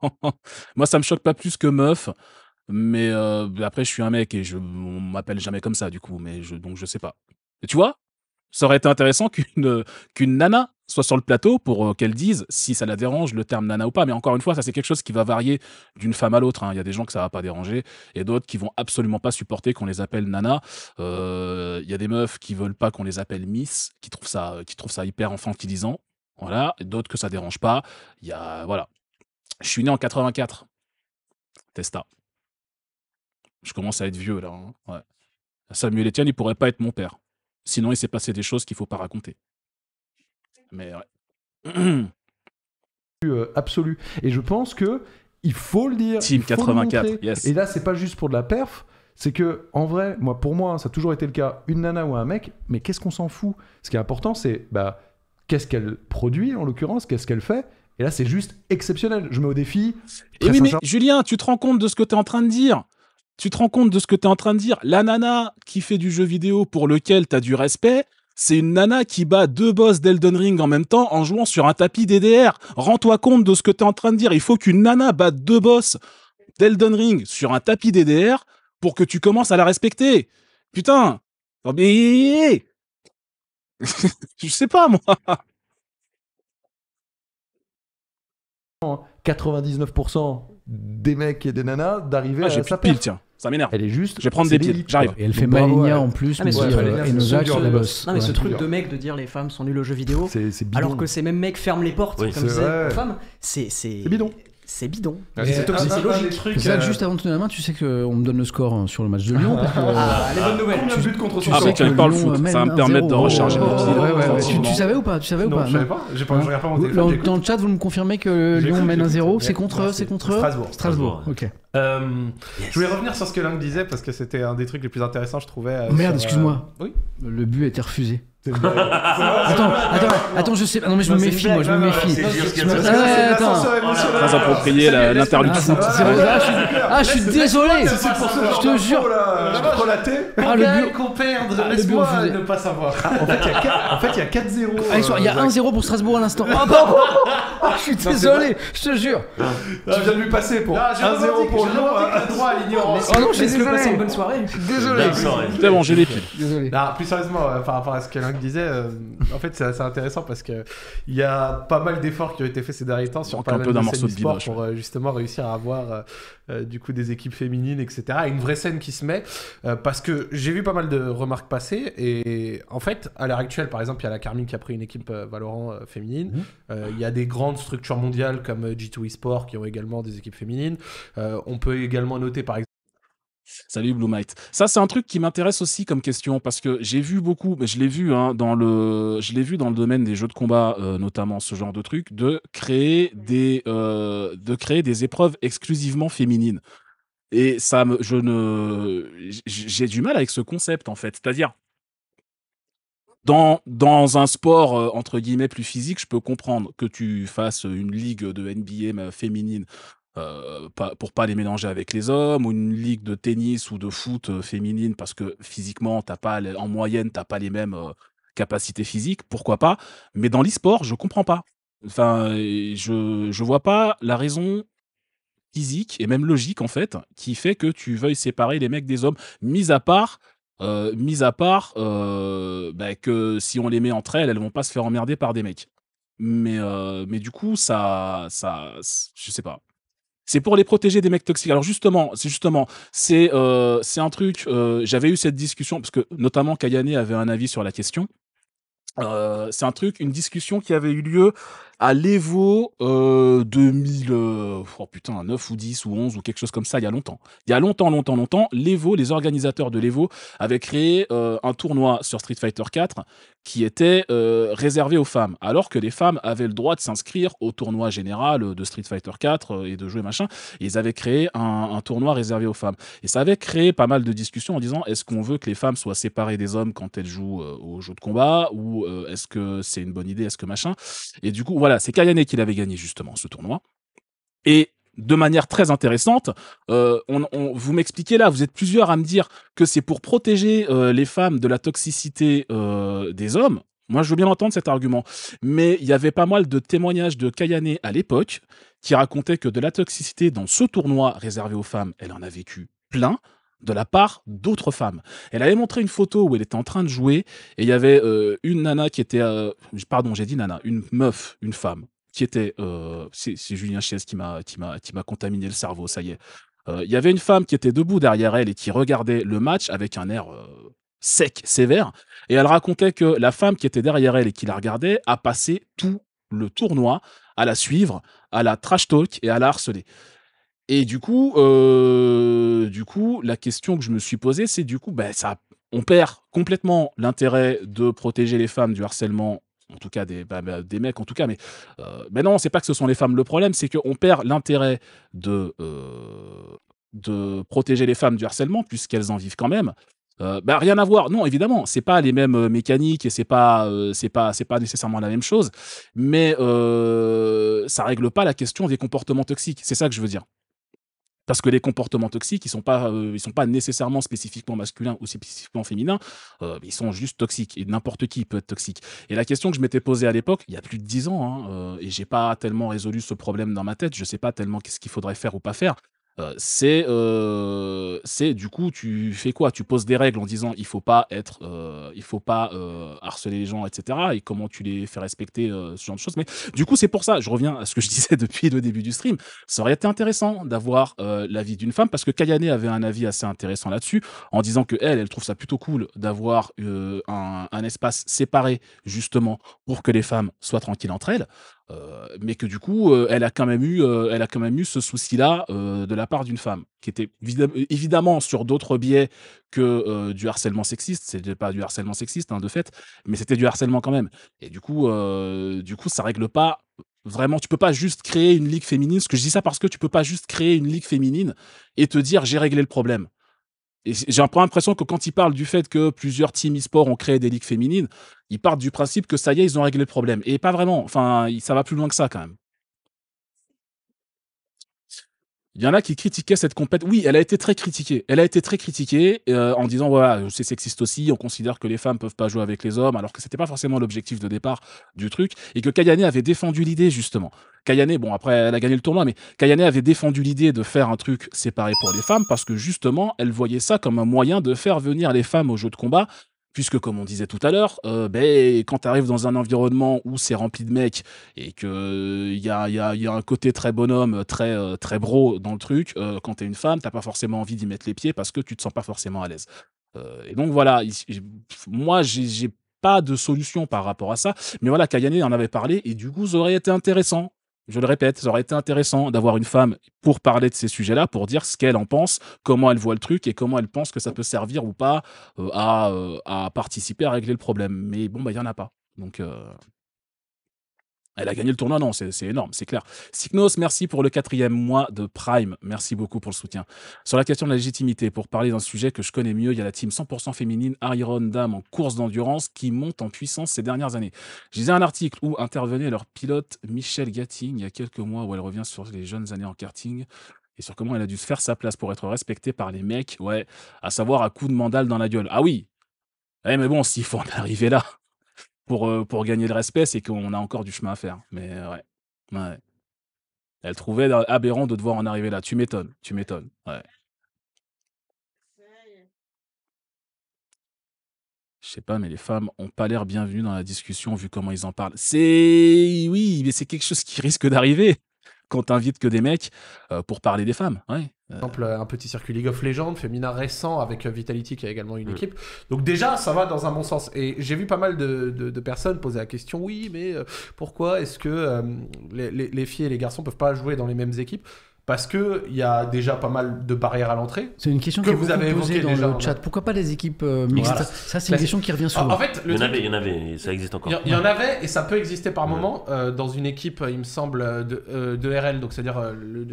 Moi, ça me choque pas plus que meuf. Mais après, je suis un mec et je, m'appelle jamais comme ça, du coup. Mais je, donc, je sais pas. Et tu vois, ça aurait été intéressant qu'une qu'une nana soit sur le plateau pour qu'elles euh, qu'elle dise si ça la dérange le terme nana ou pas. Mais encore une fois, ça c'est quelque chose qui va varier d'une femme à l'autre. Hein. Il y a des gens que ça va pas déranger et d'autres qui vont absolument pas supporter qu'on les appelle nana. Euh, il y a des meufs qui veulent pas qu'on les appelle miss, qui trouvent ça, euh, qui trouvent ça hyper infantilisant. Voilà, d'autres que ça dérange pas. Il y a voilà. Je suis né en 84. Testa. Je commence à être vieux là. Hein. Samuel Etienne, il pourrait pas être mon père. Sinon, il s'est passé des choses qu'il faut pas raconter. Mais ouais. [clears throat] Euh, absolu. Et je pense que il faut le dire. Team 84. Et là, c'est pas juste pour de la perf. C'est que, en vrai, moi, pour moi, hein, ça a toujours été le cas, une nana ou un mec, mais qu'est-ce qu'on s'en fout Ce qui est important, c'est bah, qu'est-ce qu'elle produit, en l'occurrence, qu'est-ce qu'elle fait, et là, c'est juste exceptionnel. Je mets au défi. mais Julien, tu te rends compte de ce que tu es en train de dire Tu te rends compte de ce que tu es en train de dire La nana qui fait du jeu vidéo pour lequel tu as du respect, c'est une nana qui bat deux boss d'Elden Ring en même temps en jouant sur un tapis DDR. Rends-toi compte de ce que t'es en train de dire. Il faut qu'une nana batte deux boss d'Elden Ring sur un tapis DDR pour que tu commences à la respecter. Putain. Oh, mais... [laughs] Je sais pas, moi. 99% des mecs et des nanas d'arriver ah, à sa pile, tiens. Ça m'énerve. Elle est juste. Je vais prendre des piles. J'arrive. Et elle fait Malinia en plus. Ah, mais et nos sur la bosse. Non, mais ce truc de mec de dire les femmes sont nulles au jeu vidéo. Alors que ces mêmes mecs ferment les portes, comme ça les femmes. C'est, c'est, c'est bidon c'est bidon. Ah, c'est logique. Euh, juste avant de donner la main, tu sais qu'on me donne le score hein, sur le match de Lyon. Ah, parce que, euh, ah, les bonnes nouvelles. Tu, but contre ah, tu parles foot. Ça va me permettre de recharger oh, oh, ouais, ouais, tu, savais ou pas Tu savais non, ou pas, je savais pas. J'ai pas, je regarde pas mon téléphone. Dans, le chat, vous me confirmez que Lyon mène 1-0. C'est contre, c'est contre Strasbourg. Strasbourg. Ok. Euh, je voulais revenir sur ce que Lang disait parce que c'était un des trucs les plus intéressants, je trouvais. Euh, oh, merde, excuse-moi. Euh, oui. Le but a été refusé. attends, attends, attends, je sais. Non, mais je me méfie, moi, je me méfie. Très approprié l'interlude Ah, je suis ah, désolé. Je te jure. Ah, ah, le but qu'on perde, laisse-moi ne pas savoir. Ah, en fait, il y a 4-0. Il y a 1-0 pour Strasbourg à l'instant. [laughs] Ah, Je suis désolé, je te jure. Tu viens de lui passer pour 1-0 pour le droit à l'ignorance. Oh non, je suis passé une bonne soirée. Désolé. C'est bon, j'ai les piles. Désolé. Bah, plus sérieusement, euh, par rapport à ce qu'Alain disait, euh, en fait, c'est assez intéressant parce qu'il y a pas mal d'efforts qui ont été faits ces derniers temps sur pas mal de morceau pour euh, justement réussir à avoir euh, du coup des équipes féminines, etc. une vraie scène qui se met euh, parce que j'ai vu pas mal de remarques passer et en fait à l'heure actuelle, par exemple, il y a la Carmine qui a pris une équipe euh, Valorant féminine. Mhm. Il y a des grandes structures mondiales comme G2 Esports qui ont également des équipes féminines. on peut également noter par exemple Salut Blue might Ça c'est un truc qui m'intéresse aussi comme question parce que j'ai vu beaucoup, mais je l'ai vu hein, dans le, je l'ai vu dans le domaine des jeux de combat euh, notamment ce genre de truc de créer des, euh, de créer des épreuves exclusivement féminines. Et ça me, je ne, j'ai du mal avec ce concept en fait. C'est-à-dire dans, dans un sport euh, entre guillemets plus physique, je peux comprendre que tu fasses une ligue de NBA féminine euh, pas, pour pas les mélanger avec les hommes, ou une ligue de tennis ou de foot euh, féminine parce que physiquement, t'as pas, en moyenne, tu t'as pas les mêmes euh, capacités physiques, pourquoi pas. Mais dans l'e-sport, je comprends pas. Enfin, je, ne vois pas la raison physique et même logique en fait qui fait que tu veuilles séparer les mecs des hommes, mis à part mis à part bah, que si on les met entre elles, elles vont pas se faire emmerder par des mecs. Mais, mais du coup, ça, ça, je sais pas. C'est pour les protéger des mecs toxiques. Alors justement, c'est justement, c'est euh, c'est un truc. Euh, j'avais eu cette discussion parce que notamment Kayane avait un avis sur la question. Euh, c'est un truc, une discussion qui avait eu lieu à l'Evo euh, 2000, euh, oh putain, 9 ou 10 ou 11 ou quelque chose comme ça, il y a longtemps. Il y a longtemps, longtemps, longtemps, l'Evo, les organisateurs de l'Evo avaient créé euh, un tournoi sur Street Fighter 4 qui était euh, réservé aux femmes, alors que les femmes avaient le droit de s'inscrire au tournoi général de Street Fighter 4 et de jouer machin. ils avaient créé un, un tournoi réservé aux femmes. Et ça avait créé pas mal de discussions en disant est-ce qu'on veut que les femmes soient séparées des hommes quand elles jouent aux jeux de combat ou est-ce que c'est une bonne idée, est-ce que machin. Et du coup, voilà, c'est Kayane qui l'avait gagné justement ce tournoi. Et de manière très intéressante. Euh, vous m'expliquez là, vous êtes plusieurs à me dire que c'est pour protéger euh, les femmes de la toxicité euh, des hommes. Moi, je veux bien entendre cet argument. Mais il y avait pas mal de témoignages de Kayane à l'époque qui racontaient que de la toxicité dans ce tournoi réservé aux femmes, elle en a vécu plein de la part d'autres femmes. Elle avait montré une photo où elle était en train de jouer et il y avait euh, une nana qui était, euh, pardon, j'ai dit nana, une meuf, une femme qui était, euh, c'est Julien Chies qui m'a qui m'a qui m'a contaminé le cerveau, ça y est. Il y avait une femme qui était debout derrière elle et qui regardait le match avec un air sec, sévère, et elle racontait que la femme qui était derrière elle et qui la regardait a passé tout le tournoi à la suivre, à la trash talk et à la harceler. Et du coup, euh, du coup, la question que je me suis posée, c'est du coup, ben, ça, on perd complètement l'intérêt de protéger les femmes du harcèlement, en tout cas des, ben, ben, mecs, en tout cas. Mais, euh, mais ben non, c'est pas que ce sont les femmes le problème, c'est qu'on perd l'intérêt de, euh, de protéger les femmes du harcèlement, puisqu'elles en vivent quand même. Euh, rien à voir. Non, évidemment, c'est pas les mêmes mécaniques et c'est pas c'est pas pas nécessairement la même chose, mais ça règle pas la question des comportements toxiques. C'est ça que je veux dire. Parce que les comportements toxiques, ils sont pas, euh, ils sont pas nécessairement spécifiquement masculins ou spécifiquement féminins, euh, ils sont juste toxiques et n'importe qui peut être toxique. Et la question que je m'étais posée à l'époque, il y a plus de dix ans, hein, euh, et j'ai pas tellement résolu ce problème dans ma tête, je sais pas tellement qu'est-ce qu'il faudrait faire ou pas faire. Euh, c'est euh, c'est du coup tu fais quoi Tu poses des règles en disant il faut pas être, euh, il faut pas harceler les gens, etc. Et comment tu les fais respecter ce genre de choses. Mais du coup c'est pour ça. Je reviens à ce que je [laughs] disais depuis le début du stream. Ça aurait été intéressant d'avoir l'avis d'une femme parce que Kayane avait un avis assez intéressant là-dessus en disant que elle, elle trouve ça plutôt cool d'avoir un, un espace séparé justement pour que les femmes soient tranquilles entre elles. Euh, mais que du coup, euh, elle a quand même eu, euh, elle a quand même eu ce souci-là de la part d'une femme, qui était évidemment sur d'autres biais que du harcèlement sexiste. C'était pas du harcèlement sexiste hein, de fait, mais c'était du harcèlement quand même. Et du coup, du coup, ça règle pas Vraiment, tu peux pas juste créer une ligue féminine. que je dis ça parce que tu peux pas juste créer une ligue féminine et te dire j'ai réglé le problème j'ai un l'impression que quand ils parlent du fait que plusieurs teams e-sport ont créé des ligues féminines, ils partent du principe que ça y est, ils ont réglé le problème. Et pas vraiment. Enfin, ça va plus loin que ça quand même. il y en a qui critiquaient cette compète. Oui, elle a été très critiquée. Elle a été très critiquée euh, en disant voilà, c'est sexiste aussi. On considère que les femmes peuvent pas jouer avec les hommes, alors que c'était pas forcément l'objectif de départ du truc, et que Kayane avait défendu l'idée justement. Kayane, bon après elle a gagné le tournoi, mais Kayane avait défendu l'idée de faire un truc séparé pour les femmes parce que justement elle voyait ça comme un moyen de faire venir les femmes au jeu de combat Puisque, comme on disait tout à l'heure, euh, ben, quand tu arrives dans un environnement où c'est rempli de mecs et qu'il euh, y a, y, a, y a, un côté très bonhomme, très, euh, très bro dans le truc, quand tu es une femme, t'as pas forcément envie d'y mettre les pieds parce que tu te sens pas forcément à l'aise. et donc voilà, moi j'ai pas de solution par rapport à ça. Mais voilà, Kayane en avait parlé et du coup, ça aurait été intéressant je le répète, ça aurait été intéressant d'avoir une femme pour parler de ces sujets-là, pour dire ce qu'elle en pense, comment elle voit le truc et comment elle pense que ça peut servir ou pas euh, euh, à, participer à régler le problème. Mais bon, bah, il n'y en a pas. Donc, euh, elle a gagné le tournoi, non, c'est énorme, c'est clair. Signos, merci pour le quatrième mois de Prime. Merci beaucoup pour le soutien. Sur la question de la légitimité, pour parler d'un sujet que je connais mieux, il y a la team 100% féminine Iron Dame en course d'endurance qui monte en puissance ces dernières années. Je lisais un article où intervenait leur pilote Michelle Gatting il y a quelques mois où elle revient sur les jeunes années en karting et sur comment elle a dû se faire sa place pour être respectée par les mecs, ouais, à savoir à coup de mandale dans la gueule. Ah oui, eh mais bon, s'il faut en arriver là, pour, euh, pour gagner le respect, c'est qu'on a encore du chemin à faire. Mais euh, ouais. Elle trouvait aberrant de devoir en arriver là. Tu m'étonnes, tu m'étonnes. Ouais. Je sais pas, mais les femmes ont pas l'air bienvenues dans la discussion vu comment ils en parlent. C'est. Oui, mais c'est quelque chose qui risque d'arriver quand t'invites que des mecs euh, pour parler des femmes. Euh. exemple, euh, un petit circuit League of Legends, féminin récent avec Vitality qui a également une mm. équipe. Donc, déjà, ça va dans un bon sens. Et j'ai vu pas mal de, personnes poser la question oui, mais pourquoi est-ce que les, les, filles et les garçons peuvent pas jouer dans les mêmes équipes parce que il y a déjà pas mal de barrières à l'entrée. C'est une question que, vous avez posée dans le chat. Pourquoi pas les équipes euh, mixtes Ça, c'est une question qui revient souvent. En fait, il, y avait, en avait, ça existe encore. Il y, en avait et ça peut exister par moment euh, dans une équipe, euh, il me semble, de, RL, donc c'est-à-dire le,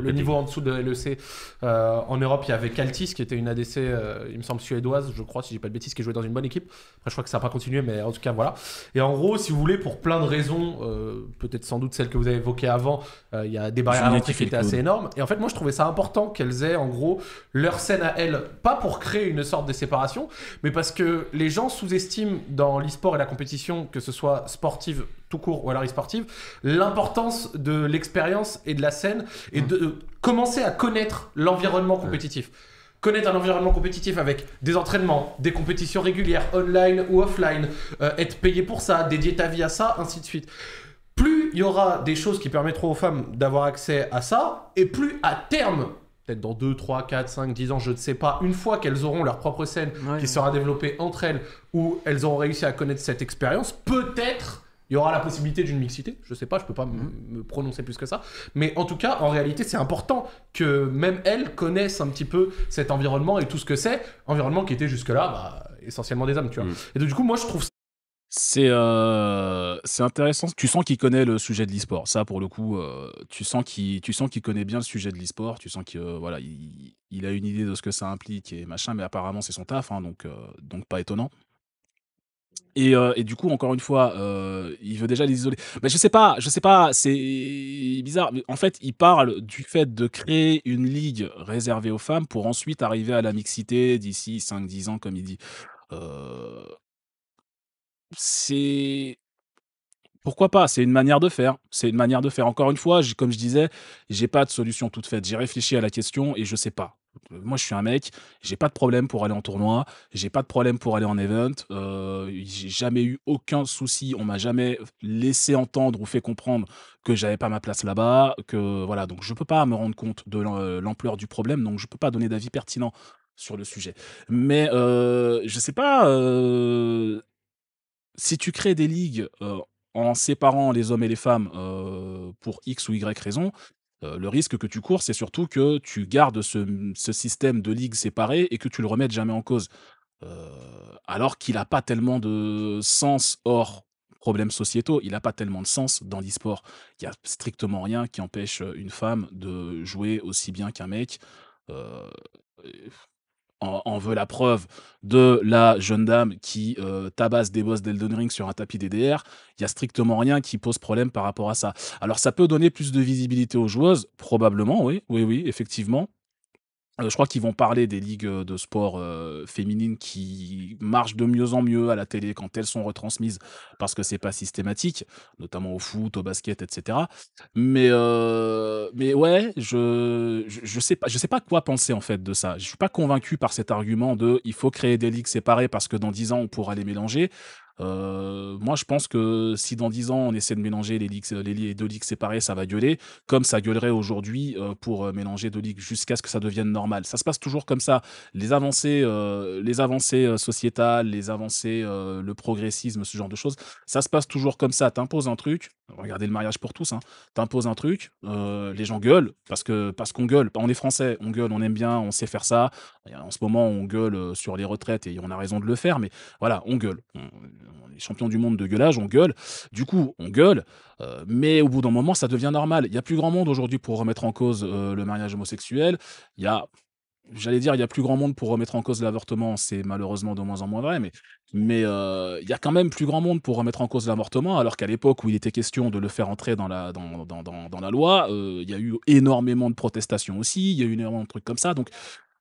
le niveau en dessous de LEC. en Europe, il y avait Kaltis qui était une ADC, il me semble suédoise, je crois, si j'ai pas de bêtises, qui jouait dans une bonne équipe. Après, je crois que ça n'a pas continué, mais en tout cas, voilà. Et en gros, si vous voulez, pour plein de raisons, peut-être sans doute celles que vous avez évoquées avant, il y a des barrières à l'entrée qui étaient assez énorme. Et en fait, moi, je trouvais ça important qu'elles aient, en gros, leur scène à elles, pas pour créer une sorte de séparation, mais parce que les gens sous-estiment dans le et la compétition, que ce soit sportive tout court ou alors e-sportive, l'importance de l'expérience et de la scène et mmh. de euh, commencer à connaître l'environnement compétitif connaître un environnement compétitif avec des entraînements, des compétitions régulières, online ou offline, euh, être payé pour ça, dédier ta vie à ça, ainsi de suite plus il y aura des choses qui permettront aux femmes d'avoir accès à ça, et plus à terme, peut-être dans 2, 3, 4, 5, 10 ans, je ne sais pas, une fois qu'elles auront leur propre scène qui sera développée entre elles, où elles auront réussi à connaître cette expérience, peut-être il y aura la possibilité d'une mixité, je ne sais pas, je ne peux pas mhm. me prononcer plus que ça, mais en tout cas, en réalité, c'est important que même elles connaissent un petit peu cet environnement et tout ce que c'est, environnement qui était jusque-là bah, essentiellement des hommes, tu vois. Mhm. Et donc, du coup, moi, je trouve ça euh, c'est intéressant. Tu sens qu'il connaît le sujet de l'e-sport. Ça, pour le coup, euh, tu sens qu'il tu connaît bien le sujet de l'e-sport. Tu sens qu'il euh, voilà, il, a une idée de ce que ça implique et machin. Mais apparemment, c'est son taf, hein, donc donc pas étonnant. Et, du coup, encore une fois, il veut déjà les isoler. Mais je sais pas, je sais pas. C'est bizarre. En fait, il parle du fait de créer une ligue réservée aux femmes pour ensuite arriver à la mixité d'ici 5-10 ans, comme il dit. Euh, c'est pourquoi pas C'est une manière de faire. C'est une manière de faire. Encore une fois, comme je disais, j'ai pas de solution toute faite. J'ai réfléchi à la question et je sais pas. Euh, moi, je suis un mec, j'ai pas de problème pour aller en tournoi, j'ai pas de problème pour aller en event, euh, j'ai jamais eu aucun souci, on m'a jamais laissé entendre ou fait comprendre que j'avais pas ma place là-bas, que voilà, donc je peux pas me rendre compte de euh, l'ampleur du problème, donc je peux pas donner d'avis pertinent sur le sujet. Mais je euh, je sais pas, si tu crées des ligues en séparant les hommes et les femmes pour X ou Y raison, le risque que tu cours, c'est surtout que tu gardes ce, système de ligues séparées et que tu le remettes jamais en cause. alors qu'il n'a pas tellement de sens hors problèmes sociétaux, il n'a pas tellement de sens dans l'e-sport. Il n'y a strictement rien qui empêche une femme de jouer aussi bien qu'un mec. Euh, on veut la preuve de la jeune dame qui euh, tabasse des boss d'Elden Ring sur un tapis DDR, il y a strictement rien qui pose problème par rapport à ça. Alors ça peut donner plus de visibilité aux joueuses, probablement, oui, oui, oui, effectivement. Euh, je crois qu'ils vont parler des ligues euh, de sport euh, féminines qui marchent de mieux en mieux à la télé quand elles sont retransmises parce que c'est pas systématique, notamment au foot, au basket, etc. Mais mais ouais, je, je, sais pas je sais pas quoi penser en fait de ça. Je suis pas convaincu par cet argument de il faut créer des ligues séparées parce que dans dix ans on pourra les mélanger. Euh, moi, je pense que si dans 10 ans, on essaie de mélanger les, les, deux ligues séparées, ça va gueuler, comme ça gueulerait aujourd'hui euh, pour euh, mélanger deux ligues jusqu'à ce que ça devienne normal. Ça se passe toujours comme ça. Les avancées, les avancées sociétales, les avancées, le progressisme, ce genre de choses, ça se passe toujours comme ça. T'imposes un truc, regardez le mariage pour tous, hein, t'imposes un truc, les gens gueulent parce qu'on parce qu'on gueule. On est français, on gueule, on aime bien, on sait faire ça. En ce moment, on gueule sur les retraites et on a raison de le faire, mais voilà, on gueule on est champion du monde de gueulage, on gueule. Du coup, on gueule. Euh, mais au bout d'un moment, ça devient normal. Il y a plus grand monde aujourd'hui pour remettre en cause euh, le mariage homosexuel. Il y a, j'allais dire, il y a plus grand monde pour remettre en cause l'avortement. C'est malheureusement de moins en moins vrai, mais mais euh, il y a quand même plus grand monde pour remettre en cause l'avortement, alors qu'à l'époque où il était question de le faire entrer dans la, dans la loi, il y a eu énormément de protestations aussi, il y a eu énormément de trucs comme ça. Donc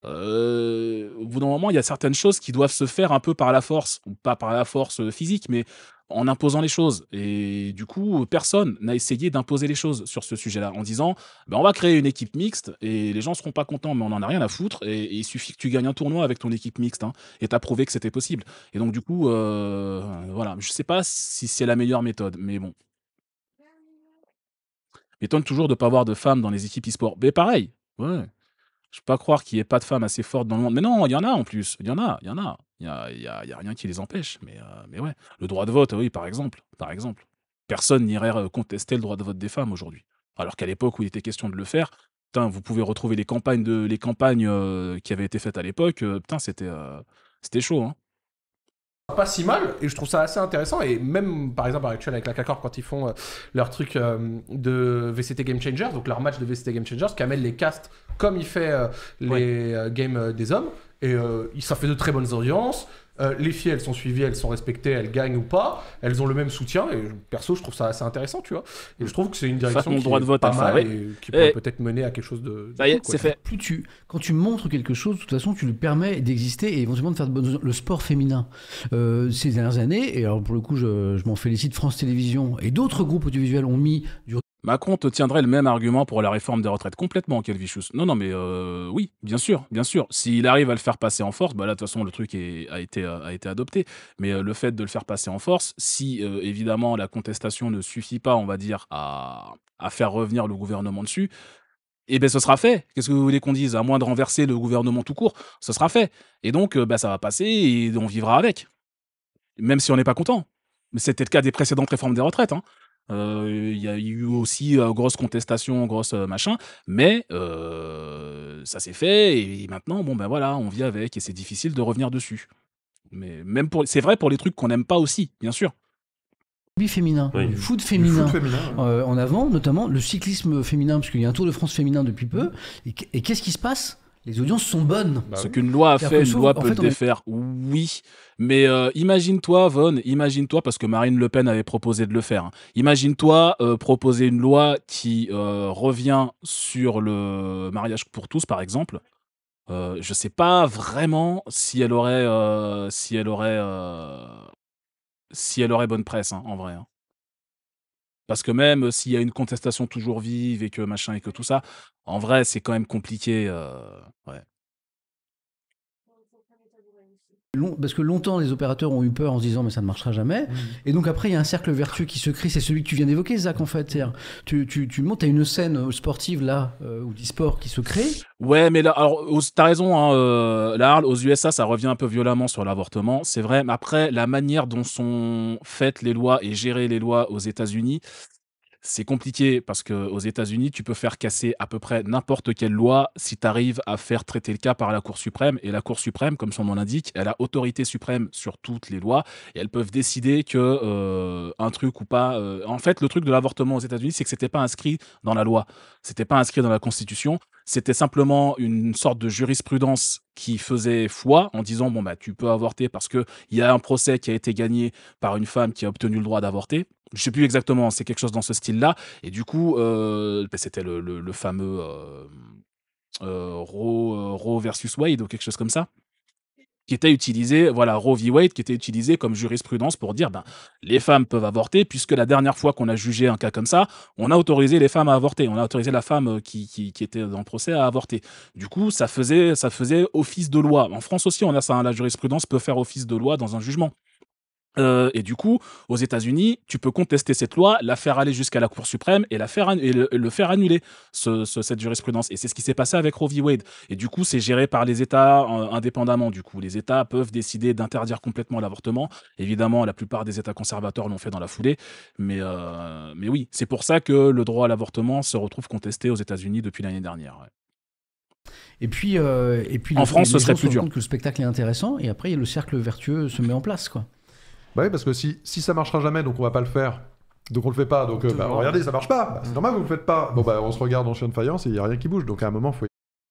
euh, au bout d'un moment, il y a certaines choses qui doivent se faire un peu par la force, ou pas par la force euh, physique, mais en imposant les choses. Et du coup, personne n'a essayé d'imposer les choses sur ce sujet-là en disant ben, on va créer une équipe mixte et les gens seront pas contents, mais on n'en a rien à foutre. Et, il suffit que tu gagnes un tournoi avec ton équipe mixte hein, et t'as prouvé que c'était possible. Et donc, du coup, euh, voilà, je sais pas si c'est la meilleure méthode, mais bon. M'étonne toujours de pas avoir de femmes dans les équipes e-sport. Mais pareil, ouais. Je peux pas croire qu'il n'y ait pas de femmes assez fortes dans le monde. Mais non, il y en a en plus. Il y en a, il y en a. Il n'y a, y a, rien qui les empêche. Mais, euh, mais ouais. Le droit de vote, oui, par exemple. Par exemple. Personne n'irait euh, contester le droit de vote des femmes aujourd'hui. Alors qu'à l'époque où il était question de le faire, vous pouvez retrouver les campagnes, de, les campagnes euh, qui avaient été faites à l'époque. putain, c'était, c'était chaud. Hein pas si mal et je trouve ça assez intéressant et même par exemple à actuel avec la CACOR quand ils font euh, leur truc euh, de VCT Game Changers donc leur match de VCT Game Changers qui les castes comme il fait euh, les games des hommes et ça fait de très bonnes audiences euh, les filles, elles sont suivies, elles sont respectées, elles gagnent ou pas. Elles ont le même soutien. Et perso, je trouve ça assez intéressant, tu vois. Et je trouve que c'est une direction qui droit est de vote pas hein. mal ah et qui peut eh. peut-être mener à quelque chose de. Ça y est, c'est fait. Plus tu, quand tu montres quelque chose, de toute façon, tu lui permets d'exister et éventuellement de faire de bonnes... le sport féminin. Euh, ces dernières années, et alors pour le coup, je, m'en félicite, France Télévisions et d'autres groupes audiovisuels ont mis du Macron te tiendrait le même argument pour la réforme des retraites complètement, Kelvichus. Non, non, mais euh, oui, bien sûr, bien sûr. S'il arrive à le faire passer en force, bah là, de toute façon, le truc euh, a, été, adopté. Mais euh, le fait de le faire passer en force, si évidemment la contestation ne suffit pas, on va dire, à, faire revenir le gouvernement dessus, eh bien, ce sera fait. Qu'est-ce que vous voulez qu'on dise À moins de renverser le gouvernement tout court, ce sera fait. Et donc, bah, ça va passer et on vivra avec. Même si on n'est pas content. Mais c'était le cas des précédentes réformes des retraites. Hein. Euh, il y a eu aussi grosses euh, contestations grosse euh, machin, mais ça s'est fait et, maintenant, bon ben voilà, on vit avec et c'est difficile de revenir dessus. Mais même pour, c'est vrai pour les trucs qu'on n'aime pas aussi, bien sûr. Féminin, oui. féminin, foot féminin, en avant, notamment le cyclisme féminin, parce qu'il y a un Tour de France féminin depuis peu. Et qu'est-ce qui se passe les audiences sont bonnes. Bah Ce qu'une loi a fait, une loi peut le défaire. Oui, mais euh, imagine-toi, Von, imagine-toi, parce que Marine Le Pen avait proposé de le faire. Hein. Imagine-toi euh, proposer une loi qui euh, revient sur le mariage pour tous, par exemple. Je ne sais pas vraiment si elle aurait, si elle aurait, si elle aurait bonne presse, hein, en vrai. Hein. Parce que même euh, s'il y a une contestation toujours vive et que machin et que tout ça, en vrai, c'est quand même compliqué. Euh, ouais parce que longtemps les opérateurs ont eu peur en se disant mais ça ne marchera jamais. Mm. Et donc après il y a un cercle vertueux qui se crée, c'est celui que tu viens d'évoquer, Zach en fait. Tu, montes à une scène sportive là euh, ou d'e-sport qui se crée. Ouais, mais là, alors t'as raison. Hein, euh, là, aux USA, ça revient un peu violemment sur l'avortement, c'est vrai. Mais après la manière dont sont faites les lois et gérées les lois aux États-Unis c'est compliqué parce que aux États-Unis, tu peux faire casser à peu près n'importe quelle loi si tu arrives à faire traiter le cas par la Cour suprême. Et la Cour suprême, comme son nom l'indique, elle a autorité suprême sur toutes les lois et elles peuvent décider que euh, un truc ou pas. Euh, en fait, le truc de l'avortement aux États-Unis, c'est que n'était pas inscrit dans la loi, c'était pas inscrit dans la Constitution. C'était simplement une sorte de jurisprudence qui faisait foi en disant bon bah tu peux avorter parce que il y a un procès qui a été gagné par une femme qui a obtenu le droit d'avorter je sais plus exactement, c'est quelque chose dans ce style-là. Et du coup, euh, bah, c'était le, fameux euh, euh, euh, Roe, versus Wade ou quelque chose comme ça qui était utilisé, voilà, Roe v. Wade, qui était utilisé comme jurisprudence pour dire, ben, les femmes peuvent avorter, puisque la dernière fois qu'on a jugé un cas comme ça, on a autorisé les femmes à avorter, on a autorisé la femme qui, était dans le procès à avorter. Du coup, ça faisait, ça faisait office de loi. En France aussi, on a ça, hein. la jurisprudence peut faire office de loi dans un jugement. Euh, et du coup, aux États-Unis, tu peux contester cette loi, la faire aller jusqu'à la Cour suprême et, la faire le, faire annuler, cette jurisprudence. Et c'est ce qui s'est passé avec Roe v. Wade. Et du coup, c'est géré par les États euh, indépendamment. Du coup, les États peuvent décider d'interdire complètement l'avortement. Évidemment, la plupart des États conservateurs l'ont fait dans la foulée. Mais, euh, mais oui, c'est pour ça que le droit à l'avortement se retrouve contesté aux États-Unis depuis l'année dernière. Et puis, et puis en France, ce serait plus dur. Que le spectacle est intéressant et après, le cercle vertueux se met en place, quoi. Bah parce que si, si ça marchera jamais, donc on va pas le faire. Donc on le fait pas. Donc euh, bah, regardez, ça marche pas. Bah, c'est normal, vous le faites pas. Bon bah on se regarde en chien de faïence et il y a rien qui bouge. Donc à un moment, faut.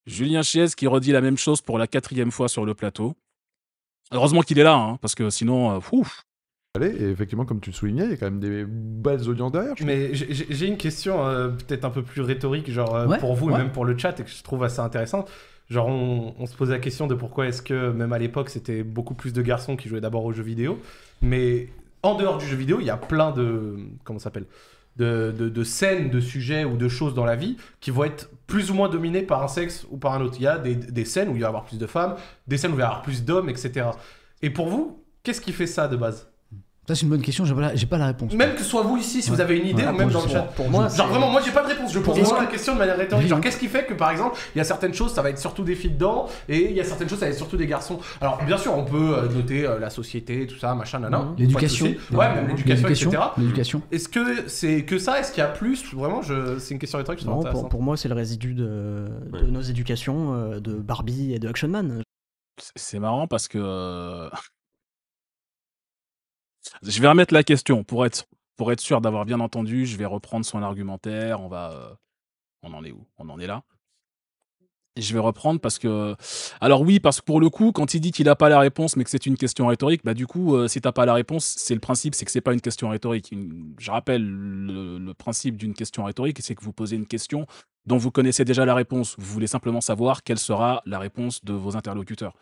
Julien Chiez qui redit la même chose pour la quatrième fois sur le plateau. Heureusement qu'il est là, hein, parce que sinon, euh, Allez, effectivement, comme tu le soulignais, il y a quand même des belles audiences derrière. Mais j'ai une question euh, peut-être un peu plus rhétorique, genre pour vous et même pour le chat, et que je trouve assez intéressante. Genre, on, se posait la question de pourquoi est-ce que, même à l'époque, c'était beaucoup plus de garçons qui jouaient d'abord aux jeux vidéo. Mais en dehors du jeu vidéo, il y a plein de. Comment s'appelle de, de, scènes, de sujets ou de choses dans la vie qui vont être plus ou moins dominées par un sexe ou par un autre. Il y a des, des scènes où il va y avoir plus de femmes, des scènes où il va y avoir plus d'hommes, etc. Et pour vous, qu'est-ce qui fait ça de base ça, c'est une bonne question, j'ai pas, la... pas la réponse. Même que ce soit vous ici, si vous avez une idée, ou même dans le chat. Pour moi, genre vraiment, moi j'ai pas de réponse. Je pose la question de manière rhétorique. Genre, qu'est-ce qui fait que par exemple, il y a certaines choses, ça va être surtout des filles dedans, et il y a certaines choses, ça va être surtout des garçons. Alors, bien sûr, on peut euh, noter euh, la société, tout ça, machin, non mhm. L'éducation. Ouais, même l'éducation, etc. L'éducation. Est-ce que c'est que ça Est-ce qu'il y a plus Vraiment, je... c'est une question rhétorique. pour, pour, moi, c'est le résidu de, nos éducations, euh, de Barbie et de Action Man. C'est marrant parce que je vais remettre la question pour être, pour être sûr d'avoir bien entendu. Je vais reprendre son argumentaire. On va, euh, on en est où On en est là. je vais reprendre parce que, alors oui, parce que pour le coup, quand il dit qu'il n'a pas la réponse, mais que c'est une question rhétorique, bah du coup, euh, si tu t'as pas la réponse, c'est le principe, c'est que c'est pas une question rhétorique. je rappelle le, le principe d'une question rhétorique, c'est que vous posez une question dont vous connaissez déjà la réponse. Vous voulez simplement savoir quelle sera la réponse de vos interlocuteurs.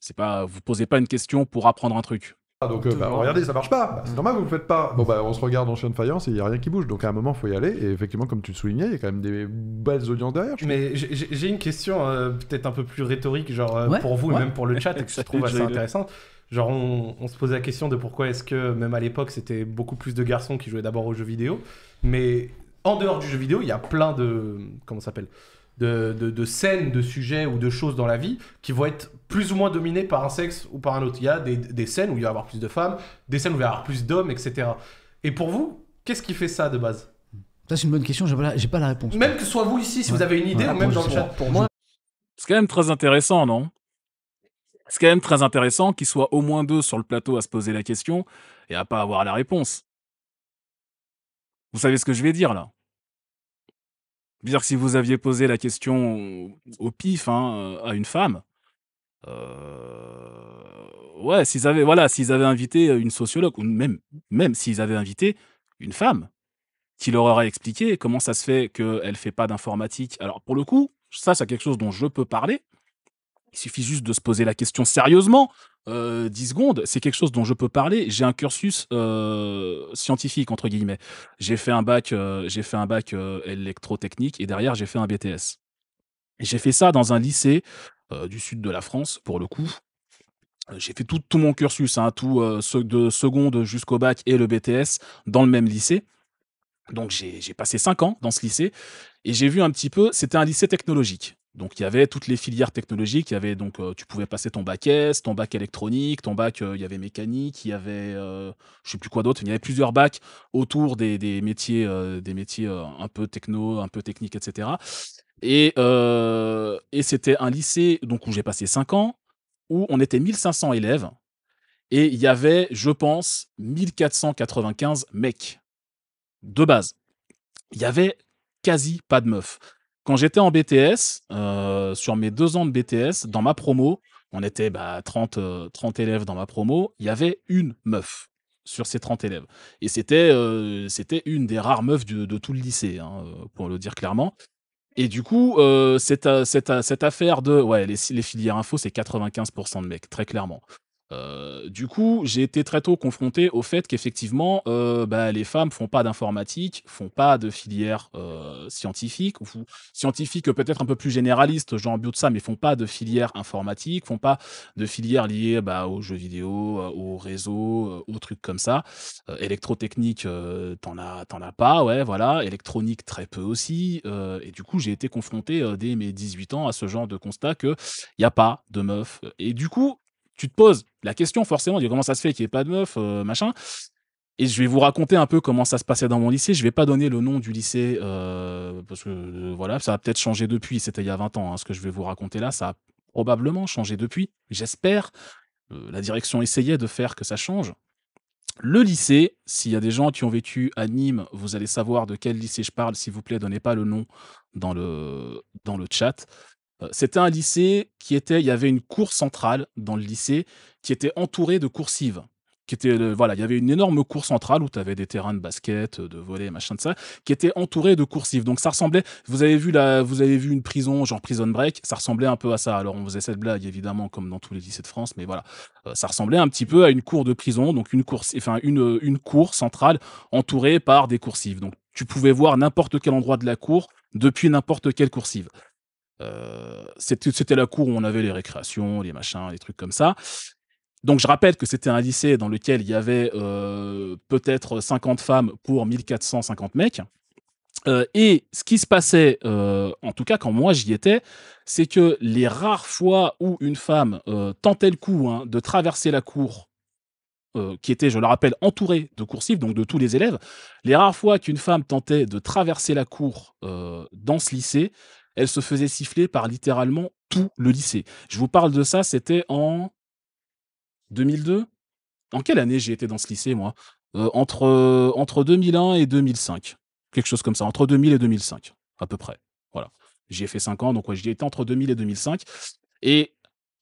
C'est pas, vous posez pas une question pour apprendre un truc. Ah, donc euh, bah, regardez, ça marche pas. Bah, c'est mm. normal, vous le faites pas. Bon bah on se regarde en chaîne de et il y a rien qui bouge. Donc à un moment, il faut y aller. Et effectivement, comme tu le soulignais, il y a quand même des belles audiences derrière. Mais j'ai une question euh, peut-être un peu plus rhétorique, genre euh, pour vous et même pour le chat, que je trouve [laughs] assez intéressante. Genre on, se pose la question de pourquoi est-ce que même à l'époque c'était beaucoup plus de garçons qui jouaient d'abord aux jeux vidéo, mais en dehors du jeu vidéo, il y a plein de comment ça s'appelle de, de, scènes, de sujets ou de choses dans la vie qui vont être plus ou moins dominées par un sexe ou par un autre. Il y a des, des scènes où il va y avoir plus de femmes, des scènes où il va y avoir plus d'hommes, etc. Et pour vous, qu'est-ce qui fait ça de base Ça, c'est une bonne question, j'ai pas, la, pas la réponse. Même que ce soit vous ici, si vous avez une idée, ou même dans le chat. Pour moi, c'est quand même très intéressant, non C'est quand même très intéressant qu'il soit au moins deux sur le plateau à se poser la question et à pas avoir la réponse. Vous savez ce que je vais dire là dire que si vous aviez posé la question au pif hein, à une femme, euh, ouais, s'ils avaient, voilà, s'ils avaient invité une sociologue, ou même, même s'ils avaient invité une femme, qui leur aurait expliqué comment ça se fait qu'elle ne fait pas d'informatique. Alors, pour le coup, ça, c'est quelque chose dont je peux parler. Il suffit juste de se poser la question sérieusement. 10 euh, secondes, c'est quelque chose dont je peux parler. J'ai un cursus euh, scientifique entre guillemets. J'ai fait un bac, euh, j'ai fait un bac électrotechnique et derrière j'ai fait un BTS. J'ai fait ça dans un lycée du sud de la France pour le coup. J'ai fait tout, mon cursus, hein, tout de seconde jusqu'au bac et le BTS dans le même lycée. Donc j'ai passé 5 ans dans ce lycée et j'ai vu un petit peu, c'était un lycée technologique. Donc il y avait toutes les filières technologiques, y avait donc euh, tu pouvais passer ton bac S, ton bac électronique, ton bac euh, il y avait mécanique, il y avait euh, je sais plus quoi d'autre, il y avait plusieurs bacs autour des, métiers des métiers un peu techno, un peu technique, etc. Et, c'était un lycée donc où j'ai passé 5 ans où on était 1500 élèves et il y avait je pense 1495 mecs de base. Il y avait quasi pas de meufs. Quand j'étais en BTS, euh, sur mes deux ans de BTS, dans ma promo, on était 30, bah, euh, élèves dans ma promo, il y avait une meuf sur ces 30 élèves. Et euh, c'était une des rares meufs de, tout le lycée, hein, pour le dire clairement. Et du coup, cette, affaire de ouais, les, les filières info, c'est 95% de mecs, très clairement. Euh, du coup, j'ai été très tôt confronté au fait qu'effectivement, euh, bah, les femmes font pas d'informatique, font pas de filière euh, scientifique, ou scientifique peut-être un peu plus généraliste, genre bio de ça, mais font pas de filière informatique, font pas de filière liée bah, aux jeux vidéo, euh, aux réseaux, euh, aux trucs comme ça. électrotechnique, t'en as, t'en as pas, ouais, voilà. Électronique, très peu aussi. et du coup, j'ai été confronté dès mes 18 ans à ce genre de constat que il y a pas de meufs. Et du coup, tu te poses la question forcément, de comment ça se fait qu'il n'y ait pas de meuf, euh, machin. Et je vais vous raconter un peu comment ça se passait dans mon lycée. Je ne vais pas donner le nom du lycée euh, parce que euh, voilà, ça a peut-être changé depuis. C'était il y a 20 ans. Hein, ce que je vais vous raconter là, ça a probablement changé depuis. J'espère. la direction essayait de faire que ça change. Le lycée, s'il y a des gens qui ont vécu à Nîmes, vous allez savoir de quel lycée je parle. S'il vous plaît, donnez pas le nom dans le, dans le chat. Euh, c'était un lycée qui était, il y avait une cour centrale dans le lycée qui était entourée de coursives. Qui était, voilà, il y avait une énorme cour centrale où tu avais des terrains de basket, euh, de volley, machin de ça, qui était entourée de coursives. Donc ça ressemblait, vous avez vu la, vous avez vu une prison genre prison break, ça ressemblait un peu à ça. Alors on faisait cette blague évidemment comme dans tous les lycées de France, mais voilà, euh, ça ressemblait un petit peu à une cour de prison, donc une course, enfin une une cour centrale entourée par des coursives. Donc tu pouvais voir n'importe quel endroit de la cour depuis n'importe quelle coursive. Euh, c'était la cour où on avait les récréations, les machins, les trucs comme ça. Donc je rappelle que c'était un lycée dans lequel il y avait euh, peut-être 50 femmes pour 1450 mecs. Euh, et ce qui se passait, en tout cas quand moi j'y étais, c'est que les rares fois où une femme tentait le coup hein, de traverser la cour, qui était, je le rappelle, entourée de coursives, donc de tous les élèves, les rares fois qu'une femme tentait de traverser la cour dans ce lycée, elle se faisait siffler par littéralement tout le lycée. Je vous parle de ça, c'était en 2002. En quelle année j'ai été dans ce lycée, moi euh, entre, entre 2001 et 2005. Quelque chose comme ça, entre 2000 et 2005, à peu près. Voilà. J'y ai fait 5 ans, donc ouais, j'y étais entre 2000 et 2005. Et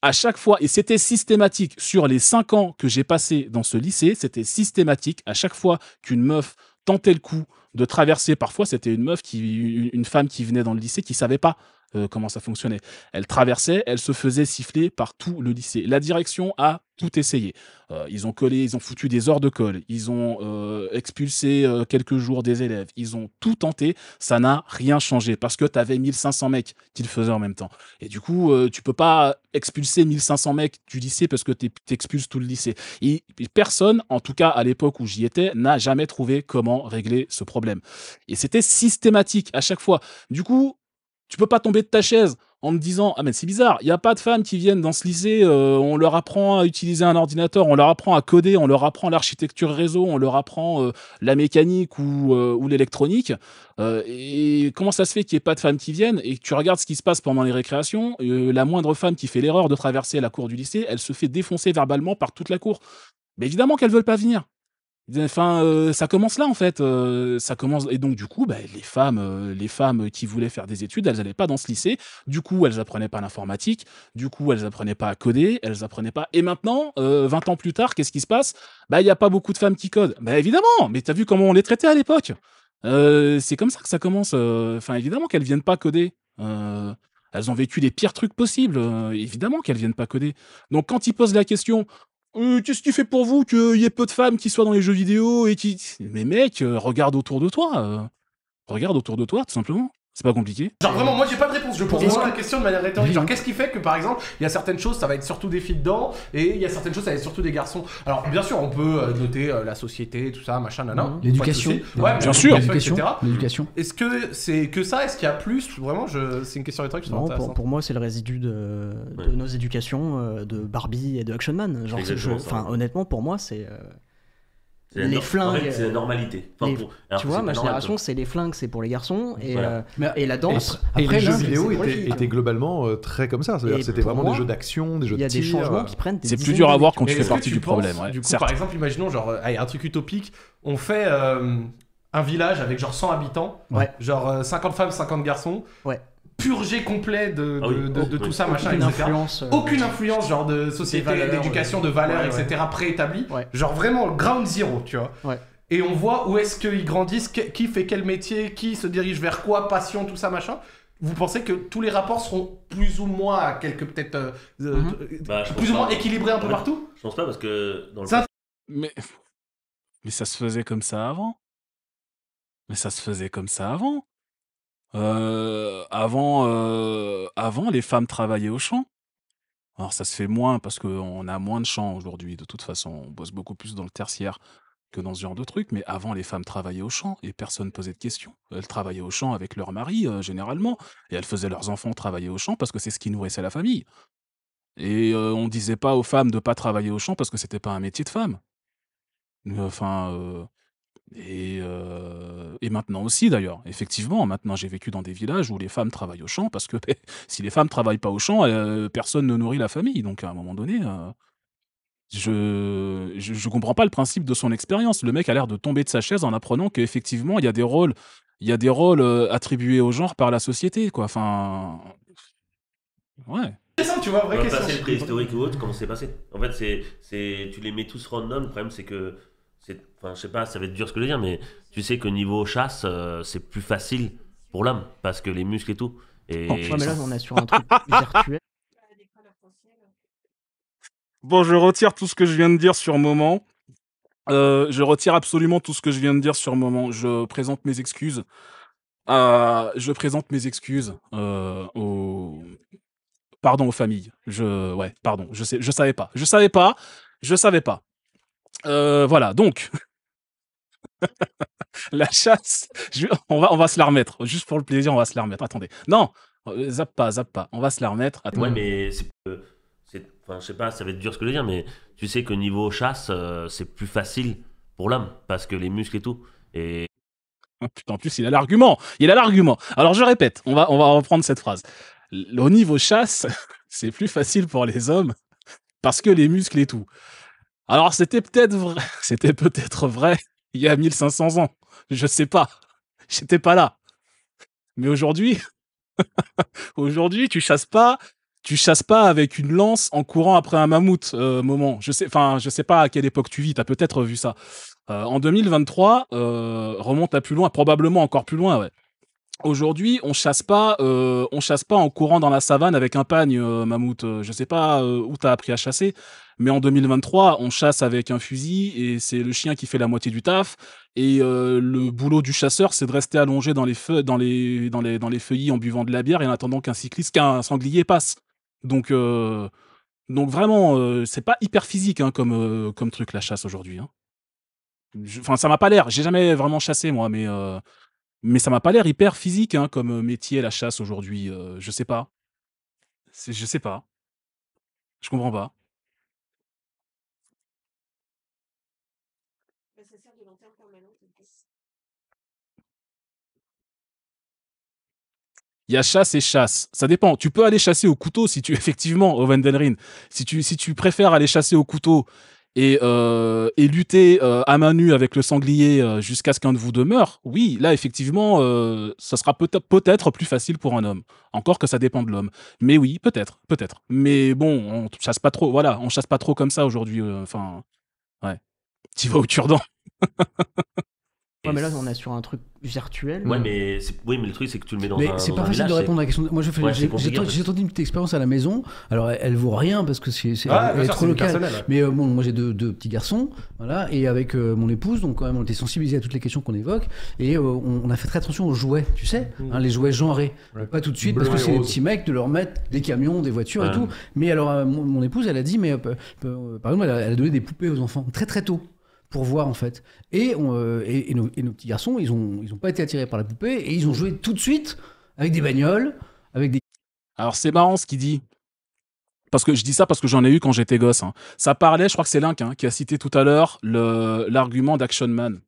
à chaque fois, et c'était systématique, sur les 5 ans que j'ai passé dans ce lycée, c'était systématique, à chaque fois qu'une meuf Tenter le coup de traverser. Parfois, c'était une meuf, qui, une femme qui venait dans le lycée qui savait pas euh, comment ça fonctionnait. Elle traversait, elle se faisait siffler par tout le lycée. La direction a tout essayé. Euh, ils ont collé, ils ont foutu des heures de colle, ils ont euh, expulsé quelques jours des élèves, ils ont tout tenté, ça n'a rien changé parce que tu avais 1500 mecs qui le faisaient en même temps. Et du coup, tu peux pas expulser 1500 mecs du lycée parce que tu expulses tout le lycée. Et personne, en tout cas à l'époque où j'y étais, n'a jamais trouvé comment régler ce problème. Et c'était systématique à chaque fois. Du coup, tu peux pas tomber de ta chaise en me disant ah mais c'est bizarre, il y a pas de femmes qui viennent dans ce lycée, euh, on leur apprend à utiliser un ordinateur, on leur apprend à coder, on leur apprend l'architecture réseau, on leur apprend euh, la mécanique ou, euh, l'électronique. et comment ça se fait qu'il n'y ait pas de femmes qui viennent et que tu regardes ce qui se passe pendant les récréations, la moindre femme qui fait l'erreur de traverser la cour du lycée, elle se fait défoncer verbalement par toute la cour. Mais évidemment qu'elles veulent pas venir. Enfin, euh, ça commence là en fait. Euh, ça commence et donc du coup, bah, les femmes, euh, les femmes qui voulaient faire des études, elles n'allaient pas dans ce lycée. Du coup, elles apprenaient pas l'informatique. Du coup, elles apprenaient pas à coder. Elles apprenaient pas. Et maintenant, 20 ans plus tard, qu'est-ce qui se passe Bah, il y a pas beaucoup de femmes qui codent. Bah évidemment. Mais t'as vu comment on les traitait à l'époque C'est comme ça que ça commence. Enfin, évidemment qu'elles viennent pas coder. elles ont vécu les pires trucs possibles. évidemment qu'elles viennent pas coder. Donc quand ils posent la question, euh, qu'est-ce qui fait pour vous qu'il y ait peu de femmes qui soient dans les jeux vidéo et qui. Mais mec, euh, regarde autour de toi. Euh. regarde autour de toi, tout simplement. C'est pas compliqué. Genre vraiment, moi j'ai pas de réponse. Je pose moi la question de manière rhétorique. Genre qu'est-ce qui fait que par exemple, il y a certaines choses, ça va être surtout des filles dedans, et il y a certaines choses, ça va être surtout des garçons. Alors bien sûr, on peut euh, noter euh, la société, tout ça, machin, non mhm. L'éducation. Ouais, bien sûr. L'éducation. Est-ce que c'est que ça Est-ce qu'il y a plus Vraiment, je... c'est une question rhétorique. Non, pour, moi, c'est le résidu de, nos éducations, euh, de Barbie et de Action Man. Genre, enfin, honnêtement, pour moi, c'est les flingues. c'est normalité. tu vois, ma génération, c'est les flingues, c'est pour les garçons. Et, euh, et la danse. Et, après, les jeux vidéo étaient globalement euh, très comme ça. C'était vraiment des jeux d'action, des jeux de des changements euh. qui C'est plus dur à voir quand tu fais partie du problème. Par exemple, imaginons genre un truc utopique. On fait un village avec genre 100 habitants, genre 50 femmes, 50 garçons. Ouais purgé complet de, ah oh, tout ça, machin, aucune Influence, euh, Aucune influence, genre de société, d'éducation, de valeur etc. préétablie. Genre vraiment ground zero, tu vois. Et on voit où est-ce qu'ils grandissent, qui fait quel métier, qui se dirige vers quoi, passion, tout ça, machin. Vous pensez que tous les rapports seront plus ou moins peut-être euh, euh, mhm. bah, plus ou moins équilibrés un peu partout Je pense pas parce que dans mais mais ça se faisait comme ça avant. Mais ça se faisait comme ça avant. Euh, avant, euh, avant, les femmes travaillaient au champ. Alors ça se fait moins parce qu'on a moins de champs aujourd'hui. De toute façon, on bosse beaucoup plus dans le tertiaire que dans ce genre de truc. Mais avant, les femmes travaillaient au champ et personne posait de questions. Elles travaillaient au champ avec leur mari, euh, généralement. Et elles faisaient leurs enfants travailler au champ parce que c'est ce qui nourrissait la famille. Et on disait pas aux femmes de pas travailler au champ parce que c'était pas un métier de femme. Enfin, euh, et, maintenant aussi, d'ailleurs, effectivement, maintenant j'ai vécu dans des villages où les femmes travaillent au champ parce que [laughs] si les femmes travaillent pas au champ, euh, personne ne nourrit la famille. Donc à un moment donné, euh, je, je comprends pas le principe de son expérience. Le mec a l'air de tomber de sa chaise en apprenant qu'effectivement il y a des rôles il y a des rôles attribués au genre par la société quoi. Enfin ouais. Ça, tu vois, vraie question. Passer le préhistorique ou autre, comment c'est passé En fait, c'est tu les mets tous random. Le problème, c'est que Enfin, je sais pas, ça va être dur ce que je veux dire, mais tu sais que niveau chasse, euh, c'est plus facile pour l'homme parce que les muscles et tout. Et... mais là, on est sur un truc [laughs] Bon, je retire tout ce que je viens de dire sur moment. Euh, je retire absolument tout ce que je viens de dire sur moment. Je présente mes excuses. Euh, je présente mes excuses aux, pardon aux familles. Je ouais, pardon. Je sais, je savais pas. Je savais pas. Je savais pas. voilà. Donc, [laughs] la chasse. on, va, on va se la remettre. Juste pour le plaisir, on va se la remettre. Attendez. Non, euh, zappe pas, zappe pas. On va se la remettre. Attends. Ouais, mais c'est. Enfin, je sais pas, ça va être dur ce que je veux dire, mais tu sais que niveau chasse, euh, c'est plus facile pour l'homme parce que les muscles et tout. Et oh, Putain, en plus, il a l'argument. Il a l'argument. Alors, je répète, on va, on va reprendre cette phrase. au niveau chasse, [laughs] c'est plus facile pour les hommes parce que les muscles et tout. Alors, c'était peut-être vrai, [laughs] c'était peut-être vrai il y a 1500 ans. Je sais pas. J'étais pas là. Mais aujourd'hui, [laughs] aujourd'hui, tu chasses pas, tu chasses pas avec une lance en courant après un mammouth, euh, moment. Je sais, enfin, je sais pas à quelle époque tu vis. T'as peut-être vu ça. Euh, en 2023, euh, remonte à plus loin, probablement encore plus loin, ouais. Aujourd'hui, on chasse pas, euh, on chasse pas en courant dans la savane avec un pagne, euh, mammouth. Euh, je sais pas où où t'as appris à chasser, mais en 2023, on chasse avec un fusil et c'est le chien qui fait la moitié du taf. Et le boulot du chasseur, c'est de rester allongé dans les feux, feuillis en buvant de la bière et en attendant qu'un cycliste, qu'un sanglier passe. Donc, donc vraiment, c'est pas hyper physique hein, comme, comme truc la chasse aujourd'hui. Hein. Enfin, ça m'a pas l'air. J'ai jamais vraiment chassé moi, mais mais ça m'a pas l'air hyper physique hein, comme euh, métier la chasse aujourd'hui. Euh, je sais pas. Je sais pas. Je comprends pas. Bah, Il y a chasse et chasse. Ça dépend. Tu peux aller chasser au couteau si tu, [laughs] effectivement, au Vendelrin, si tu, si tu préfères aller chasser au couteau et, euh, et lutter euh, à main nue avec le sanglier euh, jusqu'à ce qu'un de vous demeure, oui, là effectivement, euh, ça sera peut-être plus facile pour un homme. Encore que ça dépend de l'homme. Mais oui, peut-être, peut-être. Mais bon, on chasse pas trop, voilà, on chasse pas trop comme ça aujourd'hui. Enfin, ouais. Tu vas au cure-dent. Ouais, mais là, on est sur un truc virtuel. mais, oui, mais le truc, c'est que tu le mets dans mais C'est pas facile de répondre à la question. Moi, je j'ai entendu une petite expérience à la maison. Alors, elle, vaut rien parce que c'est trop local. Mais euh, bon, moi, j'ai deux, deux, petits garçons. Voilà. Et avec euh, mon épouse, donc, quand même, on était sensibilisés à toutes les questions qu'on évoque. Et euh, on, a fait très attention aux jouets, tu sais, mmh. hein, les jouets genrés. Pas tout de suite parce que c'est les petits mecs de leur mettre des camions, des voitures et tout. Mais alors, mon, épouse, elle a dit, mais par exemple, elle a donné des poupées aux enfants très, très tôt pour voir en fait. Et, euh, et, nos, nos, petits garçons, ils ont, ils ont pas été attirés par la poupée et ils ont joué tout de suite avec des bagnoles, avec des. Alors c'est marrant ce qu'il dit. Parce que je dis ça parce que j'en ai eu quand j'étais gosse. Hein. Ça parlait, je crois que c'est Link hein, qui a cité tout à l'heure l'argument d'Action Man.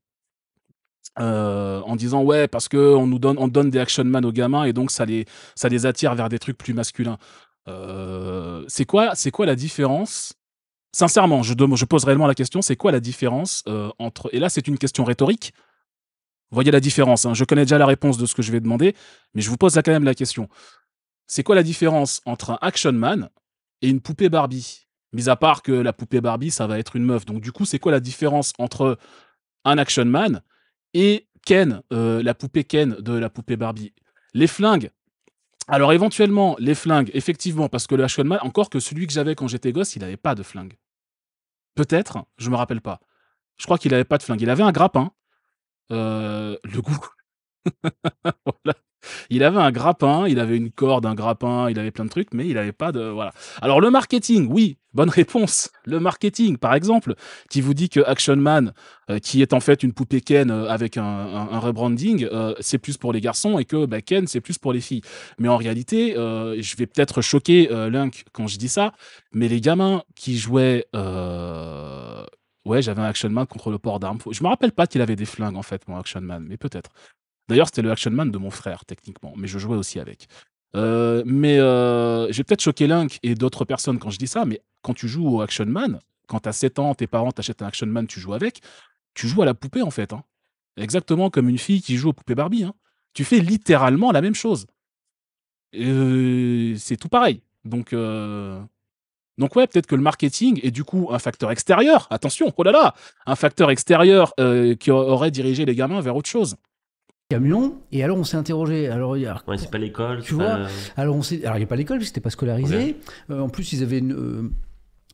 Euh, en disant ouais parce que on nous donne on donne des action man aux gamins et donc ça les ça les attire vers des trucs plus masculins. Euh, c'est quoi c'est quoi la différence Sincèrement, je, pose réellement la question, c'est quoi la différence euh, entre... Et là, c'est une question rhétorique. Voyez la différence. Hein. Je connais déjà la réponse de ce que je vais demander, mais je vous pose là quand même la question. C'est quoi la différence entre un action man et une poupée Barbie Mis à part que la poupée Barbie, ça va être une meuf. Donc du coup, c'est quoi la différence entre un action man et Ken, euh, la poupée Ken de la poupée Barbie Les flingues. Alors éventuellement, les flingues, effectivement, parce que le action man, encore que celui que j'avais quand j'étais gosse, il n'avait pas de flingue. Peut-être, je me rappelle pas. Je crois qu'il avait pas de flingue. Il avait un grappin. Euh, le goût. [laughs] voilà. Il avait un grappin, il avait une corde, un grappin, il avait plein de trucs, mais il n'avait pas de voilà. Alors le marketing, oui, bonne réponse. Le marketing, par exemple, qui vous dit que Action Man, euh, qui est en fait une poupée Ken euh, avec un, rebranding, euh, c'est plus pour les garçons et que bah, Ken c'est plus pour les filles. Mais en réalité, je vais peut-être choquer Link quand je dis ça, mais les gamins qui jouaient Ouais, j'avais un Action Man contre le port d'armes. Je ne me rappelle pas qu'il avait des flingues en fait, mon Action Man, mais peut-être. D'ailleurs, c'était le Action Man de mon frère, techniquement, mais je jouais aussi avec. Euh, mais euh, j'ai peut-être choqué Link et d'autres personnes quand je dis ça, mais quand tu joues au Action Man, quand t'as 7 ans, tes parents t'achètent un Action Man, tu joues avec, tu joues à la poupée en fait. Hein. Exactement comme une fille qui joue aux poupées Barbie. Hein. Tu fais littéralement la même chose. c'est tout pareil. Donc, euh, donc ouais, peut-être que le marketing est du coup un facteur extérieur. Attention, oh là là, un facteur extérieur qui aurait dirigé les gamins vers autre chose camion et alors on s'est interrogé alors, alors n'y c'est pas l'école tu vois alors on s'est alors il n'y a pas l'école puisque c'était pas scolarisé euh, en plus ils avaient une euh,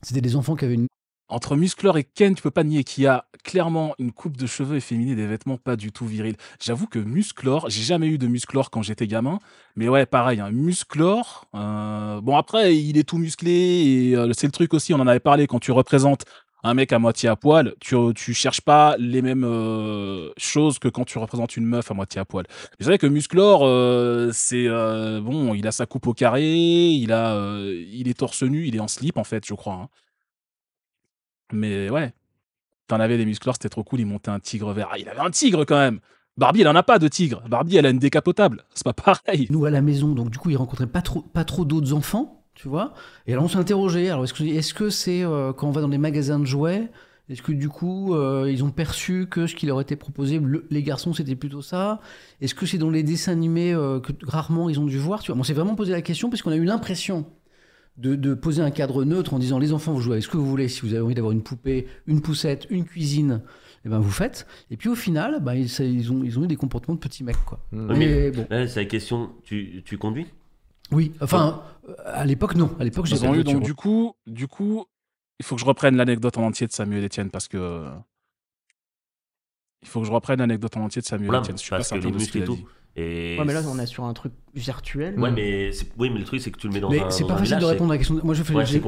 c'était des enfants qui avaient une entre Musclor et Ken, tu peux pas nier qu'il y a clairement une coupe de cheveux efféminée des vêtements pas du tout virils. J'avoue que Musclor, j'ai jamais eu de Musclor quand j'étais gamin, mais ouais, pareil, un hein. Musclor. Euh, bon après, il est tout musclé et c'est le truc aussi, on en avait parlé quand tu représentes un mec à moitié à poil, tu, tu cherches pas les mêmes euh, choses que quand tu représentes une meuf à moitié à poil. C'est vrai que Musclor, euh, c'est euh, bon, il a sa coupe au carré, il a, il est torse nu, il est en slip en fait, je crois. Hein. Mais ouais, t'en avais des Musclor, c'était trop cool, il montait un tigre vert. Ah, il avait un tigre quand même. Barbie, elle en a pas de tigre. Barbie, elle a une décapotable. C'est pas pareil. Nous à la maison, donc du coup, il rencontrait pas trop, pas trop d'autres enfants tu vois. Et alors on s'est interrogé. Alors, est-ce que c'est euh, quand on va dans des magasins de jouets est-ce que du coup, euh, ils ont perçu que ce qui leur était proposé, les garçons, c'était plutôt ça Est-ce que c'est dans les dessins animés euh, que rarement ils ont dû voir tu vois On s'est vraiment posé la question parce qu'on a eu l'impression de, poser un cadre neutre en disant les enfants, vous jouez avec ce que vous voulez. Si vous avez envie d'avoir une poupée, une poussette, une cuisine, eh ben vous faites. Et puis au final, bah, ils, ont, ils, ont, eu des comportements de petits mecs. Quoi. Mmh. Mais c'est la question tu, tu conduis oui, enfin, euh, à l'époque, non. À l'époque, j'ai pas du coup, du coup, il faut que je reprenne l'anecdote en entier de Samuel Etienne parce que. Euh, il faut que je reprenne l'anecdote en entier de Samuel Etienne. Je suis pas certain de ce qu'il ouais, mais là, on est sur un truc virtuel. mais, oui, mais le truc, c'est que tu le mets dans mais C'est pas facile de répondre à la question. Moi, j'ai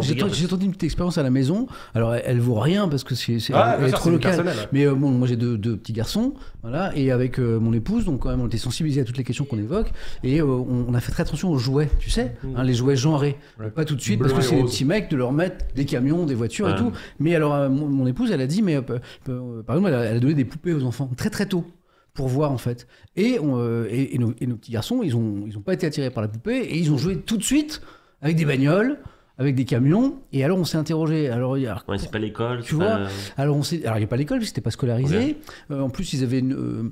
tenté, une petite expérience à la maison. Alors, elle, vaut rien parce que c'est ah, trop local. Mais euh, bon, moi, j'ai deux, deux, petits garçons. Voilà. Et avec euh, mon épouse, donc, quand même, on était sensibilisés à toutes les questions qu'on évoque. Et euh, on, a fait très attention aux jouets, tu sais, hein, les jouets genrés. Pas tout de suite, parce que c'est les petits mecs de leur mettre des camions, des voitures et tout. Mais alors, mon, mon, épouse, elle a dit, mais par exemple, elle a donné des poupées aux enfants très, très tôt pour voir en fait. Et, on, euh, et, nos, petits garçons, ils n'ont ils ont pas été attirés par la poupée et ils ont joué tout de suite avec des bagnoles, avec des camions. Et alors on s'est interrogé. Alors, il ouais, c'est pas l'école. Tu vois. Alors on s'est, alors il n'y a pas l'école, c'était pas scolarisé. Euh, en plus ils avaient une, euh,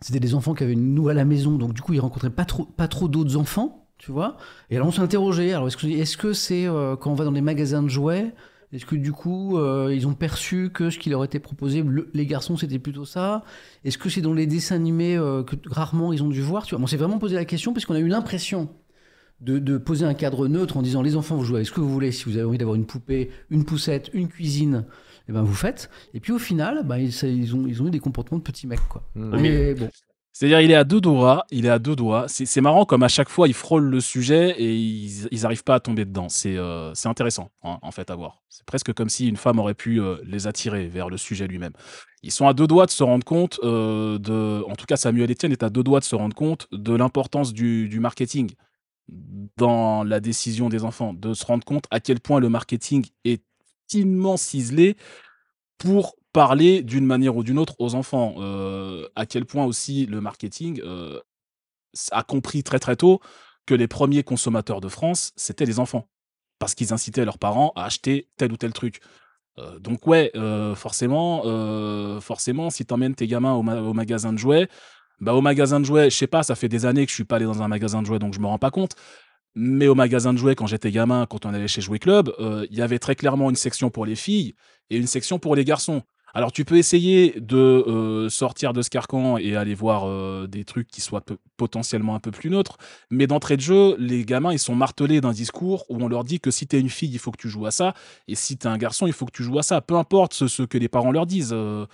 c'était des enfants qui avaient une noue à la maison, donc du coup ils rencontraient pas trop pas trop d'autres enfants. Tu vois Et alors on s'est interrogé. Alors est-ce que est-ce que c'est quand on va dans les magasins de jouets est-ce que du coup, euh, ils ont perçu que ce qui leur était proposé, les garçons, c'était plutôt ça Est-ce que c'est dans les dessins animés euh, que rarement ils ont dû voir tu vois On s'est vraiment posé la question parce qu'on a eu l'impression de, poser un cadre neutre en disant les enfants, vous jouez avec ce que vous voulez. Si vous avez envie d'avoir une poupée, une poussette, une cuisine, eh ben vous faites. Et puis au final, bah, ils, ont, eu des comportements de petits mecs. Quoi. Mmh. Mais bon. C'est-à-dire, il est à deux doigts, il est à deux doigts. C'est marrant comme à chaque fois, ils frôlent le sujet et ils n'arrivent pas à tomber dedans. C'est euh, c'est intéressant, hein, en fait, à voir. C'est presque comme si une femme aurait pu euh, les attirer vers le sujet lui-même. Ils sont à deux doigts de se rendre compte euh, de... En tout cas, Samuel Etienne est à deux doigts de se rendre compte de l'importance du, du, marketing dans la décision des enfants, de se rendre compte à quel point le marketing est immense ciselé pour parler d'une manière ou d'une autre aux enfants. Euh, à quel point aussi le marketing euh, a compris très très tôt que les premiers consommateurs de France, c'était les enfants, parce qu'ils incitaient leurs parents à acheter tel ou tel truc. Euh, donc ouais, forcément, forcément, si t'emmènes tes gamins au, au, magasin de jouets, bah au magasin de jouets, je sais pas, ça fait des années que je suis pas allé dans un magasin de jouets, donc je me rends pas compte. Mais au magasin de jouets, quand j'étais gamin, quand on allait chez Jouet Club, il y avait très clairement une section pour les filles et une section pour les garçons. Alors tu peux essayer de euh, sortir de ce carcan et aller voir euh, des trucs qui soient potentiellement un peu plus neutres, mais d'entrée de jeu, les gamins ils sont martelés d'un discours où on leur dit que si t'es une fille, il faut que tu joues à ça, et si t'es un garçon, il faut que tu joues à ça, peu importe ce, que les parents leur disent. Euh,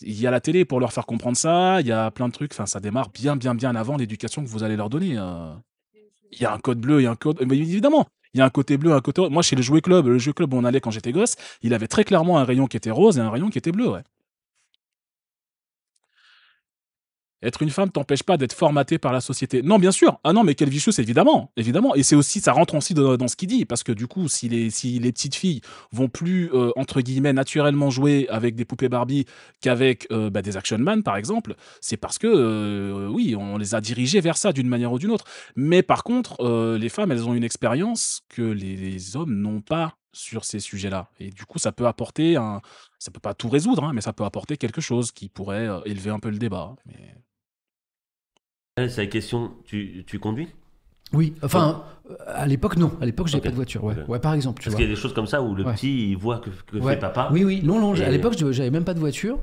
il y a la télé pour leur faire comprendre ça, il y a plein de trucs, enfin ça démarre bien bien bien avant l'éducation que vous allez leur donner. Hein. Il y a un code bleu et un code... Mais évidemment, il y a un côté bleu, un côté Moi, chez le jouet club, le jouet club où on allait quand j'étais gosse, il avait très clairement un rayon qui était rose et un rayon qui était bleu. Ouais. Être une femme t'empêche pas d'être formatée par la société. Non, bien sûr. Ah non, mais quel vicieux, évidemment, évidemment. Et c'est aussi, ça rentre aussi dans, ce qu'il dit, parce que du coup, si les, si les petites filles vont plus euh, entre guillemets naturellement jouer avec des poupées Barbie qu'avec euh, bah, des action man, par exemple, c'est parce que euh, oui, on les a dirigées vers ça d'une manière ou d'une autre. Mais par contre, les femmes, elles ont une expérience que les, hommes n'ont pas sur ces sujets-là. Et du coup, ça peut apporter un, ça peut pas tout résoudre, hein, mais ça peut apporter quelque chose qui pourrait élever un peu le débat. Mais eh, c'est la question, tu, conduis oui, enfin, oh. euh, à l'époque, non. À l'époque, j'avais pas de voiture. Ouais, par exemple. Parce qu'il y a des choses comme ça où le petit, il voit que, fait papa. Oui, oui, non, non. À l'époque, j'avais même pas de voiture.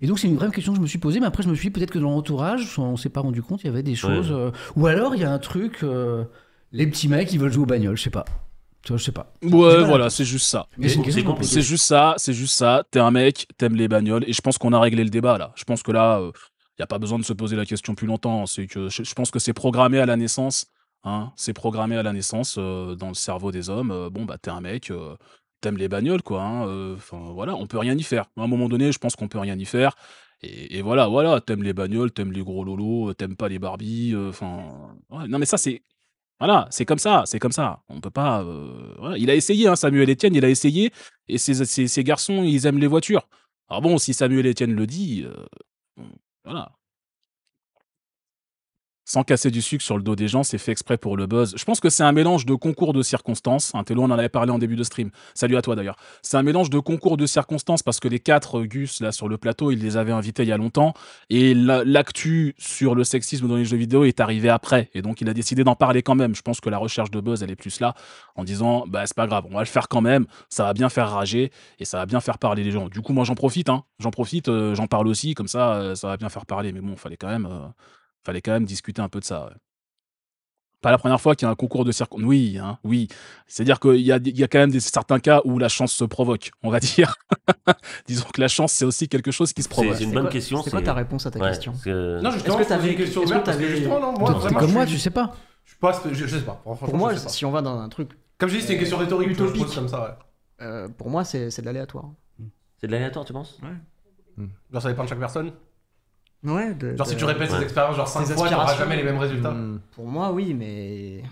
Et donc, c'est une vraie question que je me suis posée. Mais après, je me suis dit, peut-être que dans l'entourage, on s'est pas rendu compte, il y avait des choses. Euh, ou alors, il y a un truc, euh, les petits mecs, ils veulent jouer aux bagnoles, je sais pas. Je sais pas. Ouais, voilà, c'est juste ça. C'est juste ça, c'est juste ça. T'es un mec, t'aimes les bagnoles, et je pense qu'on a réglé le débat là. Je pense que là, il n'y a pas besoin de se poser la question plus longtemps. C'est que je, pense que c'est programmé à la naissance. Hein, c'est programmé à la naissance euh, dans le cerveau des hommes. Euh, bon, bah, t'es un mec, euh, t'aimes les bagnoles, quoi. Hein, enfin, voilà, on peut rien y faire. À un moment donné, je pense qu'on peut rien y faire. Et, voilà, voilà, t'aimes les bagnoles, t'aimes les gros lolos, t'aimes pas les Barbies. Enfin, non, mais ça, c'est. Voilà, c'est comme ça, c'est comme ça. On peut pas. Il a essayé, hein, Samuel Etienne, il a essayé. Et ces, garçons, ils aiment les voitures. Alors bon, si Samuel Etienne le dit, No. sans casser du sucre sur le dos des gens, c'est fait exprès pour le buzz. Je pense que c'est un mélange de concours de circonstances. Un hein, on en avait parlé en début de stream. Salut à toi d'ailleurs. C'est un mélange de concours de circonstances parce que les quatre Gus là sur le plateau, ils les avaient invités il y a longtemps et l'actu sur le sexisme dans les jeux vidéo est arrivé après et donc il a décidé d'en parler quand même. Je pense que la recherche de buzz elle est plus là en disant bah c'est pas grave, on va le faire quand même, ça va bien faire rager et ça va bien faire parler les gens. Du coup moi j'en profite, hein. j'en profite, euh, j'en parle aussi comme ça euh, ça va bien faire parler. Mais bon, fallait quand même. Euh, Fallait quand même discuter un peu de ça. Pas la première fois qu'il y a un concours de circonstances. Oui, hein, oui. C'est-à-dire qu'il y, y a, quand même des, certains cas où la chance se provoque, on va [laughs] dire. Disons que la chance, c'est aussi quelque chose qui se provoque. C'est une bonne question. C'est quoi ta réponse à ta question Non, justement, que t'avais moi, comme moi, tu sais pas. Je, sais pas. Pour moi, si on va dans un truc. Comme je dis, c'est une euh, question rhétorique utopique. Comme ça, ouais. Euh, pour moi, c'est de l'aléatoire. C'est de l'aléatoire, tu penses ça dépend de chaque personne genre, si tu répètes cette ces expériences, genre 5 fois, n'auras jamais les mêmes résultats. Hmm. Pour moi, oui, mais.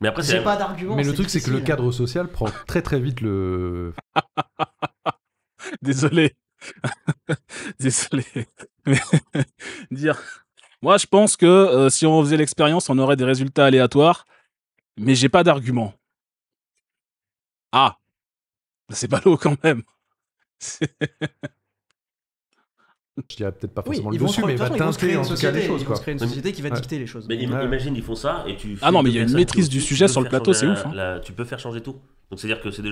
Mais après, c'est. pas d'argument. Mais le truc, c'est que le cadre social prend très très vite le. [laughs] Désolé. [laughs] Désolé. [laughs] dire. Moi, je pense que euh, si on faisait l'expérience, on aurait des résultats aléatoires. Mais j'ai pas d'argument. Ah, c'est ballot quand même je dirais peut-être pas forcément le dessus, mais il va teinter en tout cas des choses. Ils vont créer une société qui va dicter les choses. Mais imagine, ils font ça et tu. Ah non, mais il y a une maîtrise du sujet sur le plateau, c'est ouf. Hein. Tu peux faire changer tout. Donc c'est-à-dire que c'est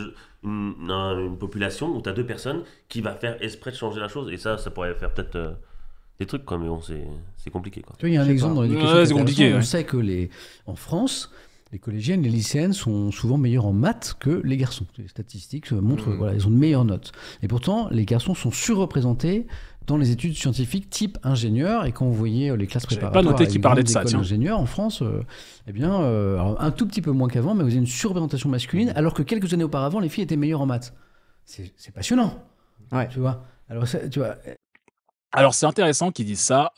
une, population où tu as deux personnes qui va faire esprit de changer la chose. Et ça, ça pourrait faire peut-être euh, des trucs, quoi. Mais bon, c'est compliqué. Tu vois, il y a un exemple dans l'éducation. Ouais, compliqué. On sait que les, en France, les collégiennes, les lycéennes sont souvent meilleures en maths que les garçons. Les statistiques euh, montrent, hmm. voilà, ils ont de meilleures notes. Et pourtant, les garçons sont surreprésentés dans les études scientifiques type ingénieur. Et quand vous voyez euh, les classes préparatoires, pas qui de ingénieur en France, euh, eh bien, euh, un tout petit peu moins qu'avant, mais vous avez une surreprésentation masculine, alors que quelques années auparavant, les filles étaient meilleures en maths. C'est passionnant. Ouais. Tu vois. Alors, tu vois. Alors c'est intéressant qu'ils disent ça.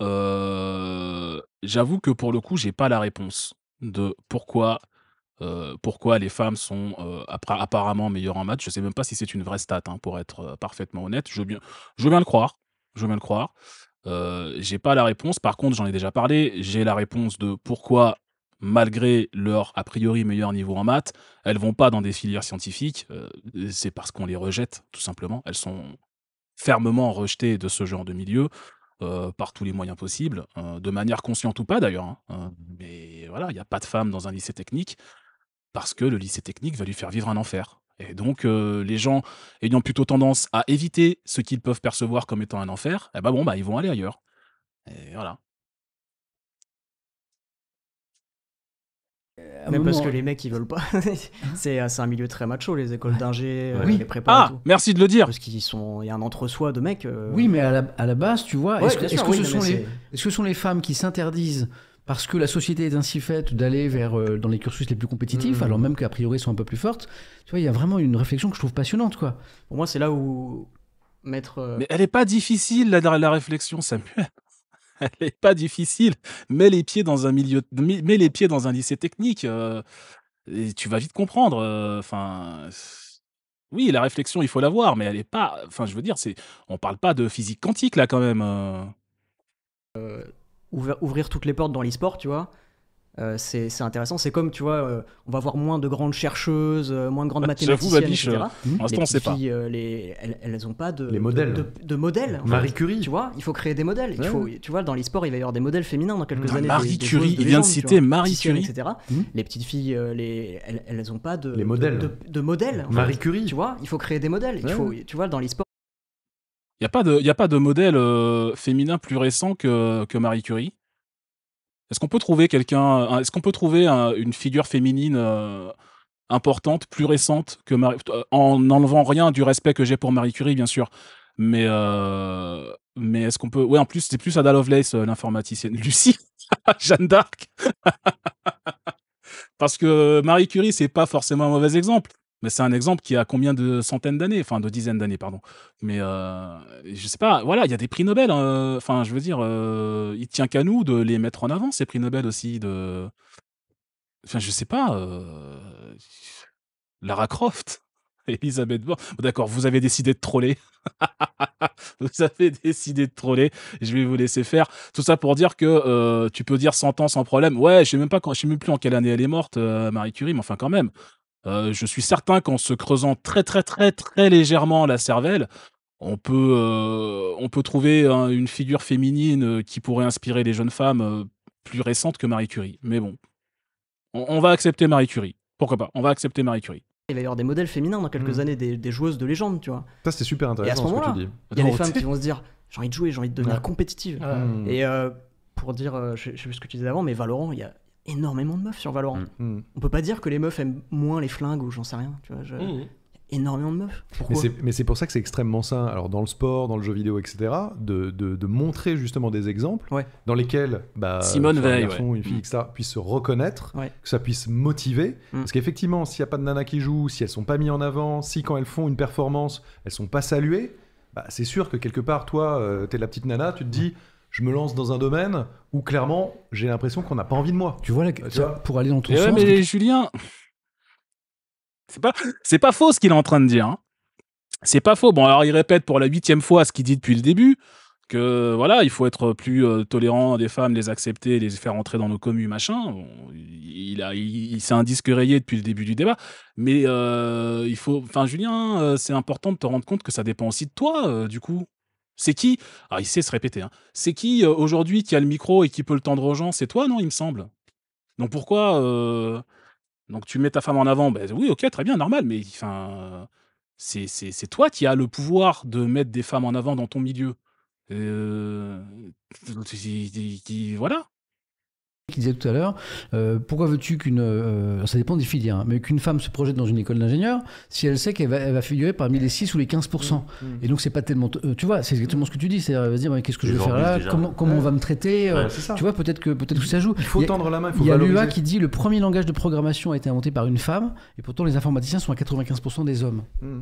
J'avoue que pour le coup, j'ai pas la réponse de pourquoi pourquoi les femmes sont apparemment meilleures en maths. Je ne sais même pas si c'est une vraie stat, hein, pour être parfaitement honnête. Je bien, je veux bien le croire je veux me le croire. Euh, j'ai pas la réponse. Par contre, j'en ai déjà parlé. J'ai la réponse de pourquoi, malgré leur a priori meilleur niveau en maths, elles vont pas dans des filières scientifiques. Euh, c'est parce qu'on les rejette, tout simplement. Elles sont fermement rejetées de ce genre de milieu. Euh, par tous les moyens possibles, de manière consciente ou pas d'ailleurs. Hein. mais voilà, il n'y a pas de femmes dans un lycée technique parce que le lycée technique va lui faire vivre un enfer. Et donc, euh, les gens ayant plutôt tendance à éviter ce qu'ils peuvent percevoir comme étant un enfer, eh ben bon, bah, ils vont aller ailleurs. Et voilà. Euh, mais parce que les mecs ils veulent pas. [laughs] Euh, c'est un milieu très macho, les écoles d'ingé, oui. les Ah, merci de le dire. Parce qu'il sont... y a un entre-soi de mecs. Oui, mais à la, base, tu vois, est-ce que ce sont les femmes qui s'interdisent parce que la société est ainsi faite d'aller vers euh, dans les cursus les plus compétitifs, mm. alors même qu'a priori sont un peu plus fortes. Tu vois, il y a vraiment une réflexion que je trouve passionnante, quoi. Pour moi, c'est là où mettre. Euh, mais elle est pas difficile la, la réflexion, Samuel. [laughs] elle est pas difficile. Mets les pieds dans un milieu, mets les pieds dans un lycée technique, euh, et tu vas vite comprendre. Enfin. oui, la réflexion, il faut voir. mais elle n'est pas. Enfin, je veux dire, c'est. On parle pas de physique quantique là, quand même ouvrir toutes les portes dans l'e-sport, tu vois. Euh, c'est, intéressant. C'est comme, tu vois, euh, on va voir moins de grandes chercheuses, euh, moins de grandes ah, mathématiciennes, etc. on Les, elles, elles ont pas de, les modèles. Marie Curie. Tu vois, il faut créer des modèles. Il faut, tu vois, dans l'e-sport, il va y avoir des modèles féminins dans quelques ah, années. Marie Curie, il vient de citer Marie Curie. Etc. Mmh. Les petites filles, les, elles, elles ont pas de, les modèles. Marie Curie. Tu vois, il faut créer des modèles. Il faut, tu vois, dans l'e-sport, il n'y a, pas de, a pas de modèle euh, féminin plus récent que, que Marie Curie. Est-ce qu'on peut trouver quelqu'un, est-ce qu'on peut trouver une figure féminine euh, importante, plus récente que euh, en n'enlevant rien du respect que j'ai pour Marie Curie, bien sûr. Mais, mais est-ce qu'on peut, ouais, en plus, c'est plus Ada Lovelace, l'informaticienne. [laughs] Lucie, Jeanne d'Arc. [laughs] Parce que Marie Curie, c'est pas forcément un mauvais exemple. Mais c'est un exemple qui a combien de centaines d'années, enfin de dizaines d'années, pardon. Mais euh, je sais pas, voilà, il y a des prix Nobel. Hein, enfin, je veux dire, euh, il tient qu'à nous de les mettre en avant, ces prix Nobel aussi. De... Enfin, je sais pas. Euh, Lara Croft, [laughs] Elisabeth Borne. Bon, D'accord, vous avez décidé de troller. [laughs] vous avez décidé de troller. Je vais vous laisser faire. Tout ça pour dire que euh, tu peux dire 100 ans sans problème. Ouais, je sais même pas je sais même plus en quelle année elle est morte, euh, Marie Curie, mais enfin quand même. Euh, je suis certain qu'en se creusant très très très très légèrement la cervelle, on peut, euh, on peut trouver une figure féminine euh, qui pourrait inspirer les jeunes femmes plus récentes que Marie Curie. Mais bon, on, va accepter Marie Curie. Pourquoi pas On va accepter Marie Curie. Il va y avoir des modèles féminins dans quelques hmm. années, des, joueuses de légende, tu vois. Ça, c'est super intéressant. ce, tu là il y a des femmes qui vont se dire j'ai envie de jouer, j'ai envie de devenir compétitive. Ah Et pour dire, je, je sais plus ce que tu disais avant, mais Valorant, il y a énormément de meufs sur Valorant. Mm. Mm. On peut pas dire que les meufs aiment moins les flingues ou j'en sais rien. Tu mm. Énormément de meufs. mais c'est pour ça que c'est extrêmement sain, alors dans le sport, dans le jeu vidéo, etc., de, montrer justement des exemples dans lesquels bah, Simone un garçon, une fille, etc., puisse se reconnaître, que ça puisse motiver. Parce qu'effectivement, s'il n'y a pas de nana qui joue, si elles sont pas mises en avant, si quand elles font une performance, elles sont pas saluées, bah, c'est sûr que quelque part, toi, euh, tu es la petite nana, tu te dis je me lance dans un domaine où clairement j'ai l'impression qu'on n'a pas envie de moi. Tu vois, euh, pour aller dans ton eh sens. mais Julien, c'est pas, c'est pas faux ce qu'il est en train de dire. Hein. C'est pas faux. Bon, alors il répète pour la huitième fois ce qu'il dit depuis le début que voilà, il faut être plus euh, tolérant des femmes, les accepter, les faire entrer dans nos communes, machin. il a, il, un disque rayé depuis le début du débat. Mais euh, il faut, enfin Julien, c'est important de te rendre compte que ça dépend aussi de toi, du coup. C'est qui Ah, il sait se répéter. Hein. C'est qui euh, aujourd'hui qui a le micro et qui peut le tendre aux gens C'est toi, non Il me semble. Donc pourquoi euh, Donc tu mets ta femme en avant ben oui, ok, très bien, normal. Mais enfin, c'est toi qui as le pouvoir de mettre des femmes en avant dans ton milieu. Euh, voilà qui disait tout à l'heure, euh, pourquoi veux-tu qu'une, euh, ça dépend des filières, hein, mais qu'une femme se projette dans une école d'ingénieur si elle sait qu'elle va, figurer parmi les 6 ou les 15%. Mm, mm. Et donc c'est pas tellement, euh, tu vois, c'est exactement ce que tu dis, c'est-à-dire elle va se dire, qu'est-ce que je vais faire là, comment, on va me traiter, tu vois, peut-être que, peut-être tout ça joue. Il faut tendre la main, il y a l'UA qui dit, le premier langage de programmation a été inventé par une femme, et pourtant les informaticiens sont à 95% des hommes. Mm.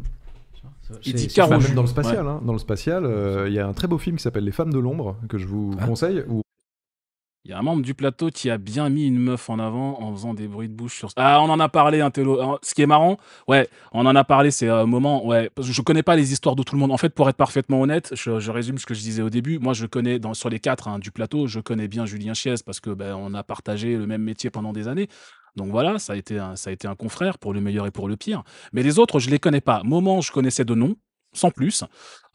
Il dit Dans le spatial, hein. dans le spatial, il y a un très beau film qui s'appelle Les Femmes de l'ombre que je vous ah. conseille il y a un membre du plateau qui a bien mis une meuf en avant en faisant des bruits de bouche sur. Ah, on en a parlé, un hein, Ce qui est marrant, ouais, on en a parlé, c'est un euh, moment, ouais, parce que je connais pas les histoires de tout le monde. En fait, pour être parfaitement honnête, je, résume ce que je disais au début. Moi, je connais, dans, sur les quatre hein, du plateau, je connais bien Julien Chiez parce que ben, on a partagé le même métier pendant des années. Donc voilà, ça a, été un, ça a été un confrère pour le meilleur et pour le pire. Mais les autres, je les connais pas. Moment, je connaissais de nom, sans plus.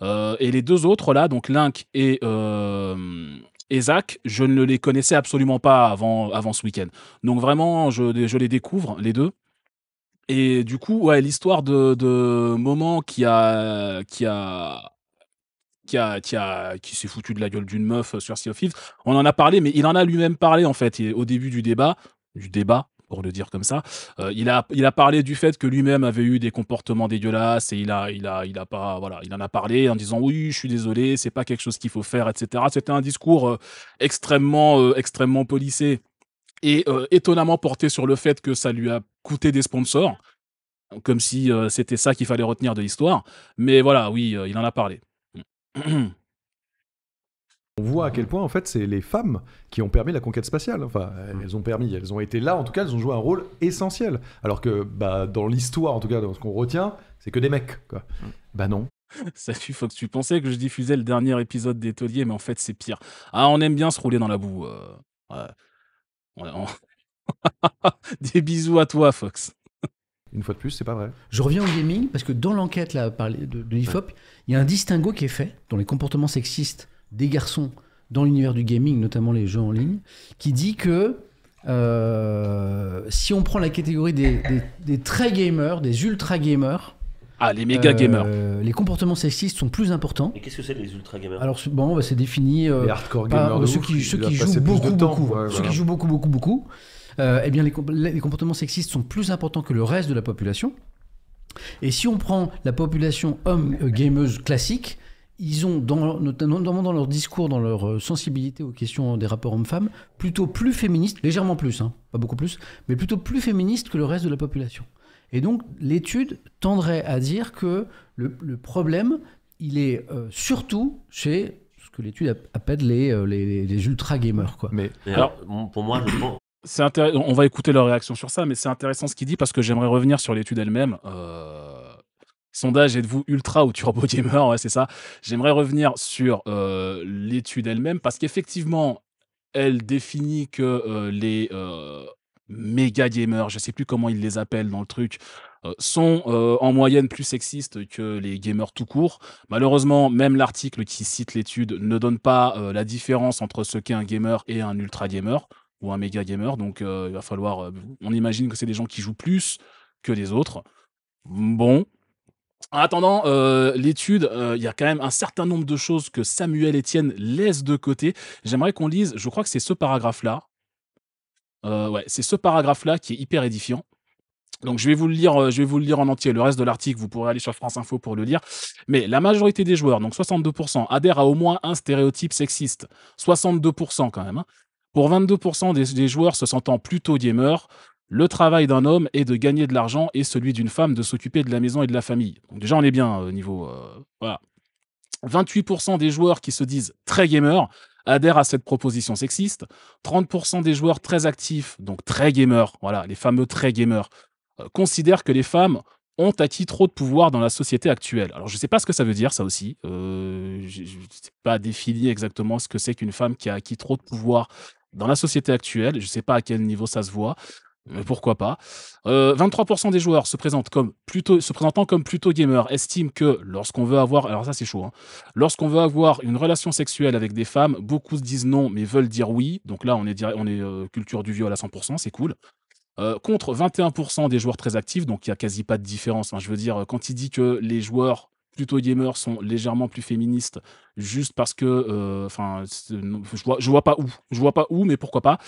Euh, et les deux autres là, donc Link et euh, et Zach, je ne les connaissais absolument pas avant, avant ce week-end. Donc vraiment, je, les découvre, les deux. Et du coup, ouais, l'histoire de, Moment qui a, qui a qui a, qui qui s'est foutu de la gueule d'une meuf sur Sea of Thieves. On en a parlé, mais il en a lui-même parlé en fait au début du débat, du débat, pour le dire comme ça. Euh, il, a, il a parlé du fait que lui-même avait eu des comportements dégueulasses et il a, il il a pas, voilà, il en a parlé en disant oui, je suis désolé, c'est pas quelque chose qu'il faut faire, etc. C'était un discours euh, extrêmement, euh, extrêmement policé et étonnamment porté sur le fait que ça lui a coûté des sponsors, comme si c'était ça qu'il fallait retenir de l'histoire. Mais voilà, oui, il en a parlé. [clears throat] On voit à quel point, en fait, c'est les femmes qui ont permis la conquête spatiale. Enfin, elles ont permis, elles ont été là, en tout cas, elles ont joué un rôle essentiel. Alors que, bah, dans l'histoire, en tout cas, dans ce qu'on retient, c'est que des mecs, quoi. Mm. Bah non. Ça Fox, tu pensais que je diffusais le dernier épisode des mais en fait, c'est pire. Ah, on aime bien se rouler dans la boue. Euh. [laughs] des bisous à toi, Fox. Une fois de plus, c'est pas vrai. Je reviens au gaming parce que dans l'enquête de, de l'IFOP, il y a un distinguo qui est fait dans les comportements sexistes des garçons dans l'univers du gaming, notamment les jeux en ligne, qui dit que euh, si on prend la catégorie des, très gamers, des ultra gamers, ah, les méga euh, gamers. les comportements sexistes sont plus importants. Et qu'est-ce que c'est les ultra gamers Alors, bon, bah, c'est défini. ceux qui, jouent beaucoup, beaucoup. qui jouent beaucoup, beaucoup, beaucoup. Euh, eh bien, les comportements sexistes sont plus importants que le reste de la population. Et si on prend la population homme gameuse classique, ils ont, dans, notamment dans leur discours, dans leur euh, sensibilité aux questions des rapports hommes-femmes, plutôt plus féministes, légèrement plus, hein, pas beaucoup plus, mais plutôt plus féministes que le reste de la population. Et donc l'étude tendrait à dire que le, problème, il est euh, surtout chez ce que l'étude appelle euh, les, les, ultra-gamers. Mais alors, pour moi, je on va écouter leur réaction sur ça, mais c'est intéressant ce qu'il dit parce que j'aimerais revenir sur l'étude elle-même. Euh, Sondage, êtes-vous ultra ou turbo gamer Ouais, c'est ça. J'aimerais revenir sur euh, l'étude elle-même parce qu'effectivement, elle définit que euh, les euh, méga gamers, je ne sais plus comment ils les appellent dans le truc, sont en moyenne plus sexistes que les gamers tout court. Malheureusement, même l'article qui cite l'étude ne donne pas la différence entre ce qu'est un gamer et un ultra gamer ou un méga gamer. Donc, il va falloir. on imagine que c'est des gens qui jouent plus que les autres. Bon, en attendant, euh, l'étude, euh, il y a quand même un certain nombre de choses que Samuel Etienne laisse de côté. J'aimerais qu'on lise, je crois que c'est ce paragraphe-là. Euh, ouais, c'est ce paragraphe-là qui est hyper édifiant. Donc je vais vous le lire, je vais vous le lire en entier. Le reste de l'article, vous pourrez aller sur France Info pour le lire. Mais la majorité des joueurs, donc 62%, adhèrent à au moins un stéréotype sexiste. 62% quand même. Hein. Pour 22% des, des, joueurs se sentant plutôt gamers, le travail d'un homme est de gagner de l'argent et celui d'une femme de s'occuper de la maison et de la famille. Donc déjà, on est bien au euh, niveau. Euh, voilà. 28% des joueurs qui se disent très gamers adhèrent à cette proposition sexiste. 30% des joueurs très actifs, donc très gamers, voilà, les fameux très gamers, euh, considèrent que les femmes ont acquis trop de pouvoir dans la société actuelle. Alors je ne sais pas ce que ça veut dire ça aussi. je ne sais pas définir exactement ce que c'est qu'une femme qui a acquis trop de pouvoir dans la société actuelle. Je ne sais pas à quel niveau ça se voit. Euh, pourquoi pas. 23% euh, des joueurs se, présentent comme plutôt, se présentant comme plutôt gamer estiment que lorsqu'on veut avoir, alors ça c'est chaud, hein. lorsqu'on veut avoir une relation sexuelle avec des femmes, beaucoup se disent non mais veulent dire oui. Donc là on est, on est euh, culture du viol à 100%, c'est cool. contre 21% des joueurs très actifs, donc il y a quasi pas de différence. Hein. je veux dire, quand il dit que les joueurs plutôt gamers sont légèrement plus féministes juste parce que enfin je vois je vois pas où je vois pas où mais pourquoi pas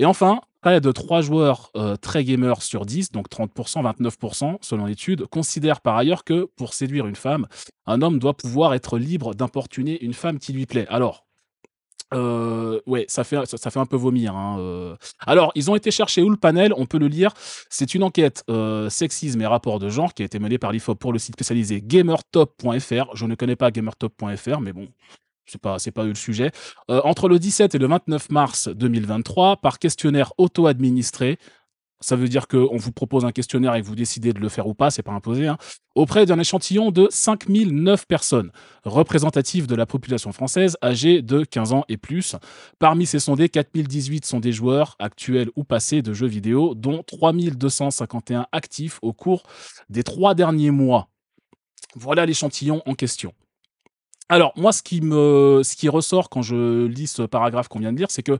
et enfin, près de 3 joueurs euh, très gamers sur 10, donc 30%, 29% selon l'étude, considèrent par ailleurs que pour séduire une femme, un homme doit pouvoir être libre d'importuner une femme qui lui plaît. Alors, euh, ouais, ça fait, ça, fait un peu vomir. Hein, euh. Alors, ils ont été chercher où le panel On peut le lire. C'est une enquête sexisme et rapport de genre qui a été menée par l'IFOP pour le site spécialisé gamertop.fr. Je ne connais pas gamertop.fr, mais bon, c'est pas c'est pas eu le sujet. Euh, entre le 17 et le 29 mars 2023, par questionnaire auto-administré, ça veut dire qu'on vous propose un questionnaire et que vous décidez de le faire ou pas, c'est pas imposé, hein, auprès d'un échantillon de 5009 personnes représentatives de la population française âgée de 15 ans et plus. Parmi ces sondés, 4018 sont des joueurs actuels ou passés de jeux vidéo, dont 3251 actifs au cours des trois derniers mois. Voilà l'échantillon en question. Alors, moi, ce qui, me, ce qui ressort quand je lis ce paragraphe qu'on vient de lire, c'est que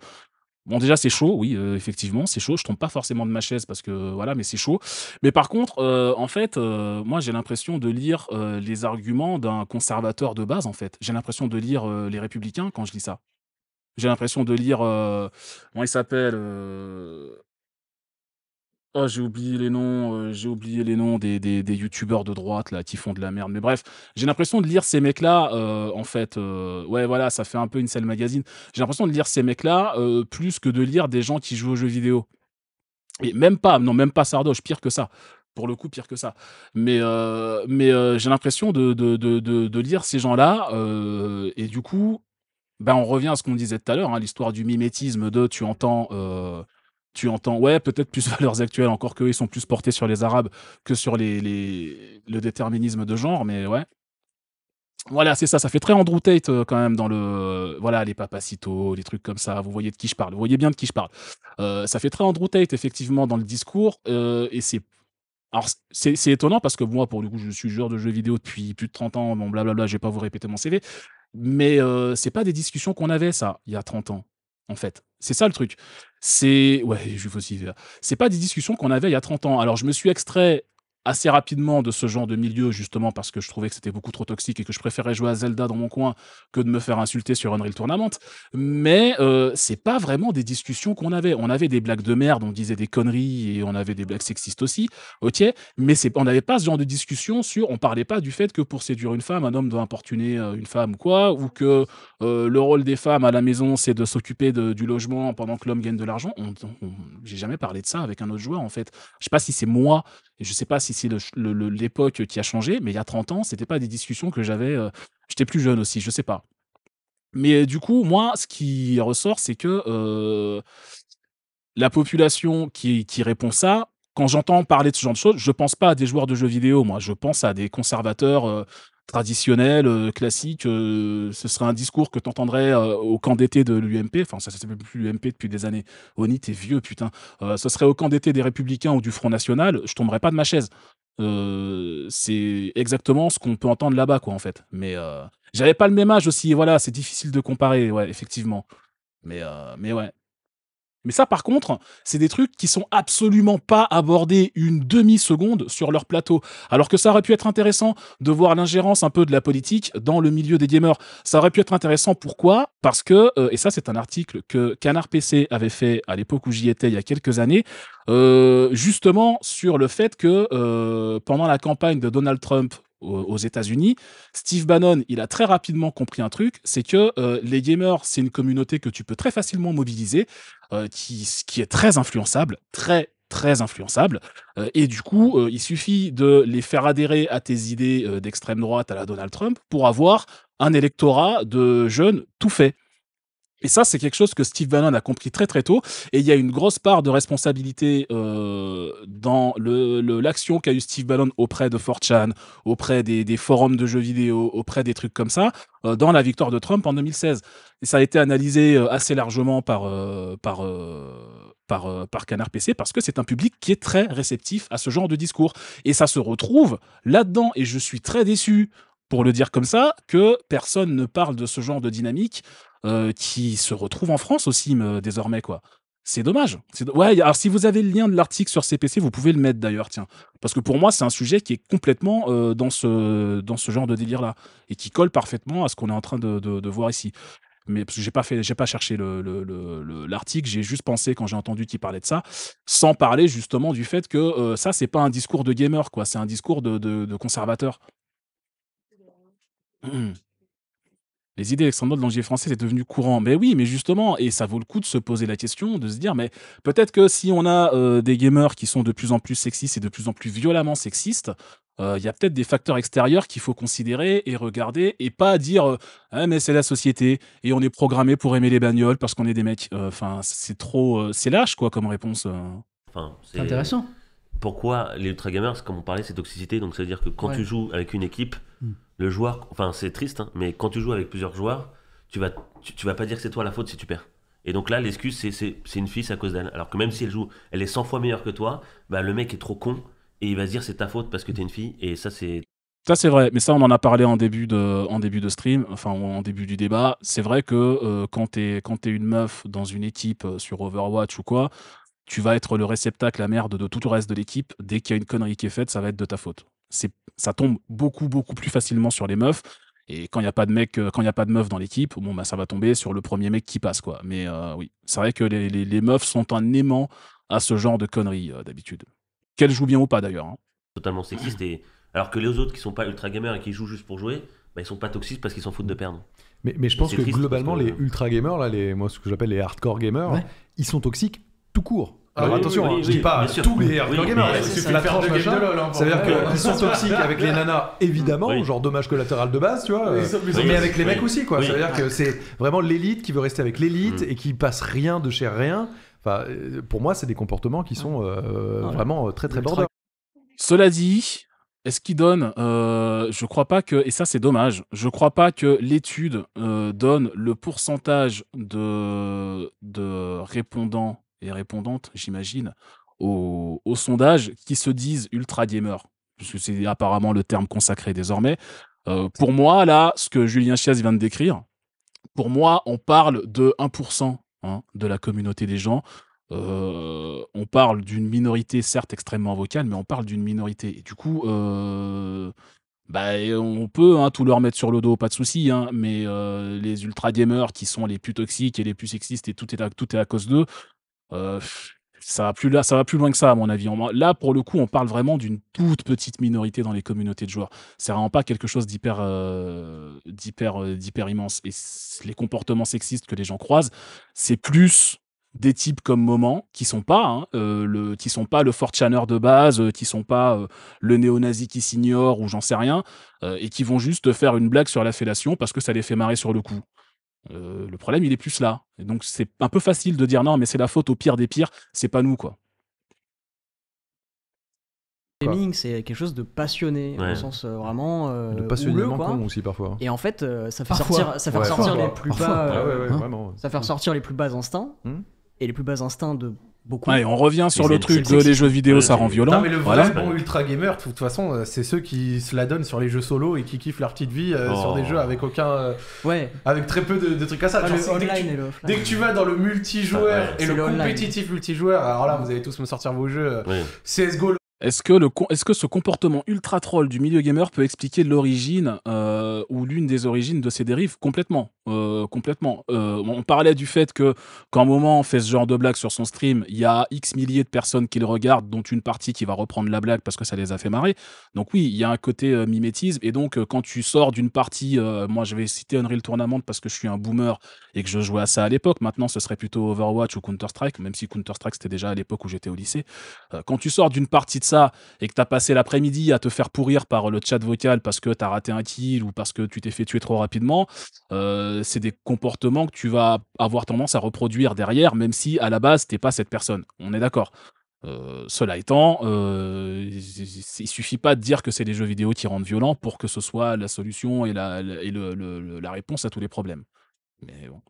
Bon, déjà, c'est chaud, oui, euh, effectivement, c'est chaud. Je tombe pas forcément de ma chaise parce que voilà, mais c'est chaud. Mais par contre, euh, en fait, euh, moi, j'ai l'impression de lire les arguments d'un conservateur de base, en fait. J'ai l'impression de lire les Républicains quand je lis ça. J'ai l'impression de lire. Bon, il s'appelle Oh, j'ai oublié les noms, euh, j'ai oublié les noms des, des, youtubeurs de droite là qui font de la merde. Mais bref, j'ai l'impression de lire ces mecs-là, euh, en fait. Euh, ouais, voilà, ça fait un peu une sale magazine. J'ai l'impression de lire ces mecs-là plus que de lire des gens qui jouent aux jeux vidéo. Et même pas, non, même pas Sardoche, pire que ça. Pour le coup, pire que ça. Mais, mais j'ai l'impression de, de, lire ces gens-là. et du coup, ben, on revient à ce qu'on disait tout à l'heure, hein, l'histoire du mimétisme de tu entends tu entends, ouais, peut-être plus [laughs] valeurs actuelles, encore qu'eux, ils sont plus portés sur les Arabes que sur les, le déterminisme de genre, mais ouais. Voilà, c'est ça, ça fait très Andrew Tate euh, quand même dans le. voilà, les papacitos, les trucs comme ça, vous voyez de qui je parle, vous voyez bien de qui je parle. Euh, ça fait très Andrew Tate, effectivement, dans le discours, euh, et c'est. Alors, c'est étonnant parce que moi, pour le coup, je suis joueur de jeux vidéo depuis plus de 30 ans, bon, blablabla, je vais pas vous répéter mon CV, mais c'est pas des discussions qu'on avait, ça, il y a 30 ans, en fait. C'est ça le truc. C'est ouais, je aussi. C'est pas des discussions qu'on avait il y a 30 ans. Alors je me suis extrait assez rapidement de ce genre de milieu, justement parce que je trouvais que c'était beaucoup trop toxique et que je préférais jouer à Zelda dans mon coin que de me faire insulter sur Unreal Tournament. Mais euh, c'est pas vraiment des discussions qu'on avait. On avait des blagues de merde, on disait des conneries et on avait des blagues sexistes aussi, ok. Mais on n'avait pas ce genre de discussion sur, on parlait pas du fait que pour séduire une femme, un homme doit importuner euh, une femme ou quoi, ou que euh, le rôle des femmes à la maison c'est de s'occuper du logement pendant que l'homme gagne de l'argent. J'ai jamais parlé de ça avec un autre joueur en fait. Je sais pas si c'est moi, et je sais pas si c'est l'époque qui a changé, mais il y a 30 ans, c'était pas des discussions que j'avais. Euh, j'étais plus jeune aussi, je sais pas. Mais euh, du coup, moi, ce qui ressort, c'est que euh, la population qui, qui répond ça, quand j'entends parler de ce genre de choses, je pense pas à des joueurs de jeux vidéo, moi, je pense à des conservateurs traditionnel, euh, classique, euh, ce serait un discours que t'entendrais euh, au camp d'été de l'UMP, enfin ça s'appelle plus l'UMP depuis des années, Oni t'es vieux putain, ce serait au camp d'été des Républicains ou du Front National, je tomberais pas de ma chaise. c'est exactement ce qu'on peut entendre là-bas quoi en fait. Mais j'avais pas le même âge aussi, voilà, c'est difficile de comparer, ouais effectivement. Mais mais ouais, mais ça, par contre, c'est des trucs qui sont absolument pas abordés une demi-seconde sur leur plateau. Alors que ça aurait pu être intéressant de voir l'ingérence un peu de la politique dans le milieu des gamers. Ça aurait pu être intéressant pourquoi Parce que, euh, et ça c'est un article que Canard PC avait fait à l'époque où j'y étais il y a quelques années, euh, justement sur le fait que euh, pendant la campagne de Donald Trump aux États-Unis, Steve Bannon, il a très rapidement compris un truc, c'est que euh, les gamers, c'est une communauté que tu peux très facilement mobiliser, euh, qui, est très influençable, très très influençable, euh, et du coup, il suffit de les faire adhérer à tes idées d'extrême droite à la Donald Trump pour avoir un électorat de jeunes tout fait. Et ça, c'est quelque chose que Steve Bannon a compris très très tôt. Et il y a une grosse part de responsabilité euh, dans l'action le, qu'a eu Steve Bannon auprès de Fortune, auprès des, forums de jeux vidéo, auprès des trucs comme ça, euh, dans la victoire de Trump en 2016. Et ça a été analysé euh, assez largement par, par, par, par Canard PC parce que c'est un public qui est très réceptif à ce genre de discours. Et ça se retrouve là-dedans. Et je suis très déçu pour le dire comme ça, que personne ne parle de ce genre de dynamique euh, qui se retrouve en France aussi désormais quoi. C'est dommage. Ouais, alors si vous avez le lien de l'article sur CPC, vous pouvez le mettre d'ailleurs, tiens. Parce que pour moi, c'est un sujet qui est complètement euh, dans, ce, dans ce genre de délire-là et qui colle parfaitement à ce qu'on est en train de, voir ici. Mais parce que j'ai pas pas cherché l'article, j'ai juste pensé quand j'ai entendu qu'il parlait de ça, sans parler justement du fait que euh, ça, c'est pas un discours de gamer, quoi. C'est un discours de conservateur. Mmh. Les idées extrêmement de l'angier français, c'est devenu courant. Mais oui, mais justement, et ça vaut le coup de se poser la question, de se dire, mais peut-être que si on a euh, des gamers qui sont de plus en plus sexistes et de plus en plus violemment sexistes, euh, il y a peut-être des facteurs extérieurs qu'il faut considérer et regarder et pas dire euh, «Ah, mais c'est la société et on est programmé pour aimer les bagnoles parce qu'on est des mecs. Enfin, c'est trop, c'est lâche quoi comme réponse. Enfin, c'est intéressant. Pourquoi les ultra gamers, comme on parlait, c'est toxicité. Donc ça veut dire que quand tu joues avec une équipe, le joueur, enfin c'est triste, hein, mais quand tu joues avec plusieurs joueurs, tu vas, tu, vas pas dire que c'est toi la faute si tu perds. Et donc là, l'excuse, c'est une fille, à cause d'elle. Alors que même si elle joue, elle est 100 fois meilleure que toi, bah, le mec est trop con et il va se dire c'est ta faute parce que t'es une fille. Et ça, c'est. Ça, c'est vrai. Mais ça, on en a parlé en début de, en début de stream, enfin, en début du débat. C'est vrai que euh, quand t'es une meuf dans une équipe euh, sur Overwatch ou quoi, tu vas être le réceptacle, la merde de tout le reste de l'équipe. Dès qu'il y a une connerie qui est faite, ça va être de ta faute ça tombe beaucoup, beaucoup plus facilement sur les meufs. Et quand il n'y a pas de mec, euh, quand il a pas de meuf dans l'équipe, bon bah ça va tomber sur le premier mec qui passe quoi. Mais euh, oui, c'est vrai que les, les, meufs sont un aimant à ce genre de conneries euh, d'habitude. Qu'elles jouent bien ou pas d'ailleurs. Hein. Totalement sexiste et [clears throat] alors que les autres qui sont pas ultra gamers et qui jouent juste pour jouer, bah, ils sont pas toxiques parce qu'ils s'en foutent de perdre. Mais, je pense que globalement les ultra gamers là, les moi ce que j'appelle les hardcore gamers, ils sont toxiques tout court. Alors attention, hein, je dis pas tous les hardcore gamers, c'est la tranche machin. à dire qu'ils euh, sont [laughs] toxiques avec les nanas, évidemment, genre dommage collatéral de base, tu vois. Euh, mais avec les mecs aussi, quoi. cest à dire que c'est vraiment l'élite qui veut rester avec l'élite mm. et qui passe rien de chez rien. Enfin, euh, pour moi, c'est des comportements qui sont vraiment très très bordel Cela dit, est-ce qu'il donne euh, Je crois pas que, et ça c'est dommage. Je crois pas que l'étude donne le pourcentage de de répondants et répondante, j'imagine, aux, sondages qui se disent ultra gamers, puisque c'est apparemment le terme consacré désormais. Euh, pour moi, là, ce que Julien Chiaz vient de décrire, pour moi, on parle de 1% hein, de la communauté des gens. Euh, on parle d'une minorité, certes extrêmement vocale, mais on parle d'une minorité. du coup, euh, bah, on peut hein, tout leur mettre sur le dos, pas de souci, hein, mais les ultra gamers qui sont les plus toxiques et les plus sexistes et tout est à cause d'eux, euh, ça va plus là, ça va plus loin que ça à mon avis. là, pour le coup, on parle vraiment d'une toute petite minorité dans les communautés de joueurs. C'est vraiment pas quelque chose d'hyper, euh, d'hyper, euh, d'hyper immense. Et les comportements sexistes que les gens croisent, c'est plus des types comme Moment qui sont pas hein, le qui sont pas le fort channer de base qui sont pas le néo-nazi qui s'ignore ou j'en sais rien et qui vont juste faire une blague sur la fellation parce que ça les fait marrer sur le coup euh, le problème, il est plus là. Et donc, c'est un peu facile de dire non, mais c'est la faute au pire des pires, c'est pas nous, quoi. Le gaming, c'est quelque chose de passionné, au sens euh, vraiment. de euh, passionnément con aussi, parfois. Et en fait, ça fait sortir, ressortir les plus bas. Ah ça fait ressortir les plus bas instincts. Hmm. Et les plus bas instincts de Ouais, on revient sur le truc de les jeux vidéo, ça rend violent. mais le vrai bon ultra gamer, de toute façon, euh, c'est ceux qui se la donnent sur les jeux solo et qui kiffent leur petite vie euh, oh. sur des jeux avec aucun. Euh, ouais. Avec très peu de, trucs à ça. dès, que tu, vas dans le multijoueur et le compétitif multijoueur, alors là, vous allez tous me sortir vos jeux. CSGO, est-ce que, est-ce que ce comportement ultra troll du milieu gamer peut expliquer l'origine euh, ou l'une des origines de ces dérives complètement euh, Complètement. Euh, on parlait du fait que quand un moment on fait ce genre de blague sur son stream, il y a X milliers de personnes qui le regardent, dont une partie qui va reprendre la blague parce que ça les a fait marrer. Donc oui, il y a un côté mimétisme. Et donc quand tu sors d'une partie, moi je vais citer Unreal Tournament parce que je suis un boomer et que je jouais à ça à l'époque. Maintenant ce serait plutôt Overwatch ou Counter-Strike, même si Counter-Strike c'était déjà à l'époque où j'étais au lycée. quand tu sors d'une partie de et que t'as passé l'après-midi à te faire pourrir par le chat vocal parce que t'as raté un kill ou parce que tu t'es fait tuer trop rapidement, euh, c'est des comportements que tu vas avoir tendance à reproduire derrière, même si à la base t'es pas cette personne. On est d'accord. Euh, cela étant, euh, il suffit pas de dire que c'est des jeux vidéo qui rendent violent pour que ce soit la solution et la, la réponse à tous les problèmes. Mais bon.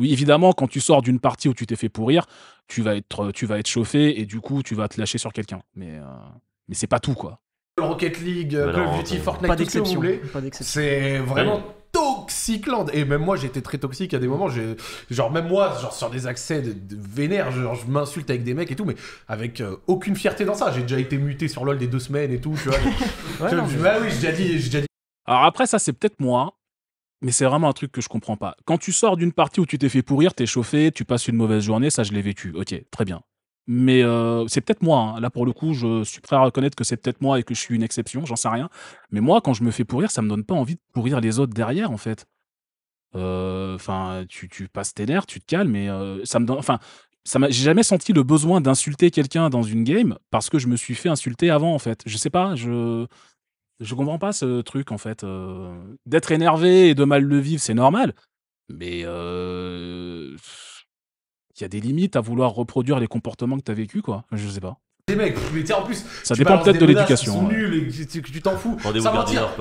Oui, évidemment, quand tu sors d'une partie où tu t'es fait pourrir, tu vas être, euh, tu vas être chauffé et du coup, tu vas te lâcher sur quelqu'un. Mais, euh, mais c'est pas tout, quoi. Rocket League, bah Call of Duty, Fortnite, tout ce vous voulez. C'est vraiment toxique Toxicland et même moi j'étais très toxique à des moments genre même moi genre sur des accès de, vénère genre je m'insulte avec des mecs et tout mais avec euh, aucune fierté dans ça j'ai déjà été muté sur lol des deux semaines et tout tu vois [laughs] ouais, bah oui j'ai déjà dit... alors après ça c'est peut-être moi mais c'est vraiment un truc que je comprends pas. Quand tu sors d'une partie où tu t'es fait pourrir, t'es chauffé, tu passes une mauvaise journée, ça je l'ai vécu. Ok, très bien. Mais euh, c'est peut-être moi. Hein. Là, pour le coup, je suis prêt à reconnaître que c'est peut-être moi et que je suis une exception, j'en sais rien. Mais moi, quand je me fais pourrir, ça me donne pas envie de pourrir les autres derrière, en fait. Euh, enfin, tu, passes tes nerfs, tu te calmes, mais euh, ça me donne. Enfin, j'ai jamais senti le besoin d'insulter quelqu'un dans une game parce que je me suis fait insulter avant, en fait. Je sais pas, je. Je comprends pas ce truc en fait. Euh, d'être énervé et de mal le vivre, c'est normal. Mais euh, il y a des limites à vouloir reproduire les comportements que t'as vécu, quoi. Je sais pas. Des mecs, en plus, Ça dépend peut-être de l'éducation, tu, t'en fous. ça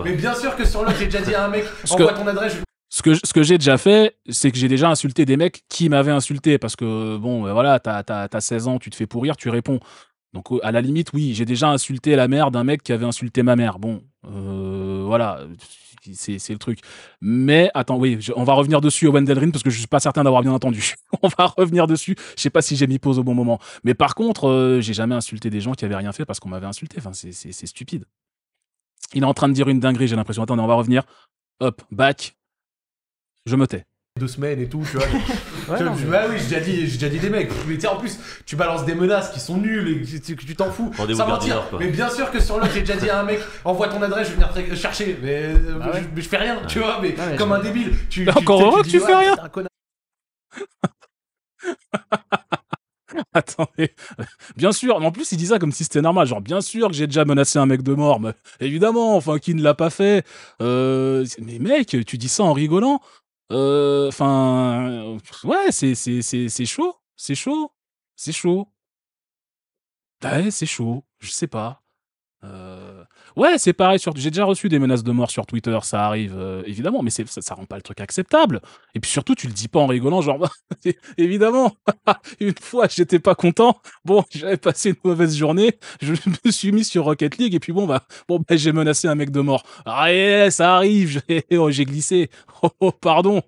mais bien sûr que sur l'autre, j'ai déjà dit à un mec, envoie ton adresse, Ce que, ce que j'ai déjà fait, c'est que j'ai déjà insulté des mecs qui m'avaient insulté parce que, bon, ben voilà, t'as, as t'as 16 ans, tu te fais pourrir, tu réponds. Donc euh, à la limite, oui, j'ai déjà insulté la mère d'un mec qui avait insulté ma mère. Bon, euh, voilà, c'est le truc. Mais attends, oui, on va revenir dessus au Wendelrin parce que je suis pas certain d'avoir bien entendu. [laughs] on va revenir dessus. Je sais pas si j'ai mis pause au bon moment. Mais par contre, euh, j'ai jamais insulté des gens qui avaient rien fait parce qu'on m'avait insulté. Enfin, c'est stupide. Il est en train de dire une dinguerie, j'ai l'impression. Attendez, on va revenir. Hop, back. Je me tais. Deux semaines et tout, tu vois. [laughs] bah oui, j'ai déjà dit, des mecs. Mais tiens, en plus, tu balances des menaces qui sont nulles et que tu t'en fous. mentir. Mais bien sûr que sur l'autre, j'ai déjà dit à un mec, envoie ton adresse, je vais venir chercher. Euh, ah mais, je, fais rien, ah tu vois, mais ah comme un débile. Tu, encore heureux que tu, fais rien. [laughs] Attendez, bien sûr, mais en plus il dit ça comme si c'était normal, genre bien sûr que j'ai déjà menacé un mec de mort, mais évidemment, enfin qui ne l'a pas fait. Euh, mais mec, tu dis ça en rigolant, euh, enfin, ouais, c'est chaud. C'est chaud. C'est chaud. Ouais, c'est chaud. Je sais pas. Euh, Ouais, c'est pareil. Sur... J'ai déjà reçu des menaces de mort sur Twitter, ça arrive euh, évidemment, mais ça, ça rend pas le truc acceptable. Et puis surtout, tu le dis pas en rigolant, genre [laughs] évidemment. [laughs] une fois, j'étais pas content. Bon, j'avais passé une mauvaise journée. Je [laughs] me suis mis sur Rocket League et puis bon bah bon bah, j'ai menacé un mec de mort. Ah eh, ça arrive. Eh, oh, j'ai glissé. Oh, oh pardon.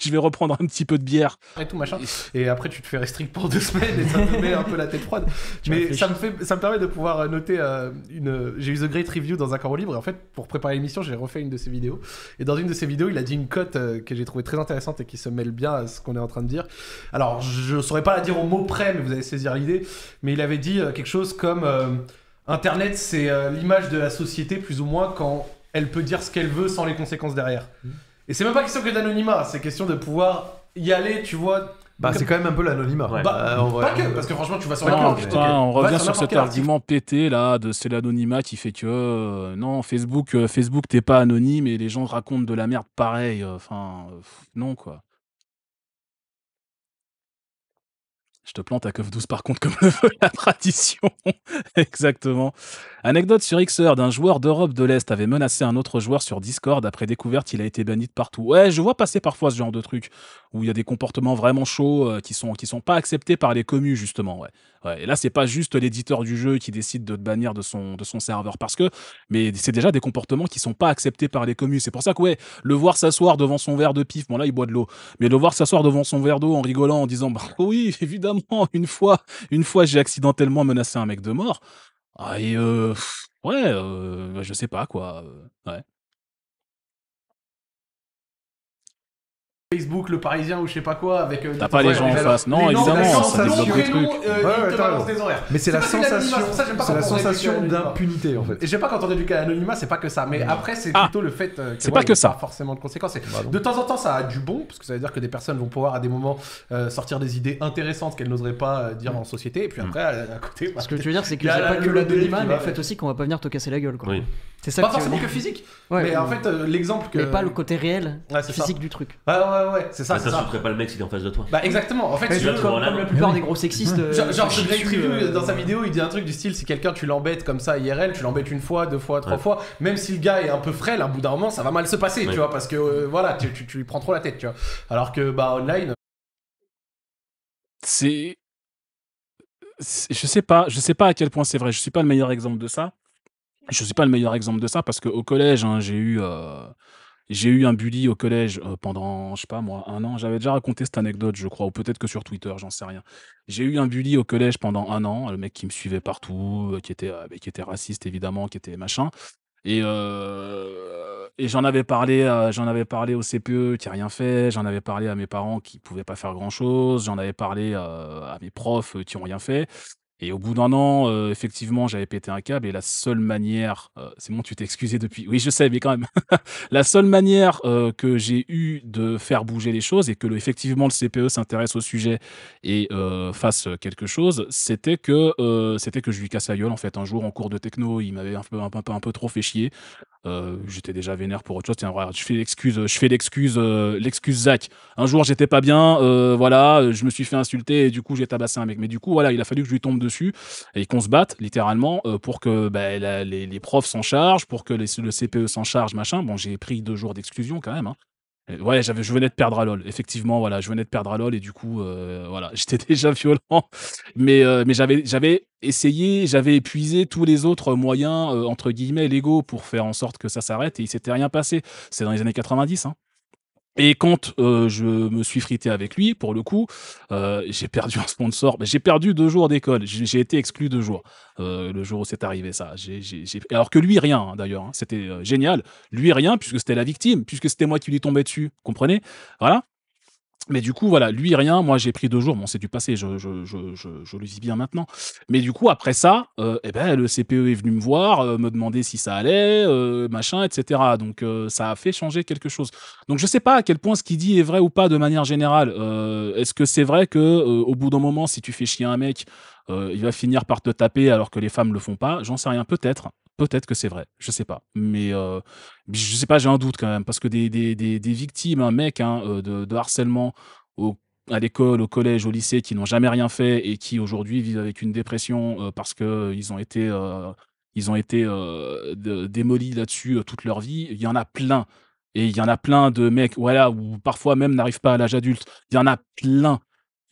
Je vais reprendre un petit peu de bière. Et tout machin. Et après, tu te fais restrict pour deux semaines et ça te met un peu la tête froide. mais ça me fait, ça me permet de pouvoir euh, noter euh, une. J'ai eu review dans un corps libre. Et en fait, pour préparer l'émission, j'ai refait une de ses vidéos. Et dans une de ses vidéos, il a dit une cote euh, que j'ai trouvé très intéressante et qui se mêle bien à ce qu'on est en train de dire. Alors, je saurais pas la dire au mot près, mais vous allez saisir l'idée. Mais il avait dit euh, quelque chose comme euh, Internet, c'est l'image de la société, plus ou moins, quand elle peut dire ce qu'elle veut sans les conséquences derrière. Mmh. Et c'est même pas question que d'anonymat, c'est question de pouvoir y aller, tu vois, bah, c'est quand même un peu l'anonymat. Bah, pas que, parce que franchement, tu vas sur on revient sur cet argument pété là, de c'est l'anonymat qui fait que euh, non, Facebook, euh, Facebook, t'es pas anonyme et les gens racontent de la merde pareil. Euh, enfin, non quoi. Je te plante à que 12 par contre, [laughs] comme le veut la tradition. [laughs] Exactement. Anecdote sur Xer d'un joueur d'Europe de l'Est avait menacé un autre joueur sur Discord. Après découverte, il a été banni de partout. Ouais, je vois passer parfois ce genre de truc où il y a des comportements vraiment chauds euh, qui sont qui sont pas acceptés par les communes justement. Ouais. ouais. Et là, c'est pas juste l'éditeur du jeu qui décide de te bannir de son de son serveur parce que, mais c'est déjà des comportements qui sont pas acceptés par les communes. C'est pour ça que ouais, le voir s'asseoir devant son verre de pif. Bon là, il boit de l'eau, mais le voir s'asseoir devant son verre d'eau en rigolant en disant bah oui [laughs] évidemment une fois, une fois j'ai accidentellement menacé un mec de mort. Ah, et euh, ouais, euh, bah, je sais pas quoi. Euh, ouais. Facebook, le Parisien ou je sais pas quoi, avec. Euh, T'as pas les gens en face, non, évidemment, ça développe des trucs. Euh, mais c'est la sensation, la sensation d'impunité en fait. Et sais pas quand on du cas l'anonymat, c'est pas que ça. Mais après, c'est ah. plutôt le fait euh, que c'est pas que ça, forcément de conséquences. De temps en temps, ça a du bon parce que ça veut dire que des personnes vont pouvoir à des moments euh, sortir des idées intéressantes qu'elles n'oseraient pas dire en société. Et puis mm. après, à côté, bah, ce que tu veux dire, c'est que pas que l'anonymat, mais le fait aussi qu'on va pas venir te casser la gueule, quoi. Pas forcément que physique. mais en fait, euh, l'exemple que. Mais pas le côté réel, physique du truc. Ouais, ouais, ouais, bah, c'est ça. ça, pas le mec s'il est en face de toi. Bah, exactement. En fait, comme, la plupart des gros sexistes. [laughs] Euh, genre, je Greg euh, dans sa vidéo, il dit un truc du style si quelqu'un, tu l'embêtes comme ça IRL, tu l'embêtes une fois, deux fois, trois fois. Même si le gars est un peu frêle, un bout d'un moment, ça va mal se passer, tu vois, parce que voilà, tu, lui prends trop la tête, tu vois. Alors que, bah, online. C'est. Je sais pas, je sais pas à quel point c'est vrai. Je suis pas le meilleur exemple de ça je ne suis pas le meilleur exemple de ça parce qu'au collège, hein, j'ai eu, euh, eu un bully au collège, euh, pendant, je sais pas moi, un an. J'avais déjà raconté cette anecdote, je crois, ou peut-être que sur Twitter, j'en sais rien. J'ai eu un bully au collège pendant un an, le mec qui me suivait partout, euh, qui était, qui était raciste évidemment, qui était machin et et j'en avais parlé, avais parlé au CPE qui a rien fait, j'en avais parlé à mes parents qui ne pouvaient pas faire grand chose, j'en avais parlé, à mes profs, qui n'ont rien fait. Et au bout d'un an, euh, effectivement, j'avais pété un câble et la seule manière, euh, c'est bon, tu t'es excusé depuis. Oui, je sais, mais quand même, [laughs] la seule manière euh, que j'ai eu de faire bouger les choses et que le, effectivement le CPE s'intéresse au sujet et fasse quelque chose, c'était que c'était que je lui casse la gueule en fait. Un jour en cours de techno, il m'avait un peu un peu, un peu trop fait chier. Euh, j'étais déjà vénère pour autre chose. Tiens, je fais l'excuse, je fais l'excuse, euh, l'excuse Zach. Un jour, j'étais pas bien, euh, voilà, je me suis fait insulter et du coup, j'ai tabassé un mec. Mais du coup, voilà, il a fallu que je lui tombe dessus et qu'on se batte littéralement pour que bah, les, profs s'en chargent, pour que le CPE s'en charge, machin. Bon, j'ai pris deux jours d'exclusion quand même. Hein. Ouais, j'avais, je venais de perdre à LoL. Effectivement, voilà, je venais de perdre à LoL et du coup, euh, voilà, [laughs] j'étais déjà violent. Mais, euh, mais j'avais, j'avais essayé, j'avais épuisé tous les autres moyens, euh, entre guillemets, légaux pour faire en sorte que ça s'arrête et il s'était rien passé. C'est dans les années 90, hein. Et quand euh, je me suis frité avec lui, pour le coup, euh, j'ai perdu un sponsor. J'ai perdu deux jours d'école. J'ai été exclu deux jours. Euh, le jour où c'est arrivé ça. j'ai Alors que lui, rien hein, d'ailleurs. Hein. C'était génial. Lui, rien, puisque c'était la victime, puisque c'était moi qui lui tombais dessus. Comprenez Voilà. Mais du coup, voilà, lui, rien. Moi, j'ai pris deux jours. Bon, c'est du passé, je, je, je, le vis bien maintenant. Mais du coup, après ça, euh, eh ben, le CPE est venu me voir, euh, me demander si ça allait, euh, machin, etc. Donc, ça a fait changer quelque chose. Donc, je sais pas à quel point ce qu'il dit est vrai ou pas de manière générale. Est-ce que c'est vrai que au bout d'un moment, si tu fais chier un mec, il va finir par te taper alors que les femmes le font pas J'en sais rien, peut-être. Peut-être que c'est vrai, je sais pas. Euh, mais je sais pas, j'ai un doute quand même, parce que des, des, victimes, un mec hein, euh, de, harcèlement à l'école, au collège, au lycée, qui n'ont jamais rien fait et qui aujourd'hui vivent avec une dépression euh, parce qu'ils ont été, ils ont été démolis là-dessus toute leur vie, il y en a plein. Et il y en a plein de mecs, voilà, ou parfois même n'arrivent pas à l'âge adulte. Il y en a plein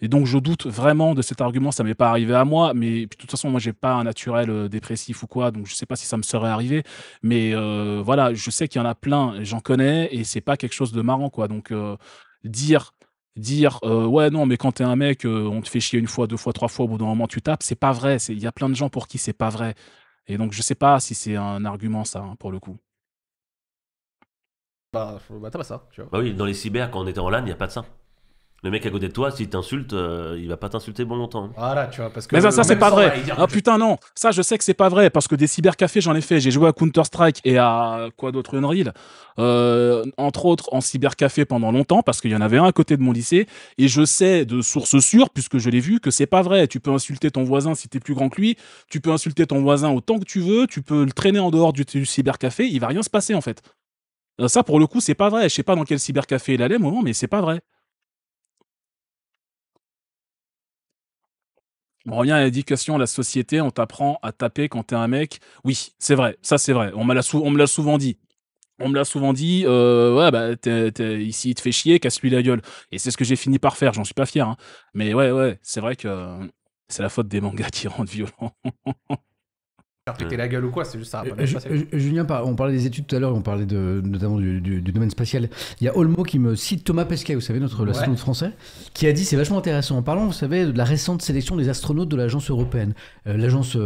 et donc, je doute vraiment de cet argument. Ça m'est pas arrivé à moi, mais de toute façon, moi, j'ai pas un naturel euh, dépressif ou quoi, donc je sais pas si ça me serait arrivé. Mais euh, voilà, je sais qu'il y en a plein, j'en connais, et c'est pas quelque chose de marrant, quoi. Donc, euh, dire dire ouais non mais quand tu es un mec on te fait chier une fois deux fois trois fois au bout d'un moment tu tapes c'est pas vrai il y a plein de gens pour qui c'est pas vrai et donc je ne sais pas si c'est un argument ça hein, pour le coup bah, bah, t'as pas ça tu vois. bah oui dans les cyber quand on était en LAN il n'y a pas de ça le mec à côté de toi, s'il t'insulte, il euh, il va pas t'insulter bon longtemps. Voilà, tu vois, parce que. Mais ça, c'est pas vrai. Ah putain, non. Ça, je sais que c'est pas vrai parce que des cybercafés, j'en ai fait. J'ai joué à Counter-Strike et à quoi d'autre Unreal. Euh, entre autres, en cybercafé pendant longtemps parce qu'il y en avait un à côté de mon lycée. Et je sais de sources sûres, puisque je l'ai vu, que c'est pas vrai. Tu peux insulter ton voisin si t'es plus grand que lui. Tu peux insulter ton voisin autant que tu veux. Tu peux le traîner en dehors du, cybercafé. Il va rien se passer en fait. Euh, ça, pour le coup, c'est pas vrai. Je sais pas dans quel cybercafé il allait, moment, mais c'est pas vrai. On revient à l'éducation, à la société, on t'apprend à taper quand t'es un mec. Oui, c'est vrai, ça c'est vrai. On me l'a souvent dit. On me l'a souvent dit, euh, ouais, bah, ici, il te fait chier, casse-lui la gueule. Et c'est ce que j'ai fini par faire, j'en suis pas fier. Hein. Mais ouais, ouais, c'est vrai que euh, c'est la faute des mangas qui rendent violents. [laughs] la gueule ou quoi, c'est juste ça. Euh, euh, Julien, on parlait des études tout à l'heure, on parlait de, notamment du, domaine spatial. Il y a Olmo qui me cite Thomas Pesquet, vous savez, notre astronaute français, qui a dit c'est vachement intéressant. En parlant, vous savez, de la récente sélection des astronautes de l'agence européenne, euh, l'agence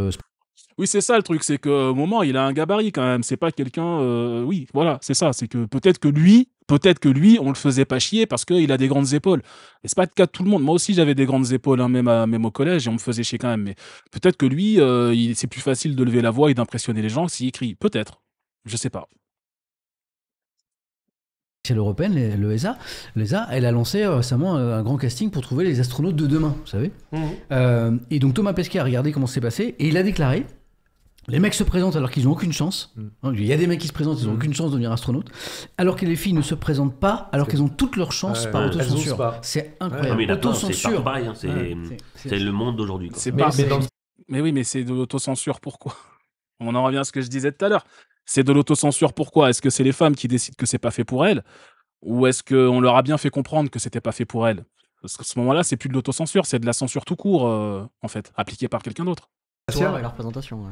oui, c'est ça le truc, c'est qu'au moment, il a un gabarit quand même. C'est pas quelqu'un. Euh, oui, voilà, c'est ça. C'est que peut-être que lui, peut-être que lui, on le faisait pas chier parce qu'il a des grandes épaules. Et c'est pas le cas de tout le monde. Moi aussi, j'avais des grandes épaules, hein, même, à, même au collège, et on me faisait chier quand même. Mais peut-être que lui, euh, il, c'est plus facile de lever la voix et d'impressionner les gens s'il écrit. Peut-être. Je sais pas C'est l'européenne, l'ESA, e l'ESA, elle a lancé euh, récemment un grand casting pour trouver les astronautes de demain, vous savez. Mmh. et donc Thomas Pesquet a regardé comment c'est passé et il a déclaré les mecs se présentent alors qu'ils n'ont aucune chance. Mm. Hein, il y a des mecs qui se présentent, ils n'ont mm. aucune chance de devenir astronaute. Alors que les filles ne se présentent pas, alors qu'elles ont toutes leurs chances par auto autocensure. C'est incroyable. C'est le monde d'aujourd'hui. Mais, oui, mais c'est de l'autocensure. Pourquoi On en revient à ce que je disais tout à l'heure. C'est de l'autocensure. Pourquoi Est-ce que c'est les femmes qui décident que c'est pas fait pour elles Ou est-ce qu'on leur a bien fait comprendre que c'était pas fait pour elles Parce qu'à ce moment-là, c'est plus de l'autocensure, c'est de la censure tout court, euh, en fait, appliquée par quelqu'un d'autre. leur présentation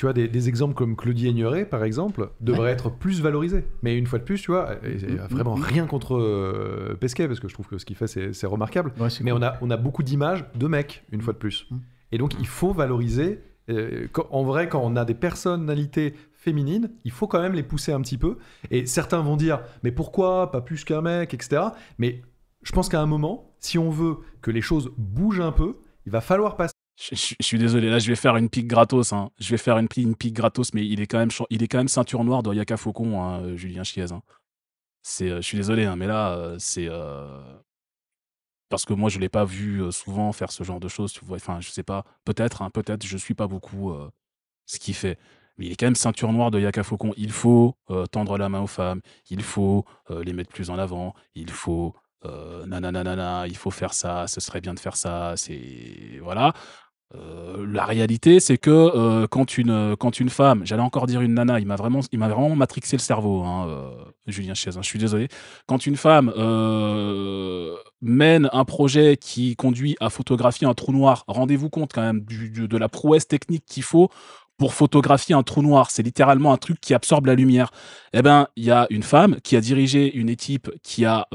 tu vois, des, exemples comme Claudie Aigneret, par exemple, devraient être plus valorisés. Mais une fois de plus, tu vois, il n'y a vraiment mm, mm. rien contre euh, Pesquet, parce que je trouve que ce qu'il fait, c'est remarquable. mais on, a, on a beaucoup d'images de mecs, une mm, fois de plus. Et donc, il faut valoriser. Euh, en vrai, quand on a des personnalités féminines, il faut quand même les pousser un petit peu. Et certains vont dire, mais pourquoi pas plus qu'un mec, etc. Mais je pense qu'à un moment, si on veut que les choses bougent un peu, il va falloir passer je, suis désolé, là je vais faire une pique gratos. Hein. Je vais faire une, pique gratos, mais il est quand même, il est quand même ceinture noire de Yaka Faucon, hein, euh, Julien Chiez. Hein. C'est, euh, je suis désolé, mais là euh, c'est parce que moi je l'ai pas vu souvent faire ce genre de choses. Tu vois, enfin je sais pas, peut-être, peut-être je suis pas beaucoup ce qu'il fait. Mais il est quand même ceinture noire de Yaka Faucon. Il faut tendre la main aux femmes, il faut les mettre plus en avant, il faut euh, nanana, il faut faire ça, ce serait bien de faire ça, c'est voilà. Euh, la réalité, c'est que euh, quand, une, quand une femme, j'allais encore dire une nana, il m'a vraiment, il vraiment matrixé le cerveau, hein, euh, Julien Chazin, hein, je suis désolé. Quand une femme mène un projet qui conduit à photographier un trou noir, rendez-vous compte quand même de la prouesse technique qu'il faut pour photographier un trou noir. C'est littéralement un truc qui absorbe la lumière. Eh ben, il y a une femme qui a dirigé une équipe qui a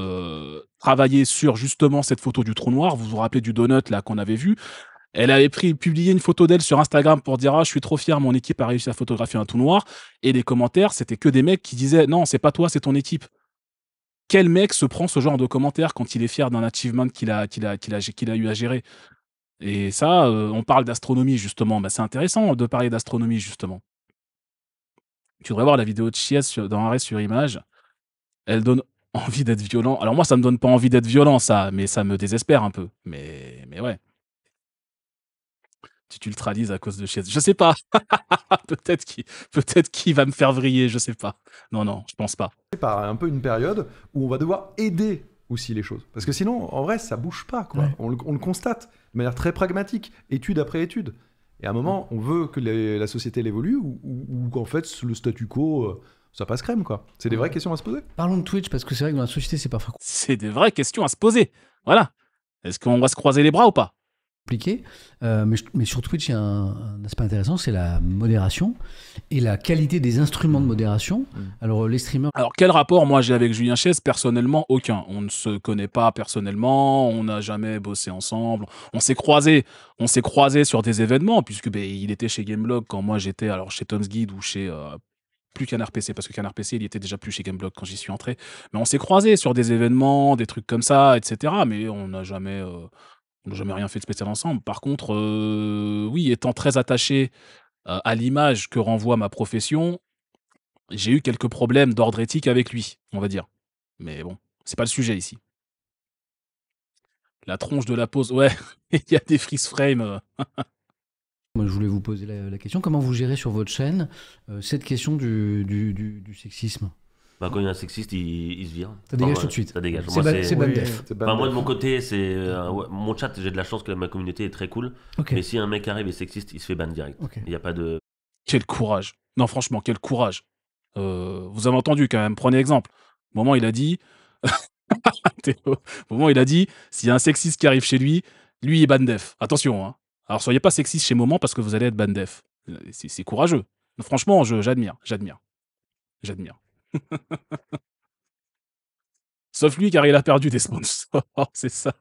travaillé sur justement cette photo du trou noir. Vous vous rappelez du donut là qu'on avait vu elle avait publié une photo d'elle sur Instagram pour dire ah je suis trop fier, mon équipe a réussi à photographier un tout noir. Et les commentaires c'était que des mecs qui disaient non c'est pas toi, c'est ton équipe. Quel mec se prend ce genre de commentaires quand il est fier d'un achievement qu'il a, qu'il a, eu à gérer Et ça, euh, on parle d'astronomie justement. Bah, c'est intéressant de parler d'astronomie justement. Tu devrais voir la vidéo de Chies dans Arrêt sur image. Elle donne [laughs] envie d'être violent. Alors moi, ça me donne pas envie d'être violent, ça, mais ça me désespère un peu. Mais, mais ouais tu t'ultralises à cause de chez Je sais pas. [laughs] peut-être qu'il peut-être va me faire vriller, je sais pas. Non, non, je pense pas. C'est un peu une période où on va devoir aider aussi les choses. Parce que sinon, en vrai, ça bouge pas. Quoi. On, le, constate de manière très pragmatique, étude après étude. Et à un moment, on veut que la société évolue ou, qu'en fait, le statu quo euh, ça passe crème, quoi. C'est des vraies questions à se poser. Parlons de Twitch, parce que c'est vrai que dans la société, c'est parfois. C'est des vraies questions à se poser. Voilà. Est-ce qu'on va se croiser les bras ou pas compliqué. Euh, mais, mais, sur Twitch, il y a un, aspect intéressant, c'est la modération et la qualité des instruments de modération. Mm. Alors euh, les streamers. Alors quel rapport moi j'ai avec Julien Chies Personnellement, aucun. On ne se connaît pas personnellement, on n'a jamais bossé ensemble, on s'est croisés, on s'est croisés sur des événements puisque ben, il était chez Gameblog quand moi j'étais alors chez Tom's Guide ou chez euh, plus qu'un RPC, parce que RPC, PC, il était déjà plus chez Gameblog quand j'y suis entré. Mais on s'est croisés sur des événements, des trucs comme ça, etc. Mais on n'a jamais, on jamais rien fait de spécial ensemble. Par contre, euh, oui, étant très attaché euh, à l'image que renvoie ma profession, j'ai eu quelques problèmes d'ordre éthique avec lui, on va dire. Mais bon, c'est pas le sujet ici. La tronche de la pause, ouais, [laughs] il y a des freeze frames. Euh. Moi, je voulais vous poser la, question. Comment vous gérez sur votre chaîne cette question du, du, du sexisme quand il y a un sexiste, il, se vire. Ça dégage tout de suite. dégage. C'est ban def. moi, de mon côté, c'est euh, mon chat. J'ai de la chance que ma communauté est très cool. Mais si un mec arrive et sexiste, il se fait ban direct. Il n'y a pas de. Quel courage. Non, franchement, quel courage. Euh, vous avez entendu quand même. Prenez exemple. moment, il a dit. [laughs] moment, il a dit s'il y a un sexiste qui arrive chez lui, lui, il est ban def. Attention. Hein. Alors, soyez pas sexiste chez Moment parce que vous allez être ban def. Euh, c'est courageux. Franchement, j'admire. J'admire. J'admire. Sauf lui, car il a perdu des sponsors, [laughs] c'est ça.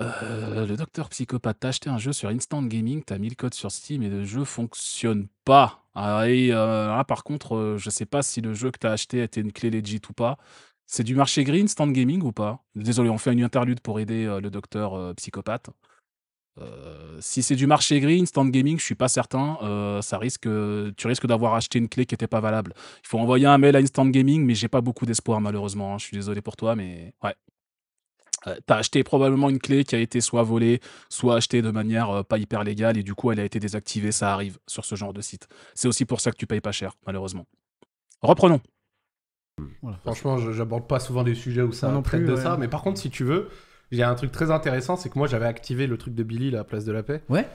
Euh, le docteur psychopathe, t'as acheté un jeu sur Instant Gaming, t'as mis le code sur Steam et le jeu fonctionne pas. Ah, euh, ah par contre, euh, je sais pas si le jeu que t'as acheté était une clé legit ou pas. C'est du marché gris Instant Gaming ou pas Désolé, on fait une interlude pour aider le docteur psychopathe. Euh, si c'est du marché gris, instant gaming, je suis pas certain. Euh, ça risque, tu risques d'avoir acheté une clé qui n'était pas valable. Il faut envoyer un mail à instant gaming, mais j'ai pas beaucoup d'espoir malheureusement. Hein. Je suis désolé pour toi, mais ouais. tu euh, T'as acheté probablement une clé qui a été soit volée, soit achetée de manière pas hyper légale et du coup elle a été désactivée. Ça arrive sur ce genre de site. C'est aussi pour ça que tu payes pas cher, malheureusement. Reprenons. Voilà. Franchement, j'aborde pas souvent des sujets où ça non de ça, mais par contre, si tu veux, il y a un truc très intéressant, c'est que moi j'avais activé le truc de Billy, la place de la paix. Ouais.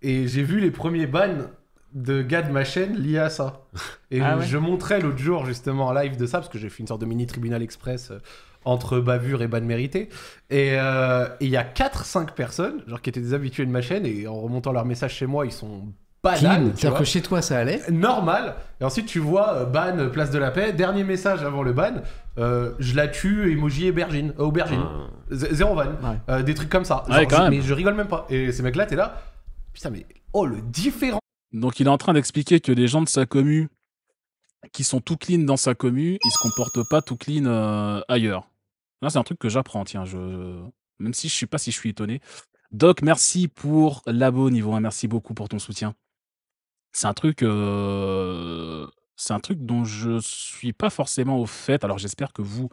Et j'ai vu les premiers bans de gars de ma chaîne liés à ça. [laughs] Et ah je montrais l'autre jour justement en live de ça, parce que j'ai fait une sorte de mini tribunal express euh, entre bavure et ban mérité. Euh, et il y a 4-5 personnes, genre qui étaient des habitués de ma chaîne, et en remontant leur message chez moi, ils sont banal. C'est-à-dire que chez toi, ça allait. Normal. Et ensuite, tu vois, euh, ban, place de la paix, dernier message avant le ban. Euh, je la tue, emoji aubergine, euh, aubergine. Ah. zéro van, euh, des trucs comme ça. Mais je rigole même pas. Et ces mecs-là, t'es là, putain, mais oh le différent. Donc il est en train d'expliquer que les gens de sa commu qui sont tout clean dans sa commu, ils se comportent pas tout clean ailleurs. Là, c'est un truc que j'apprends, tiens, je même si je sais pas si je suis étonné. Doc, merci pour l'abo niveau 1, merci beaucoup pour ton soutien. C'est un truc c'est un truc dont je ne suis pas forcément au fait. Alors j'espère que vous,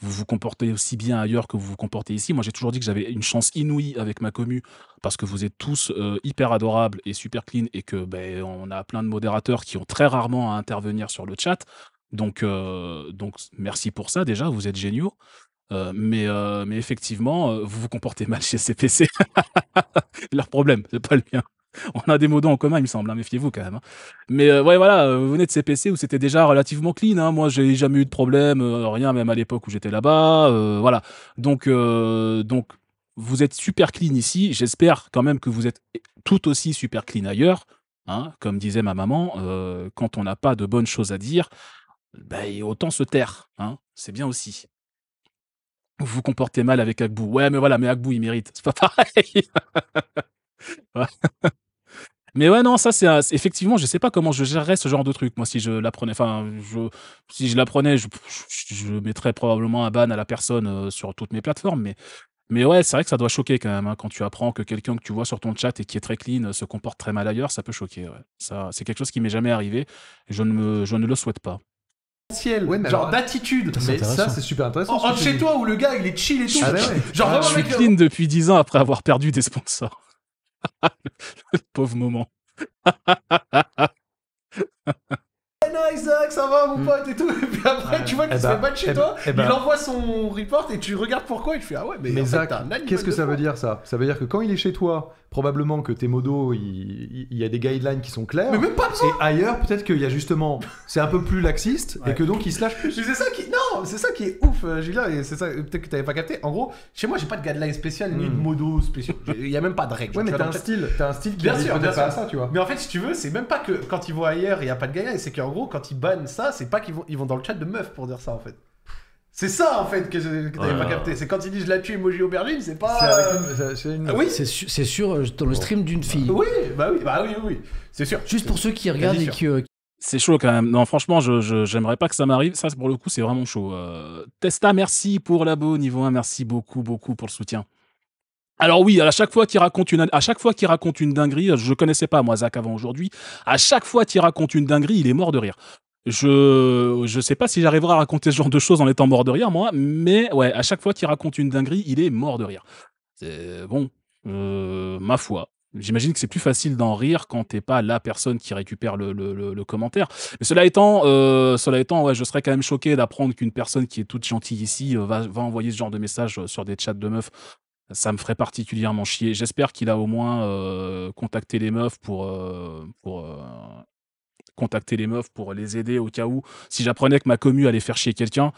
vous vous comportez aussi bien ailleurs que vous vous comportez ici. Moi, j'ai toujours dit que j'avais une chance inouïe avec ma commu parce que vous êtes tous euh, hyper adorables et super clean et que ben on a plein de modérateurs qui ont très rarement à intervenir sur le chat. Donc euh, donc merci pour ça déjà. Vous êtes géniaux. Euh, mais, mais effectivement, vous vous comportez mal chez CPC. [laughs] Leur problème, c'est pas le mien. [laughs] on a des mots en commun, il me semble, hein, méfiez-vous quand même. Hein. Mais euh, ouais, voilà, euh, vous venez de ces PC où c'était déjà relativement clean. Hein, moi, j'ai jamais eu de problème, euh, rien, même à l'époque où j'étais là-bas. voilà. Donc, donc, vous êtes super clean ici. J'espère quand même que vous êtes tout aussi super clean ailleurs. Hein. comme disait ma maman, quand on n'a pas de bonnes choses à dire, ben, autant se taire. C'est bien aussi vous vous comportez mal avec Agbou. Ouais, mais voilà, mais Agbou, il mérite. C'est pas pareil. [laughs] [laughs] Mais ouais, non, ça, c'est effectivement, je sais pas comment je gérerais ce genre de truc. Moi, si je l'apprenais, enfin, je... si je l'apprenais, je... mettrais probablement un ban à la personne euh, sur toutes mes plateformes. Mais, mais ouais, c'est vrai que ça doit choquer quand même. Hein, quand tu apprends que quelqu'un que tu vois sur ton chat et qui est très clean euh, se comporte très mal ailleurs, ça peut choquer. Ça, c'est quelque chose qui m'est jamais arrivé. Je ne, me... je ne le souhaite pas. genre d'attitude. Mais ça, c'est super intéressant. chez toi où le gars il est chill et tout. Ah, bah genre, ah, je suis euh, clean oh. depuis 10 ans après avoir perdu des sponsors pauvre moment. Eh Isaac, ça va mon hmm. pote et tout. [laughs] Et puis après, tu vois qu'il eh se fait ben, battre chez eh toi, ben, il ben. envoie son report et tu regardes pourquoi. Et tu fais Ah ouais, mais, mais qu'est-ce que ça veut dire ça Ça veut dire que quand il est chez toi, probablement que tes modos, il, y a des guidelines qui sont claires. Mais même pas Et ailleurs, peut-être qu'il y a justement, c'est un peu plus laxiste et que donc il se lâche plus. C'est [laughs] ça qui c'est ça qui est ouf, Julien, euh, et c'est ça euh, peut-être que t'avais pas capté. En gros, chez moi, j'ai pas de guideline spéciale ni de hmm. modo spécial. Il y a même pas de règle. Ouais, mais t'as un style, t'as un style qui bien bien ça, tu vois. Mais en fait, si tu veux, c'est même pas que quand ils vont ailleurs, il y a pas de guideline, c'est qu'en gros, quand ils bannent ça, c'est pas qu'ils vont, ils vont dans le chat de meuf pour dire ça en fait. C'est ça en fait que, t'avais pas capté. C'est quand ils disent je la tue emoji aubergine, c'est pas. C'est oui, C'est sûr, dans le stream d'une fille. oui, bah oui, bah oui, oui, c'est sûr. Juste pour ceux qui regardent et qui, euh, c'est chaud quand même. Non, franchement, je j'aimerais pas que ça m'arrive. Ça, pour le coup, c'est vraiment chaud. Euh, Testa, merci pour l'abo niveau 1. Merci beaucoup, beaucoup pour le soutien. Alors oui, à chaque fois qu'il raconte une, à chaque fois qu'il raconte une dinguerie, je connaissais pas moi Zach avant aujourd'hui. À chaque fois qu'il raconte une dinguerie, il est mort de rire. Je je sais pas si j'arriverai à raconter ce genre de choses en étant mort de rire moi, mais ouais, à chaque fois qu'il raconte une dinguerie, il est mort de rire. C'est bon, euh, ma foi. J'imagine que c'est plus facile d'en rire quand t'es pas la personne qui récupère le, le, commentaire. Mais cela étant, euh, cela étant, ouais, je serais quand même choqué d'apprendre qu'une personne qui est toute gentille ici euh, va, va, envoyer ce genre de message euh, sur des chats de meufs. Ça me ferait particulièrement chier. J'espère qu'il a au moins contacté les meufs pour, pour contacter les meufs pour les aider au cas où. Si j'apprenais que ma commu allait faire chier quelqu'un,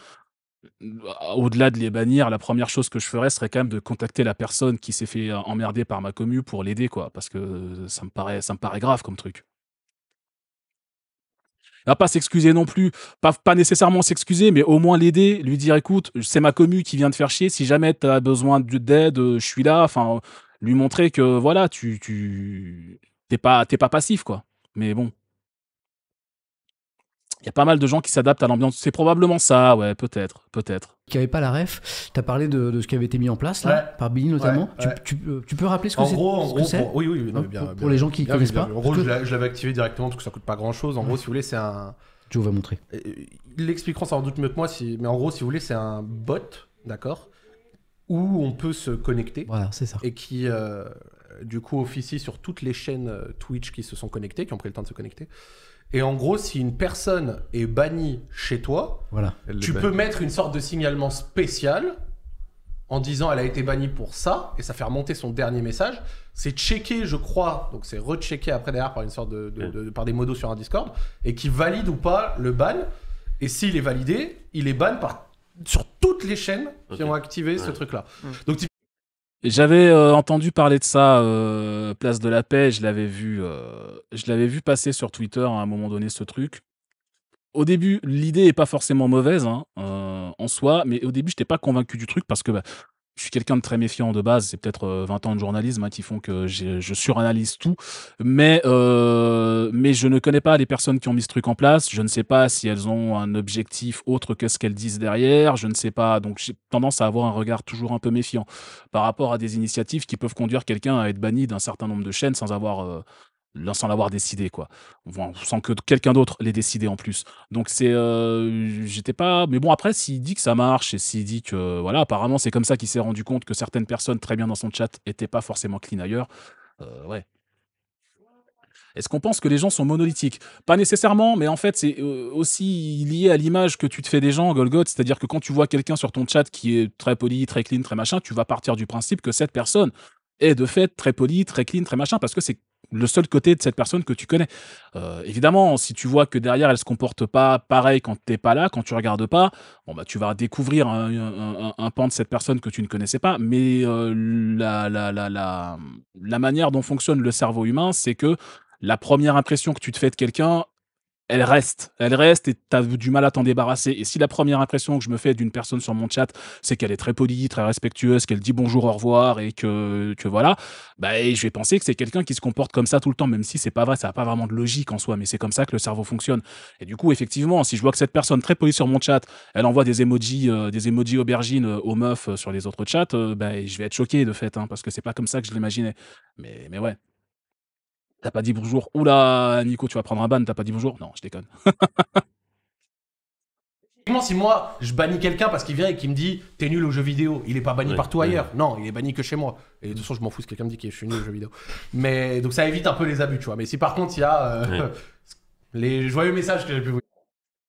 bah, au-delà de les bannir, la première chose que je ferais serait quand même de contacter la personne qui s'est fait emmerder par ma commu pour l'aider, quoi, parce que ça me paraît, ça me paraît grave comme truc. Ah, pas s'excuser non plus, pas, nécessairement s'excuser, mais au moins l'aider, lui dire écoute, c'est ma commu qui vient de faire chier, si jamais tu as besoin d'aide, euh, je suis là, enfin, lui montrer que voilà, tu, tu t'es pas, t'es pas passif, quoi. Mais bon il y a pas mal de gens qui s'adaptent à l'ambiance. C'est probablement ça, ouais, peut-être, peut-être. Qui n'avait pas la ref, tu as parlé de, ce qui avait été mis en place, là, par Billy notamment. Euh, tu, peux rappeler ce que c'est pour... Oui, oui, hein, pour, les gens qui ne connaissent pas. En gros, je l'avais activé directement parce que ça coûte pas grand-chose. En gros, si vous voulez, c'est un. Joe va montrer. Euh, ils l'expliqueront sans doute mieux que moi, si... mais en gros, si vous voulez, c'est un bot, d'accord Où on peut se connecter. Voilà, c'est ça. Et qui. Euh, du coup, officie sur toutes les chaînes Twitch qui se sont connectées, qui ont pris le temps de se connecter, et en gros, si une personne est bannie chez toi, voilà. tu peux mettre une sorte de signalement spécial en disant elle a été bannie pour ça, et ça fait remonter son dernier message. C'est checké, je crois, donc c'est rechecké après derrière par une sorte de, par des modos sur un Discord, et qui valide ou pas le ban. Et s'il est validé, il est ban par sur toutes les chaînes qui ont activé ce truc-là. Hmm. Donc j'avais euh, entendu parler de ça, euh, Place de la Paix, je l'avais vu, euh, je l'avais vu passer sur Twitter à un moment donné ce truc. Au début, l'idée est pas forcément mauvaise hein, en soi, mais au début, je pas convaincu du truc parce que bah, je suis quelqu'un de très méfiant de base. C'est peut-être 20 euh, ans de journalisme hein, qui font que je suranalyse tout. Mais, euh, mais je ne connais pas les personnes qui ont mis ce truc en place. Je ne sais pas si elles ont un objectif autre que ce qu'elles disent derrière. Je ne sais pas. Donc, j'ai tendance à avoir un regard toujours un peu méfiant par rapport à des initiatives qui peuvent conduire quelqu'un à être banni d'un certain nombre de chaînes sans avoir, euh, sans l'avoir décidé quoi sans que quelqu'un d'autre l'ait décidé en plus donc c'est euh, j'étais pas mais bon après s'il dit que ça marche et s'il dit que voilà apparemment c'est comme ça qu'il s'est rendu compte que certaines personnes très bien dans son chat étaient pas forcément clean ailleurs euh, ouais est-ce qu'on pense que les gens sont monolithiques Pas nécessairement, mais en fait, c'est euh, aussi lié à l'image que tu te fais des gens, Golgot. C'est-à-dire que quand tu vois quelqu'un sur ton chat qui est très poli, très clean, très machin, tu vas partir du principe que cette personne est de fait très poli, très clean, très machin, parce que c'est le seul côté de cette personne que tu connais. Euh, évidemment, si tu vois que derrière elle se comporte pas pareil quand tu t'es pas là, quand tu regardes pas, bon bah tu vas découvrir un, un, un, pan de cette personne que tu ne connaissais pas. Mais euh, la, la, la, la manière dont fonctionne le cerveau humain, c'est que la première impression que tu te fais de quelqu'un, elle reste. Elle reste et tu as du mal à t'en débarrasser. Et si la première impression que je me fais d'une personne sur mon chat, c'est qu'elle est très polie, très respectueuse, qu'elle dit bonjour, au revoir et que, voilà, bah, je vais penser que c'est quelqu'un qui se comporte comme ça tout le temps, même si c'est pas vrai, ça n'a pas vraiment de logique en soi, mais c'est comme ça que le cerveau fonctionne. Et du coup, effectivement, si je vois que cette personne très polie sur mon chat, elle envoie des emojis, euh, des emojis aubergines euh, aux meufs euh, sur les autres chats, bah, je vais être choqué de fait, hein, parce que c'est pas comme ça que je l'imaginais. Mais, mais ouais. T'as pas dit bonjour. Oula, Nico, tu vas prendre un ban, t'as pas dit bonjour. Non, je déconne. si moi je bannis quelqu'un parce qu'il vient et qu'il me dit t'es nul au jeu vidéo, il est pas banni partout ailleurs. Non, il est banni que chez moi. Et de toute façon, je m'en fous si quelqu'un me dit que je suis nul au jeu vidéo. Mais donc ça évite un peu les abus, tu vois. Mais si par contre il y a euh, [laughs] les joyeux messages que j'ai pu vous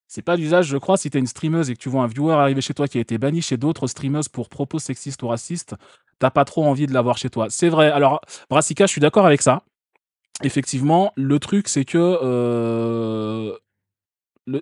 c'est pas d'usage, je crois, si t'es une streameuse et que tu vois un viewer arriver chez toi qui a été banni chez d'autres streameuses pour propos sexistes ou racistes, t'as pas trop envie de l'avoir chez toi. C'est vrai. Alors, Brassica, je suis d'accord avec ça effectivement, le truc, c'est que. Euh,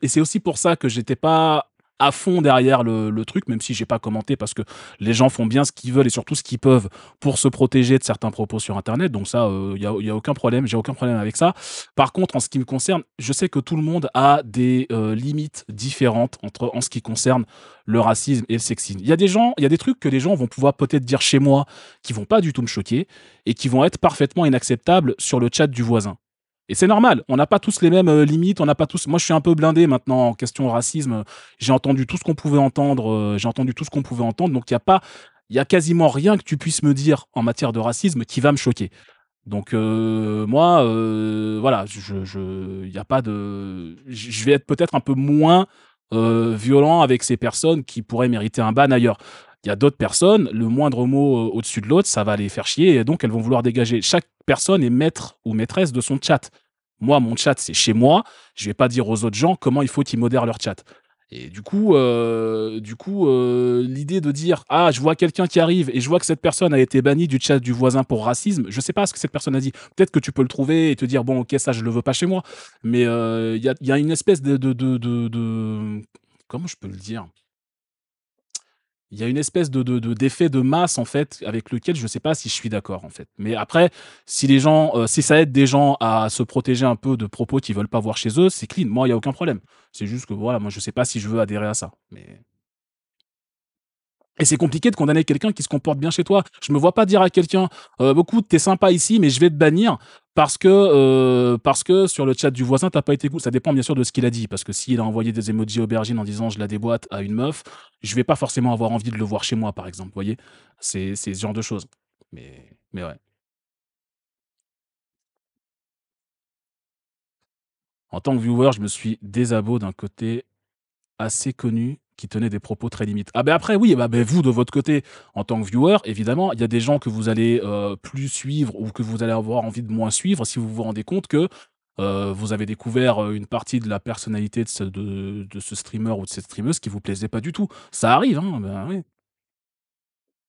et c'est aussi pour ça que j'étais pas à fond derrière le, truc, même si j'ai pas commenté parce que les gens font bien ce qu'ils veulent et surtout ce qu'ils peuvent pour se protéger de certains propos sur Internet. Donc ça, il euh, n'y a, aucun problème, j'ai aucun problème avec ça. Par contre, en ce qui me concerne, je sais que tout le monde a des euh, limites différentes entre en ce qui concerne le racisme et le sexisme. Il y a des gens, il y a des trucs que les gens vont pouvoir peut-être dire chez moi qui vont pas du tout me choquer et qui vont être parfaitement inacceptables sur le chat du voisin. Et c'est normal, on n'a pas tous les mêmes euh, limites, on n'a pas tous. Moi, je suis un peu blindé maintenant en question racisme. J'ai entendu tout ce qu'on pouvait entendre, euh, j'ai entendu tout ce qu'on pouvait entendre. Donc, il n'y a pas, il y a quasiment rien que tu puisses me dire en matière de racisme qui va me choquer. Donc euh, moi, voilà, je, je, a pas de, je vais être peut-être un peu moins violent avec ces personnes qui pourraient mériter un ban ailleurs. Il y a d'autres personnes, le moindre mot euh, au-dessus de l'autre, ça va les faire chier et donc elles vont vouloir dégager. Chaque personne est maître ou maîtresse de son chat. Moi, mon chat, c'est chez moi. Je vais pas dire aux autres gens comment il faut qu'ils modèrent leur chat. Et du coup, euh, du coup, euh, l'idée de dire ah je vois quelqu'un qui arrive et je vois que cette personne a été bannie du chat du voisin pour racisme, je ne sais pas ce que cette personne a dit. Peut-être que tu peux le trouver et te dire bon ok ça je ne le veux pas chez moi. Mais il y, a, une espèce de, de... comment je peux le dire il y a une espèce de d'effet de, de, masse en fait avec lequel je ne sais pas si je suis d'accord en fait. Mais après, si les gens, euh, si ça aide des gens à se protéger un peu de propos qu'ils veulent pas voir chez eux, c'est clean. Moi, il y a aucun problème. C'est juste que voilà, moi je ne sais pas si je veux adhérer à ça. Mais et c'est compliqué de condamner quelqu'un qui se comporte bien chez toi. Je me vois pas dire à quelqu'un, euh, beaucoup, t'es sympa ici, mais je vais te bannir parce que euh, parce que sur le chat du voisin t'as pas été cool. Ça dépend bien sûr de ce qu'il a dit parce que s'il a envoyé des emojis aubergine en disant je la déboîte à une meuf, je vais pas forcément avoir envie de le voir chez moi par exemple. Vous voyez, c'est ce genre de choses. Mais mais ouais. En tant que viewer, je me suis désabot d'un côté assez connu qui tenait des propos très limites. Ah ben après, oui, bah, ben vous, de votre côté, en tant que viewer, évidemment, il y a des gens que vous allez euh, plus suivre ou que vous allez avoir envie de moins suivre si vous vous rendez compte que euh, vous avez découvert euh, une partie de la personnalité de ce, streamer ou de cette streameuse qui vous plaisait pas du tout. Ça arrive, hein ben, oui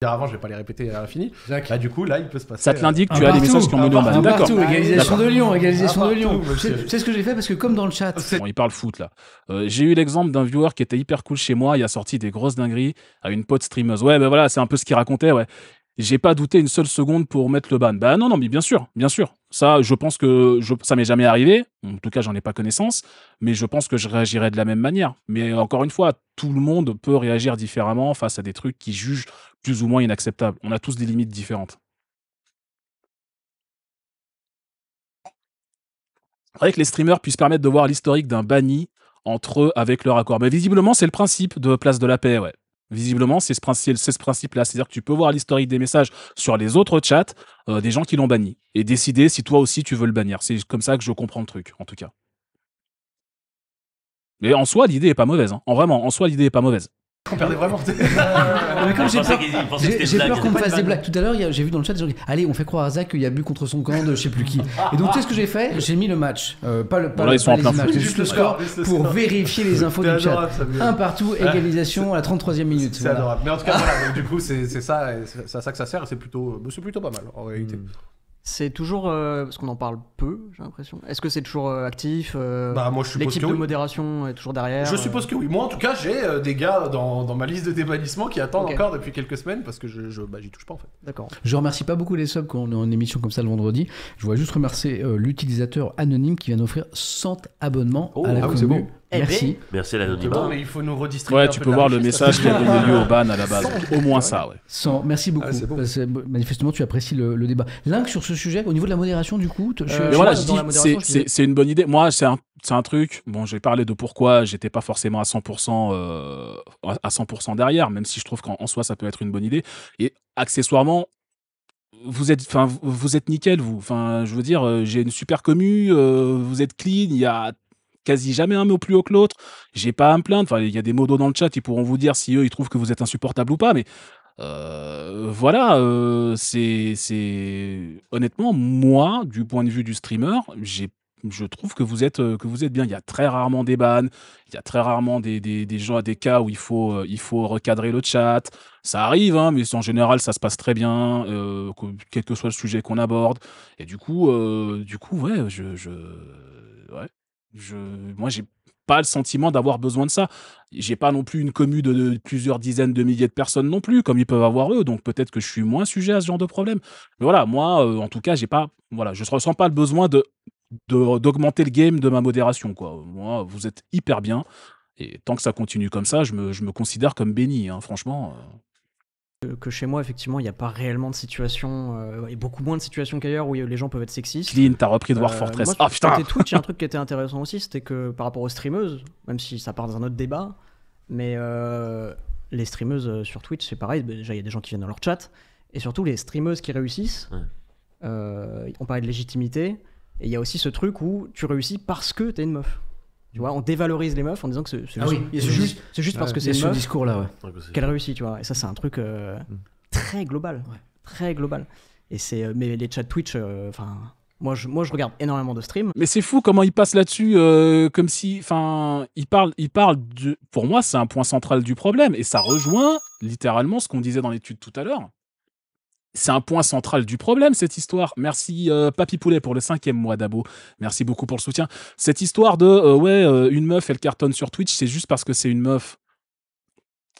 avant, je vais pas les répéter à l'infini. Là, bah, du coup, là, il peut se passer. Ça te l'indique, euh, tu as des messages qui ont mené D'accord. Égalisation de Lyon, égalisation de Lyon. C'est ce que j'ai fait parce que, comme dans le chat. Bon, il parle foot, là. Euh, j'ai eu l'exemple d'un viewer qui était hyper cool chez moi. Il a sorti des grosses dingueries à une pote streameuse. Ouais, ben voilà, c'est un peu ce qu'il racontait, ouais. J'ai pas douté une seule seconde pour mettre le ban. Bah non, non, mais bien sûr, bien sûr. Ça, je pense que ça m'est jamais arrivé. En tout cas, j'en ai pas connaissance. Mais je pense que je réagirais de la même manière. Mais encore une fois, tout le monde peut réagir différemment face à des trucs qui jugent plus ou moins inacceptables. On a tous des limites différentes. vrai que les streamers puissent permettre de voir l'historique d'un banni entre eux avec leur accord. Mais visiblement, c'est le principe de Place de la Paix, ouais. Visiblement, c'est ce principe-là. C'est principe C'est-à-dire que tu peux voir l'historique des messages sur les autres chats euh, des gens qui l'ont banni et décider si toi aussi tu veux le bannir. C'est comme ça que je comprends le truc, en tout cas. Mais en soi, l'idée est pas mauvaise. Hein. En vraiment, en soi, l'idée est pas mauvaise. On perdait vraiment. [laughs] j'ai peur, qu'on me fasse des blagues. Tout à l'heure, j'ai vu dans le chat des gens Allez, on fait croire à Zach qu'il y a bu contre son camp de je sais plus qui. Et donc, tu ce que j'ai fait J'ai mis le match. Euh, pas le, pas, juste, le score pour vérifier les infos du chat. Un partout, égalisation à la 33e minute. C'est adorable. Mais en tout cas, voilà, du coup, c'est ça, ça que ça sert plutôt, euh, c'est plutôt pas mal en réalité. Hmm. C'est toujours euh, parce qu'on en parle peu, j'ai l'impression. Est-ce que c'est toujours euh, actif euh, bah, moi je suppose L'équipe de modération est toujours derrière. Je suppose que oui. Moi en tout cas j'ai des gars dans, ma liste de déballissements qui attendent encore depuis quelques semaines parce que je, je bah, j'y touche pas en fait. D'accord. Je remercie pas beaucoup les subs qu'on est en émission comme ça le vendredi. Je voudrais juste remercier l'utilisateur anonyme qui vient d'offrir 100 abonnements oh. à la ah eh ben, merci. Merci à Bon, mais il faut nous redistribuer. Ouais, tu peux voir le message qui a donné lieu au ban à la base. Au moins ça, ouais. merci beaucoup. Ah, bah, manifestement, tu apprécies le, débat. Link sur ce sujet, au niveau de la modération, du coup, euh, je, dis, c'est, une bonne idée. Moi, c'est un, un, truc. Bon, j'ai parlé de pourquoi j'étais pas forcément à 100%, euh, à 100 derrière, même si je trouve qu'en soi, ça peut être une bonne idée. Et accessoirement, vous êtes, enfin, vous êtes nickel, vous. Enfin, je veux dire, euh, j'ai une super commu, vous êtes clean, il y a quasi jamais un mot plus haut que l'autre. J'ai pas à me plaindre. Enfin, il y a des modos dans le chat, ils pourront vous dire si eux ils trouvent que vous êtes insupportable ou pas. Mais euh, voilà, euh, c'est honnêtement moi, du point de vue du streamer, j'ai je trouve que vous êtes euh, que vous êtes bien. Il y a très rarement des bans. il y a très rarement des, des, des gens à des cas où il faut euh, il faut recadrer le chat. Ça arrive, hein, mais en général ça se passe très bien, euh, quel que soit le sujet qu'on aborde. Et du coup, euh, du coup, ouais, je, je je, moi, j'ai pas le sentiment d'avoir besoin de ça. J'ai pas non plus une commune de, plusieurs dizaines de milliers de personnes non plus, comme ils peuvent avoir eux. Donc peut-être que je suis moins sujet à ce genre de problème. Mais voilà, moi, euh, en tout cas, j'ai pas, voilà, je ressens pas le besoin de d'augmenter le game de ma modération. Quoi. Moi, vous êtes hyper bien. Et tant que ça continue comme ça, je me, considère comme béni, hein. franchement. Euh, que chez moi, effectivement, il n'y a pas réellement de situation, euh, et beaucoup moins de situations qu'ailleurs où les gens peuvent être sexistes. Clean, t'as repris de War euh, Fortress. Ah moi, putain Twitch, il y a un truc qui était intéressant aussi, c'était que par rapport aux streameuses, même si ça part dans un autre débat, mais euh, les streameuses sur Twitch, c'est pareil. Bah, déjà, il y a des gens qui viennent dans leur chat, et surtout les streameuses qui réussissent. on parlait de légitimité, et il y a aussi ce truc où tu réussis parce que t'es une meuf. Tu vois, on dévalorise les meufs en disant que c'est ah euh, juste, parce euh, que c'est ce discours-là qu'elle réussit, tu vois. Et ça, c'est un truc euh, mm. très global, très global. Et c'est mais les chats Twitch, enfin. moi je, moi, je regarde énormément de streams. Mais c'est fou comment ils passent là-dessus, comme si. Enfin, ils parlent, il Pour moi, c'est un point central du problème. Et ça rejoint littéralement ce qu'on disait dans l'étude tout à l'heure c'est un point central du problème, cette histoire. Merci, euh, Papy Poulet, pour le cinquième mois d'abo. Merci beaucoup pour le soutien. Cette histoire de, euh, ouais, euh, une meuf, elle cartonne sur Twitch, c'est juste parce que c'est une meuf.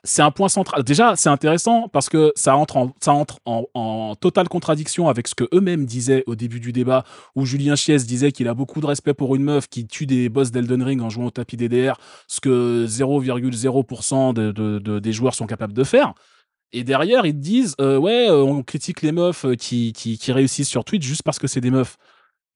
C'est un point central. Déjà, c'est intéressant parce que ça entre, en, entre en, totale contradiction avec ce que eux-mêmes disaient au début du débat, où Julien Chies disait qu'il a beaucoup de respect pour une meuf qui tue des boss d'Elden Ring en jouant au tapis DDR, ce que 0,0% des joueurs sont capables de faire. Et derrière, ils te disent euh, ouais, euh, on critique les meufs euh, qui, qui, qui, réussissent sur Twitch juste parce que c'est des meufs.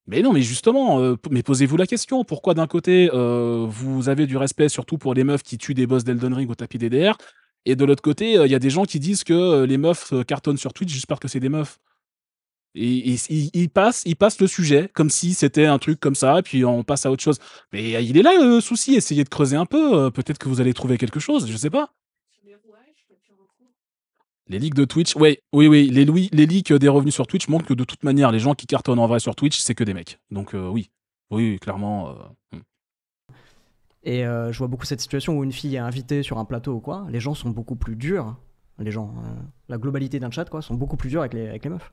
Mais non, mais justement, mais posez-vous la question. Pourquoi d'un côté vous avez du respect surtout pour les meufs qui tuent des boss d'Elden Ring au tapis DDR, et de l'autre côté, il y a des gens qui disent que les meufs cartonnent sur Twitch juste parce que c'est des meufs. Et il il passent le sujet comme si c'était un truc comme ça, et puis on passe à autre chose. Mais il est là le souci. Essayez de creuser un peu. Peut-être que vous allez trouver quelque chose. Je sais pas. Les leaks de Twitch, ouais, oui, oui, les, les des revenus sur Twitch montrent que de toute manière, les gens qui cartonnent en vrai sur Twitch, c'est que des mecs. Donc euh, oui, oui, clairement. Euh, hmm. Et euh, je vois beaucoup cette situation où une fille est invitée sur un plateau ou quoi, les gens sont beaucoup plus durs, les gens, la globalité d'un chat, quoi, sont beaucoup plus durs avec les, meufs.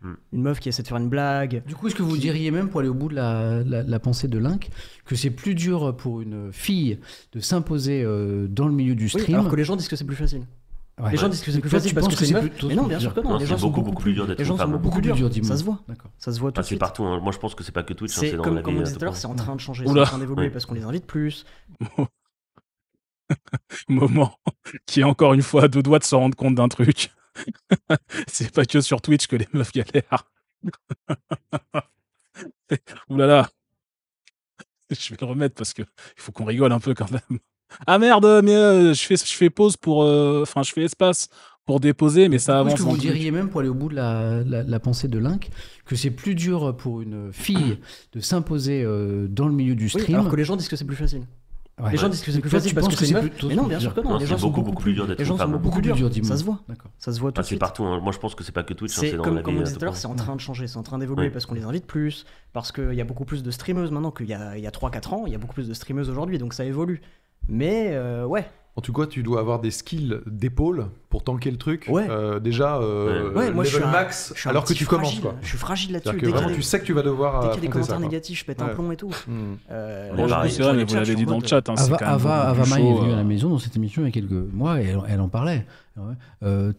Hmm. Une meuf qui essaie de faire une blague. Du coup, est-ce que vous diriez même, pour aller au bout de la, pensée de Link, que c'est plus dur pour une fille de s'imposer dans le milieu du stream Alors que les gens disent que c'est plus facile les gens disent que c'est plus facile parce que, que c'est Mais non, bien sûr que non. les beaucoup, beaucoup, plus dur d'être femme. beaucoup plus durs, Ça se voit. Ça se voit ah, tout de suite. partout. Hein. Moi, je pense que c'est pas que Twitch. Hein, c'est comme on disait tout à hein, l'heure, c'est en train de changer, c'est en train d'évoluer parce qu'on les invite plus. [laughs] Moment qui est encore une fois à deux doigts de se rendre compte d'un truc. [laughs] c'est pas que sur Twitch que les meufs galèrent. [laughs] oulala Je vais le remettre parce que il faut qu'on rigole un peu quand même. Ah merde, mais euh, je, fais, je fais pause pour. Euh, enfin, je fais espace pour déposer, mais ça avance. Que vous diriez même, pour aller au bout de la, la, pensée de Link, que c'est plus dur pour une fille de s'imposer euh, dans le milieu du stream. alors que les gens disent que c'est plus facile. Les gens disent que c'est plus facile parce que, c'est plus. Mais Les gens beaucoup, beaucoup plus dur d'être une femme. Beaucoup plus ça se voit. Ça se voit C'est partout. Hein. Moi, je pense que c'est pas que Twitch. Hein, c'est comme, comme on tout à l'heure, c'est en train de changer, c'est en train d'évoluer parce qu'on les invite plus, parce qu'il y a beaucoup plus de streameuses maintenant qu'il y a 3-4 ans. Il y a beaucoup plus de streameuses aujourd'hui, donc ça évolue. Mais euh, ouais. En tout cas, tu dois avoir des skills d'épaule pour tanker le truc. Ouais. déjà, je suis max, alors que tu commences. Quoi. Je suis fragile là-dessus. Dès tu sais que tu vas devoir. Euh, qu'il y a des commentaires négatifs, je pète un plomb et tout. Mmh. Euh, bon, mais vous l'avez dit dans le chat. Hein, Ava, Ava, Ava Maï est venue à la euh. maison dans cette émission il y a quelques mois et elle, en parlait. Euh,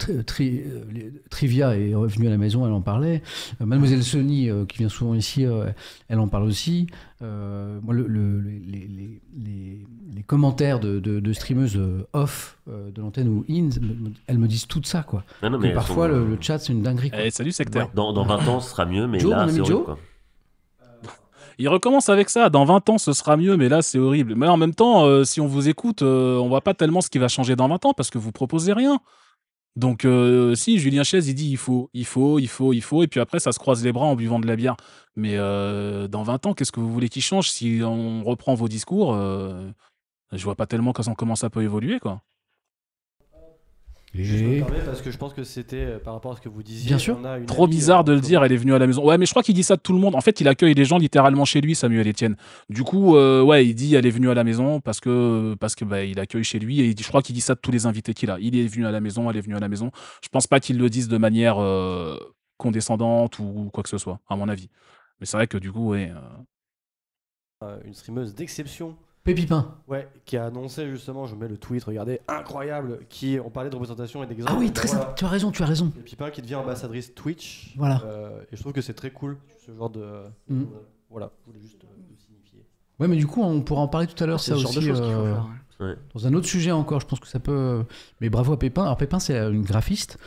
trivia est venue à la maison, elle en parlait. Mademoiselle Sony, qui vient souvent ici, elle en parle aussi. moi, le, les, commentaires de, de streameuses off de l'antenne ou in elles me disent tout ça, quoi. mais parfois, le, chat, c'est une dinguerie. Eh, salut, secteur. Dans, 20 ans, ce sera mieux, mais là, c'est horrible, Il recommence avec ça. Dans 20 ans, ce sera mieux, mais là, c'est horrible. Mais en même temps, euh, si on vous écoute, euh, on voit pas tellement ce qui va changer dans 20 ans parce que vous proposez rien. Donc, euh, si Julien Chaise, il dit il faut, il faut, il faut, il faut, et puis après, ça se croise les bras en buvant de la bière. Mais dans 20 ans, qu'est-ce que vous voulez qu'il change si on reprend vos discours Je vois pas tellement quand ça commence à peut évoluer, quoi. Je parce que je pense que c'était euh, par rapport à ce que vous disiez. Bien sûr. Trop bizarre euh, de le dire. Elle est venue à la maison. Ouais, mais je crois qu'il dit ça de tout le monde. En fait, il accueille les gens littéralement chez lui, Samuel Etienne. Du coup, euh, ouais, il dit elle est venue à la maison parce que parce que bah, il accueille chez lui et il je crois qu'il dit ça de tous les invités qu'il a. Il est venu à la maison, elle est venue à la maison. Je pense pas qu'il le dise de manière condescendante ou quoi que ce soit, à mon avis. Mais c'est vrai que du coup, ouais. Une streameuse d'exception. Pépipin. Ouais, qui a annoncé justement, je mets le tweet, regardez, incroyable, qui ont parlé de représentation et d'exemple. Ah oui, très tu as raison, tu as raison. Pépipin qui devient ambassadrice Twitch. Voilà. Euh, et je trouve que c'est très cool ce genre de. Mm. Voilà, je voulais juste euh, le signifier. Ouais, mais du coup, on pourra en parler tout à l'heure. C'est ça aussi, genre de choses qu'il faut euh, faire, dans un autre sujet encore, je pense que ça peut. Mais bravo à Pépin. Alors Pépin, c'est une graphiste,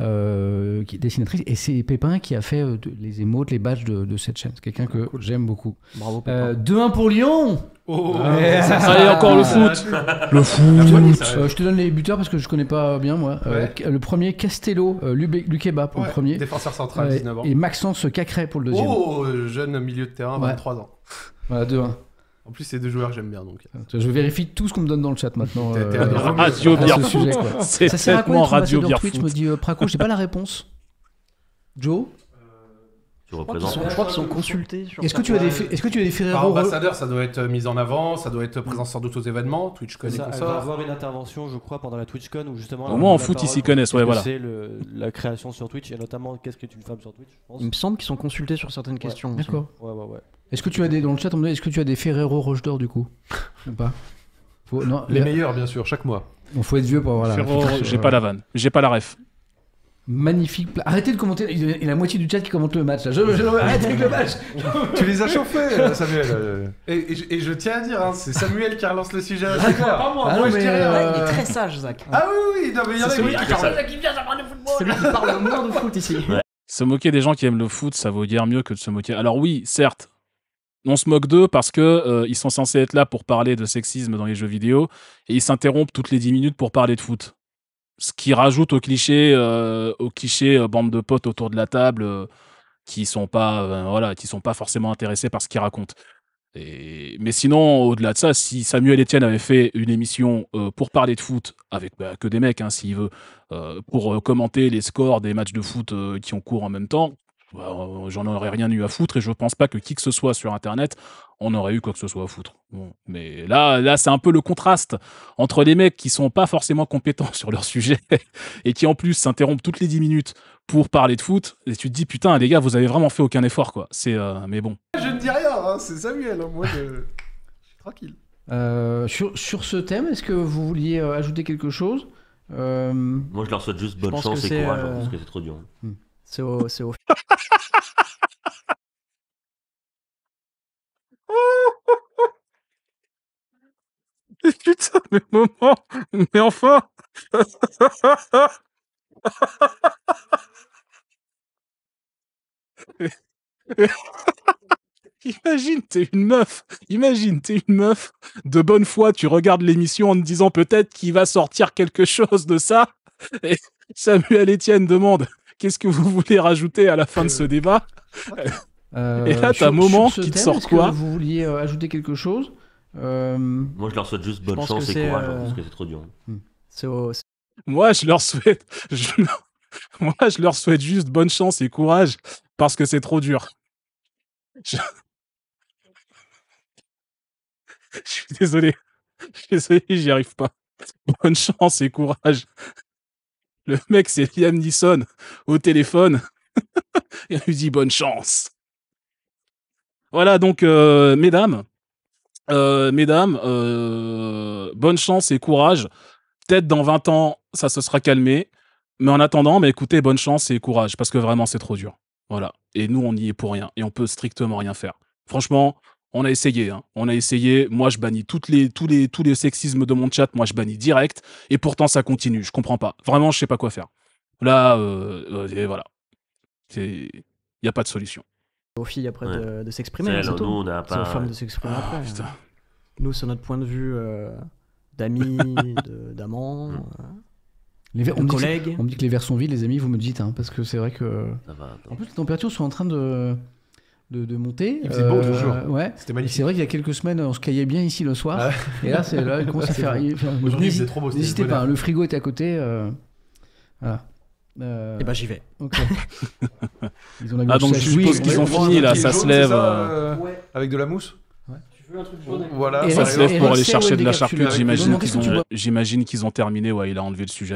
euh, qui est dessinatrice, et c'est Pépin qui a fait euh, les émotes, les badges de, cette chaîne. C'est quelqu'un que j'aime beaucoup. Bravo Pépin. Euh, 2-1 pour Lyon Oh, ah, ça, y est encore le foot. Le foot. Euh, je te donne les buteurs parce que je connais pas bien moi. le premier Castello, euh, Luqueba pour le premier. Défenseur central, 19 ans. Et Maxence Cacret pour le deuxième. Oh, jeune milieu de terrain, 23 ans. Voilà, 2-1. En plus, ces deux joueurs j'aime bien. Donc. Je vérifie tout ce qu'on me donne dans le chat maintenant. Euh, radio bien ce [laughs] C'est Ça radio sur Twitch me dit euh, Praco, j'ai pas la réponse. Joe je, crois je crois qu'ils sont consultés. Euh, est-ce que, tu as des, est-ce que tu as des ça doit être mis en avant, ça doit être présent sans doute aux événements, TwitchCon ça, et ça. avoir une intervention, je crois, pendant la TwitchCon justement. Au moins en foot, ils s'y connaissent, ouais, voilà. C'est la création sur Twitch et notamment qu'est-ce qu'est une femme sur Twitch. Il me semble qu'ils sont consultés sur certaines questions. D'accord. Ouais, ouais, ouais. Est-ce que tu as des dans le chat est-ce que tu as des Ferrero Roche d'or du coup Ou pas Faut- non, Les meilleurs, bien sûr, chaque mois. on faut être vieux pour avoir la. Ferrero- j'ai pas la vanne, j'ai pas la ref. Magnifique. Arrêtez de commenter. Il y a- la moitié du chat qui commente le match. Là. Je, arrête avec le match. tu les as chauffés, euh, Samuel. Euh. Et, et je, tiens à dire, hein, c'est Samuel qui relance le sujet. C'est Pas moi. Ah je mais, rien. Euh, il est très sage, Zach. Ah oui, oui, il y en a C'est qui le football C'est lui qui parle le moins de foot ici. Se moquer des gens qui aiment le foot, ça vaut dire mieux que de se moquer. Alors oui, certes, on se moque d'eux parce que euh, ils sont censés être là pour parler de sexisme dans les jeux vidéo et ils s'interrompent toutes les 10 minutes pour parler de foot. Ce qui rajoute au cliché, euh, au cliché euh, bande de potes autour de la table qui sont pas, voilà, qui sont pas forcément intéressés par ce qu'ils racontent. Et... Mais sinon, au-delà de ça, si Samuel Etienne avait fait une émission pour parler de foot avec bah, que des mecs, hein, s'il veut, pour commenter les scores des matchs de foot qui ont cours en même temps, bah, euh, j'en aurais rien eu à foutre et je pense pas que qui que ce soit sur Internet on aurait eu quoi que ce soit à foutre. Mais là, là c'est un peu le contraste entre les mecs qui sont pas forcément compétents [laughs] sur leur sujet et qui en plus s'interrompent toutes les 10 minutes pour parler de foot. Et tu te dis, putain, les gars, vous avez vraiment fait aucun effort, quoi. C'est, euh, mais bon. Je ne dis rien, hein, c'est Samuel. Hein, moi, je... suis tranquille. Euh, sur, sur, ce thème, est-ce que vous vouliez ajouter quelque chose Moi, je leur souhaite juste bonne chance et courage, hein, parce que c'est trop dur. Hmm. C'est au. Putain, mais moment, mais enfin [laughs] Imagine, t'es une meuf. Imagine, t'es une meuf. De bonne foi, tu regardes l'émission en te disant peut-être qu'il va sortir quelque chose de ça. Et Samuel Etienne demande qu'est-ce que vous voulez rajouter à la fin de ce euh, débat euh, Et là, t'as un moment qui te sort quoi que Vous vouliez euh, ajouter quelque chose Moi, je leur souhaite juste bonne chance et courage, parce que c'est trop dur. Moi, je leur souhaite. Moi, je leur souhaite juste bonne chance et courage, parce que c'est trop dur. Je... je suis désolé. [laughs] Je suis désolé, j'y arrive pas. Bonne chance et courage, le mec, c'est Liam Neeson au téléphone. [laughs] Il lui dit bonne chance. Voilà, donc, euh, mesdames, euh, mesdames, euh, bonne chance et courage. Peut-être dans 20 ans, ça se sera calmé. Mais en attendant, écoutez, bonne chance et courage, parce que vraiment, c'est trop dur. Voilà. Et nous, on n'y est pour rien. Et on peut strictement rien faire. Franchement, on a essayé. Hein. On a essayé. Moi, je bannis toutes les, tous, les, tous les sexismes de mon chat. Moi, je bannis direct. Et pourtant, ça continue. Je comprends pas. Vraiment, je sais pas quoi faire. Là, euh, et voilà. Il n'y a pas de solution. Aux filles après de, s'exprimer. C'est hein, nous, on a femmes de s'exprimer ah, hein. Nous, c'est notre point de vue euh, d'amis, [laughs] d'amants. Mm. Euh, les on, collègues. on me dit que les vers sont vides, les amis, vous me dites, hein, parce que c'est vrai que. en plus, les températures sont en train de de, de monter. Il faisait beau euh, Ouais. C'était magnifique. C'est vrai qu'il y a quelques semaines, on se caillait bien ici le soir. Ah. Et là, c'est là, [laughs] il commence à faire. Aujourd'hui, c'est trop beau. N'hésitez pas, le frigo était à côté. Euh... Voilà. Euh... Et eh bah ben, j'y vais. [laughs] Ils ont la ah donc je suppose qu'ils ont fini là, ça se lève. Euh. Avec de la mousse un truc voilà, ça se lève pour aller chercher de la charcuterie. J'imagine qu'ils ont, ont terminé. Ouais, il a enlevé le sujet.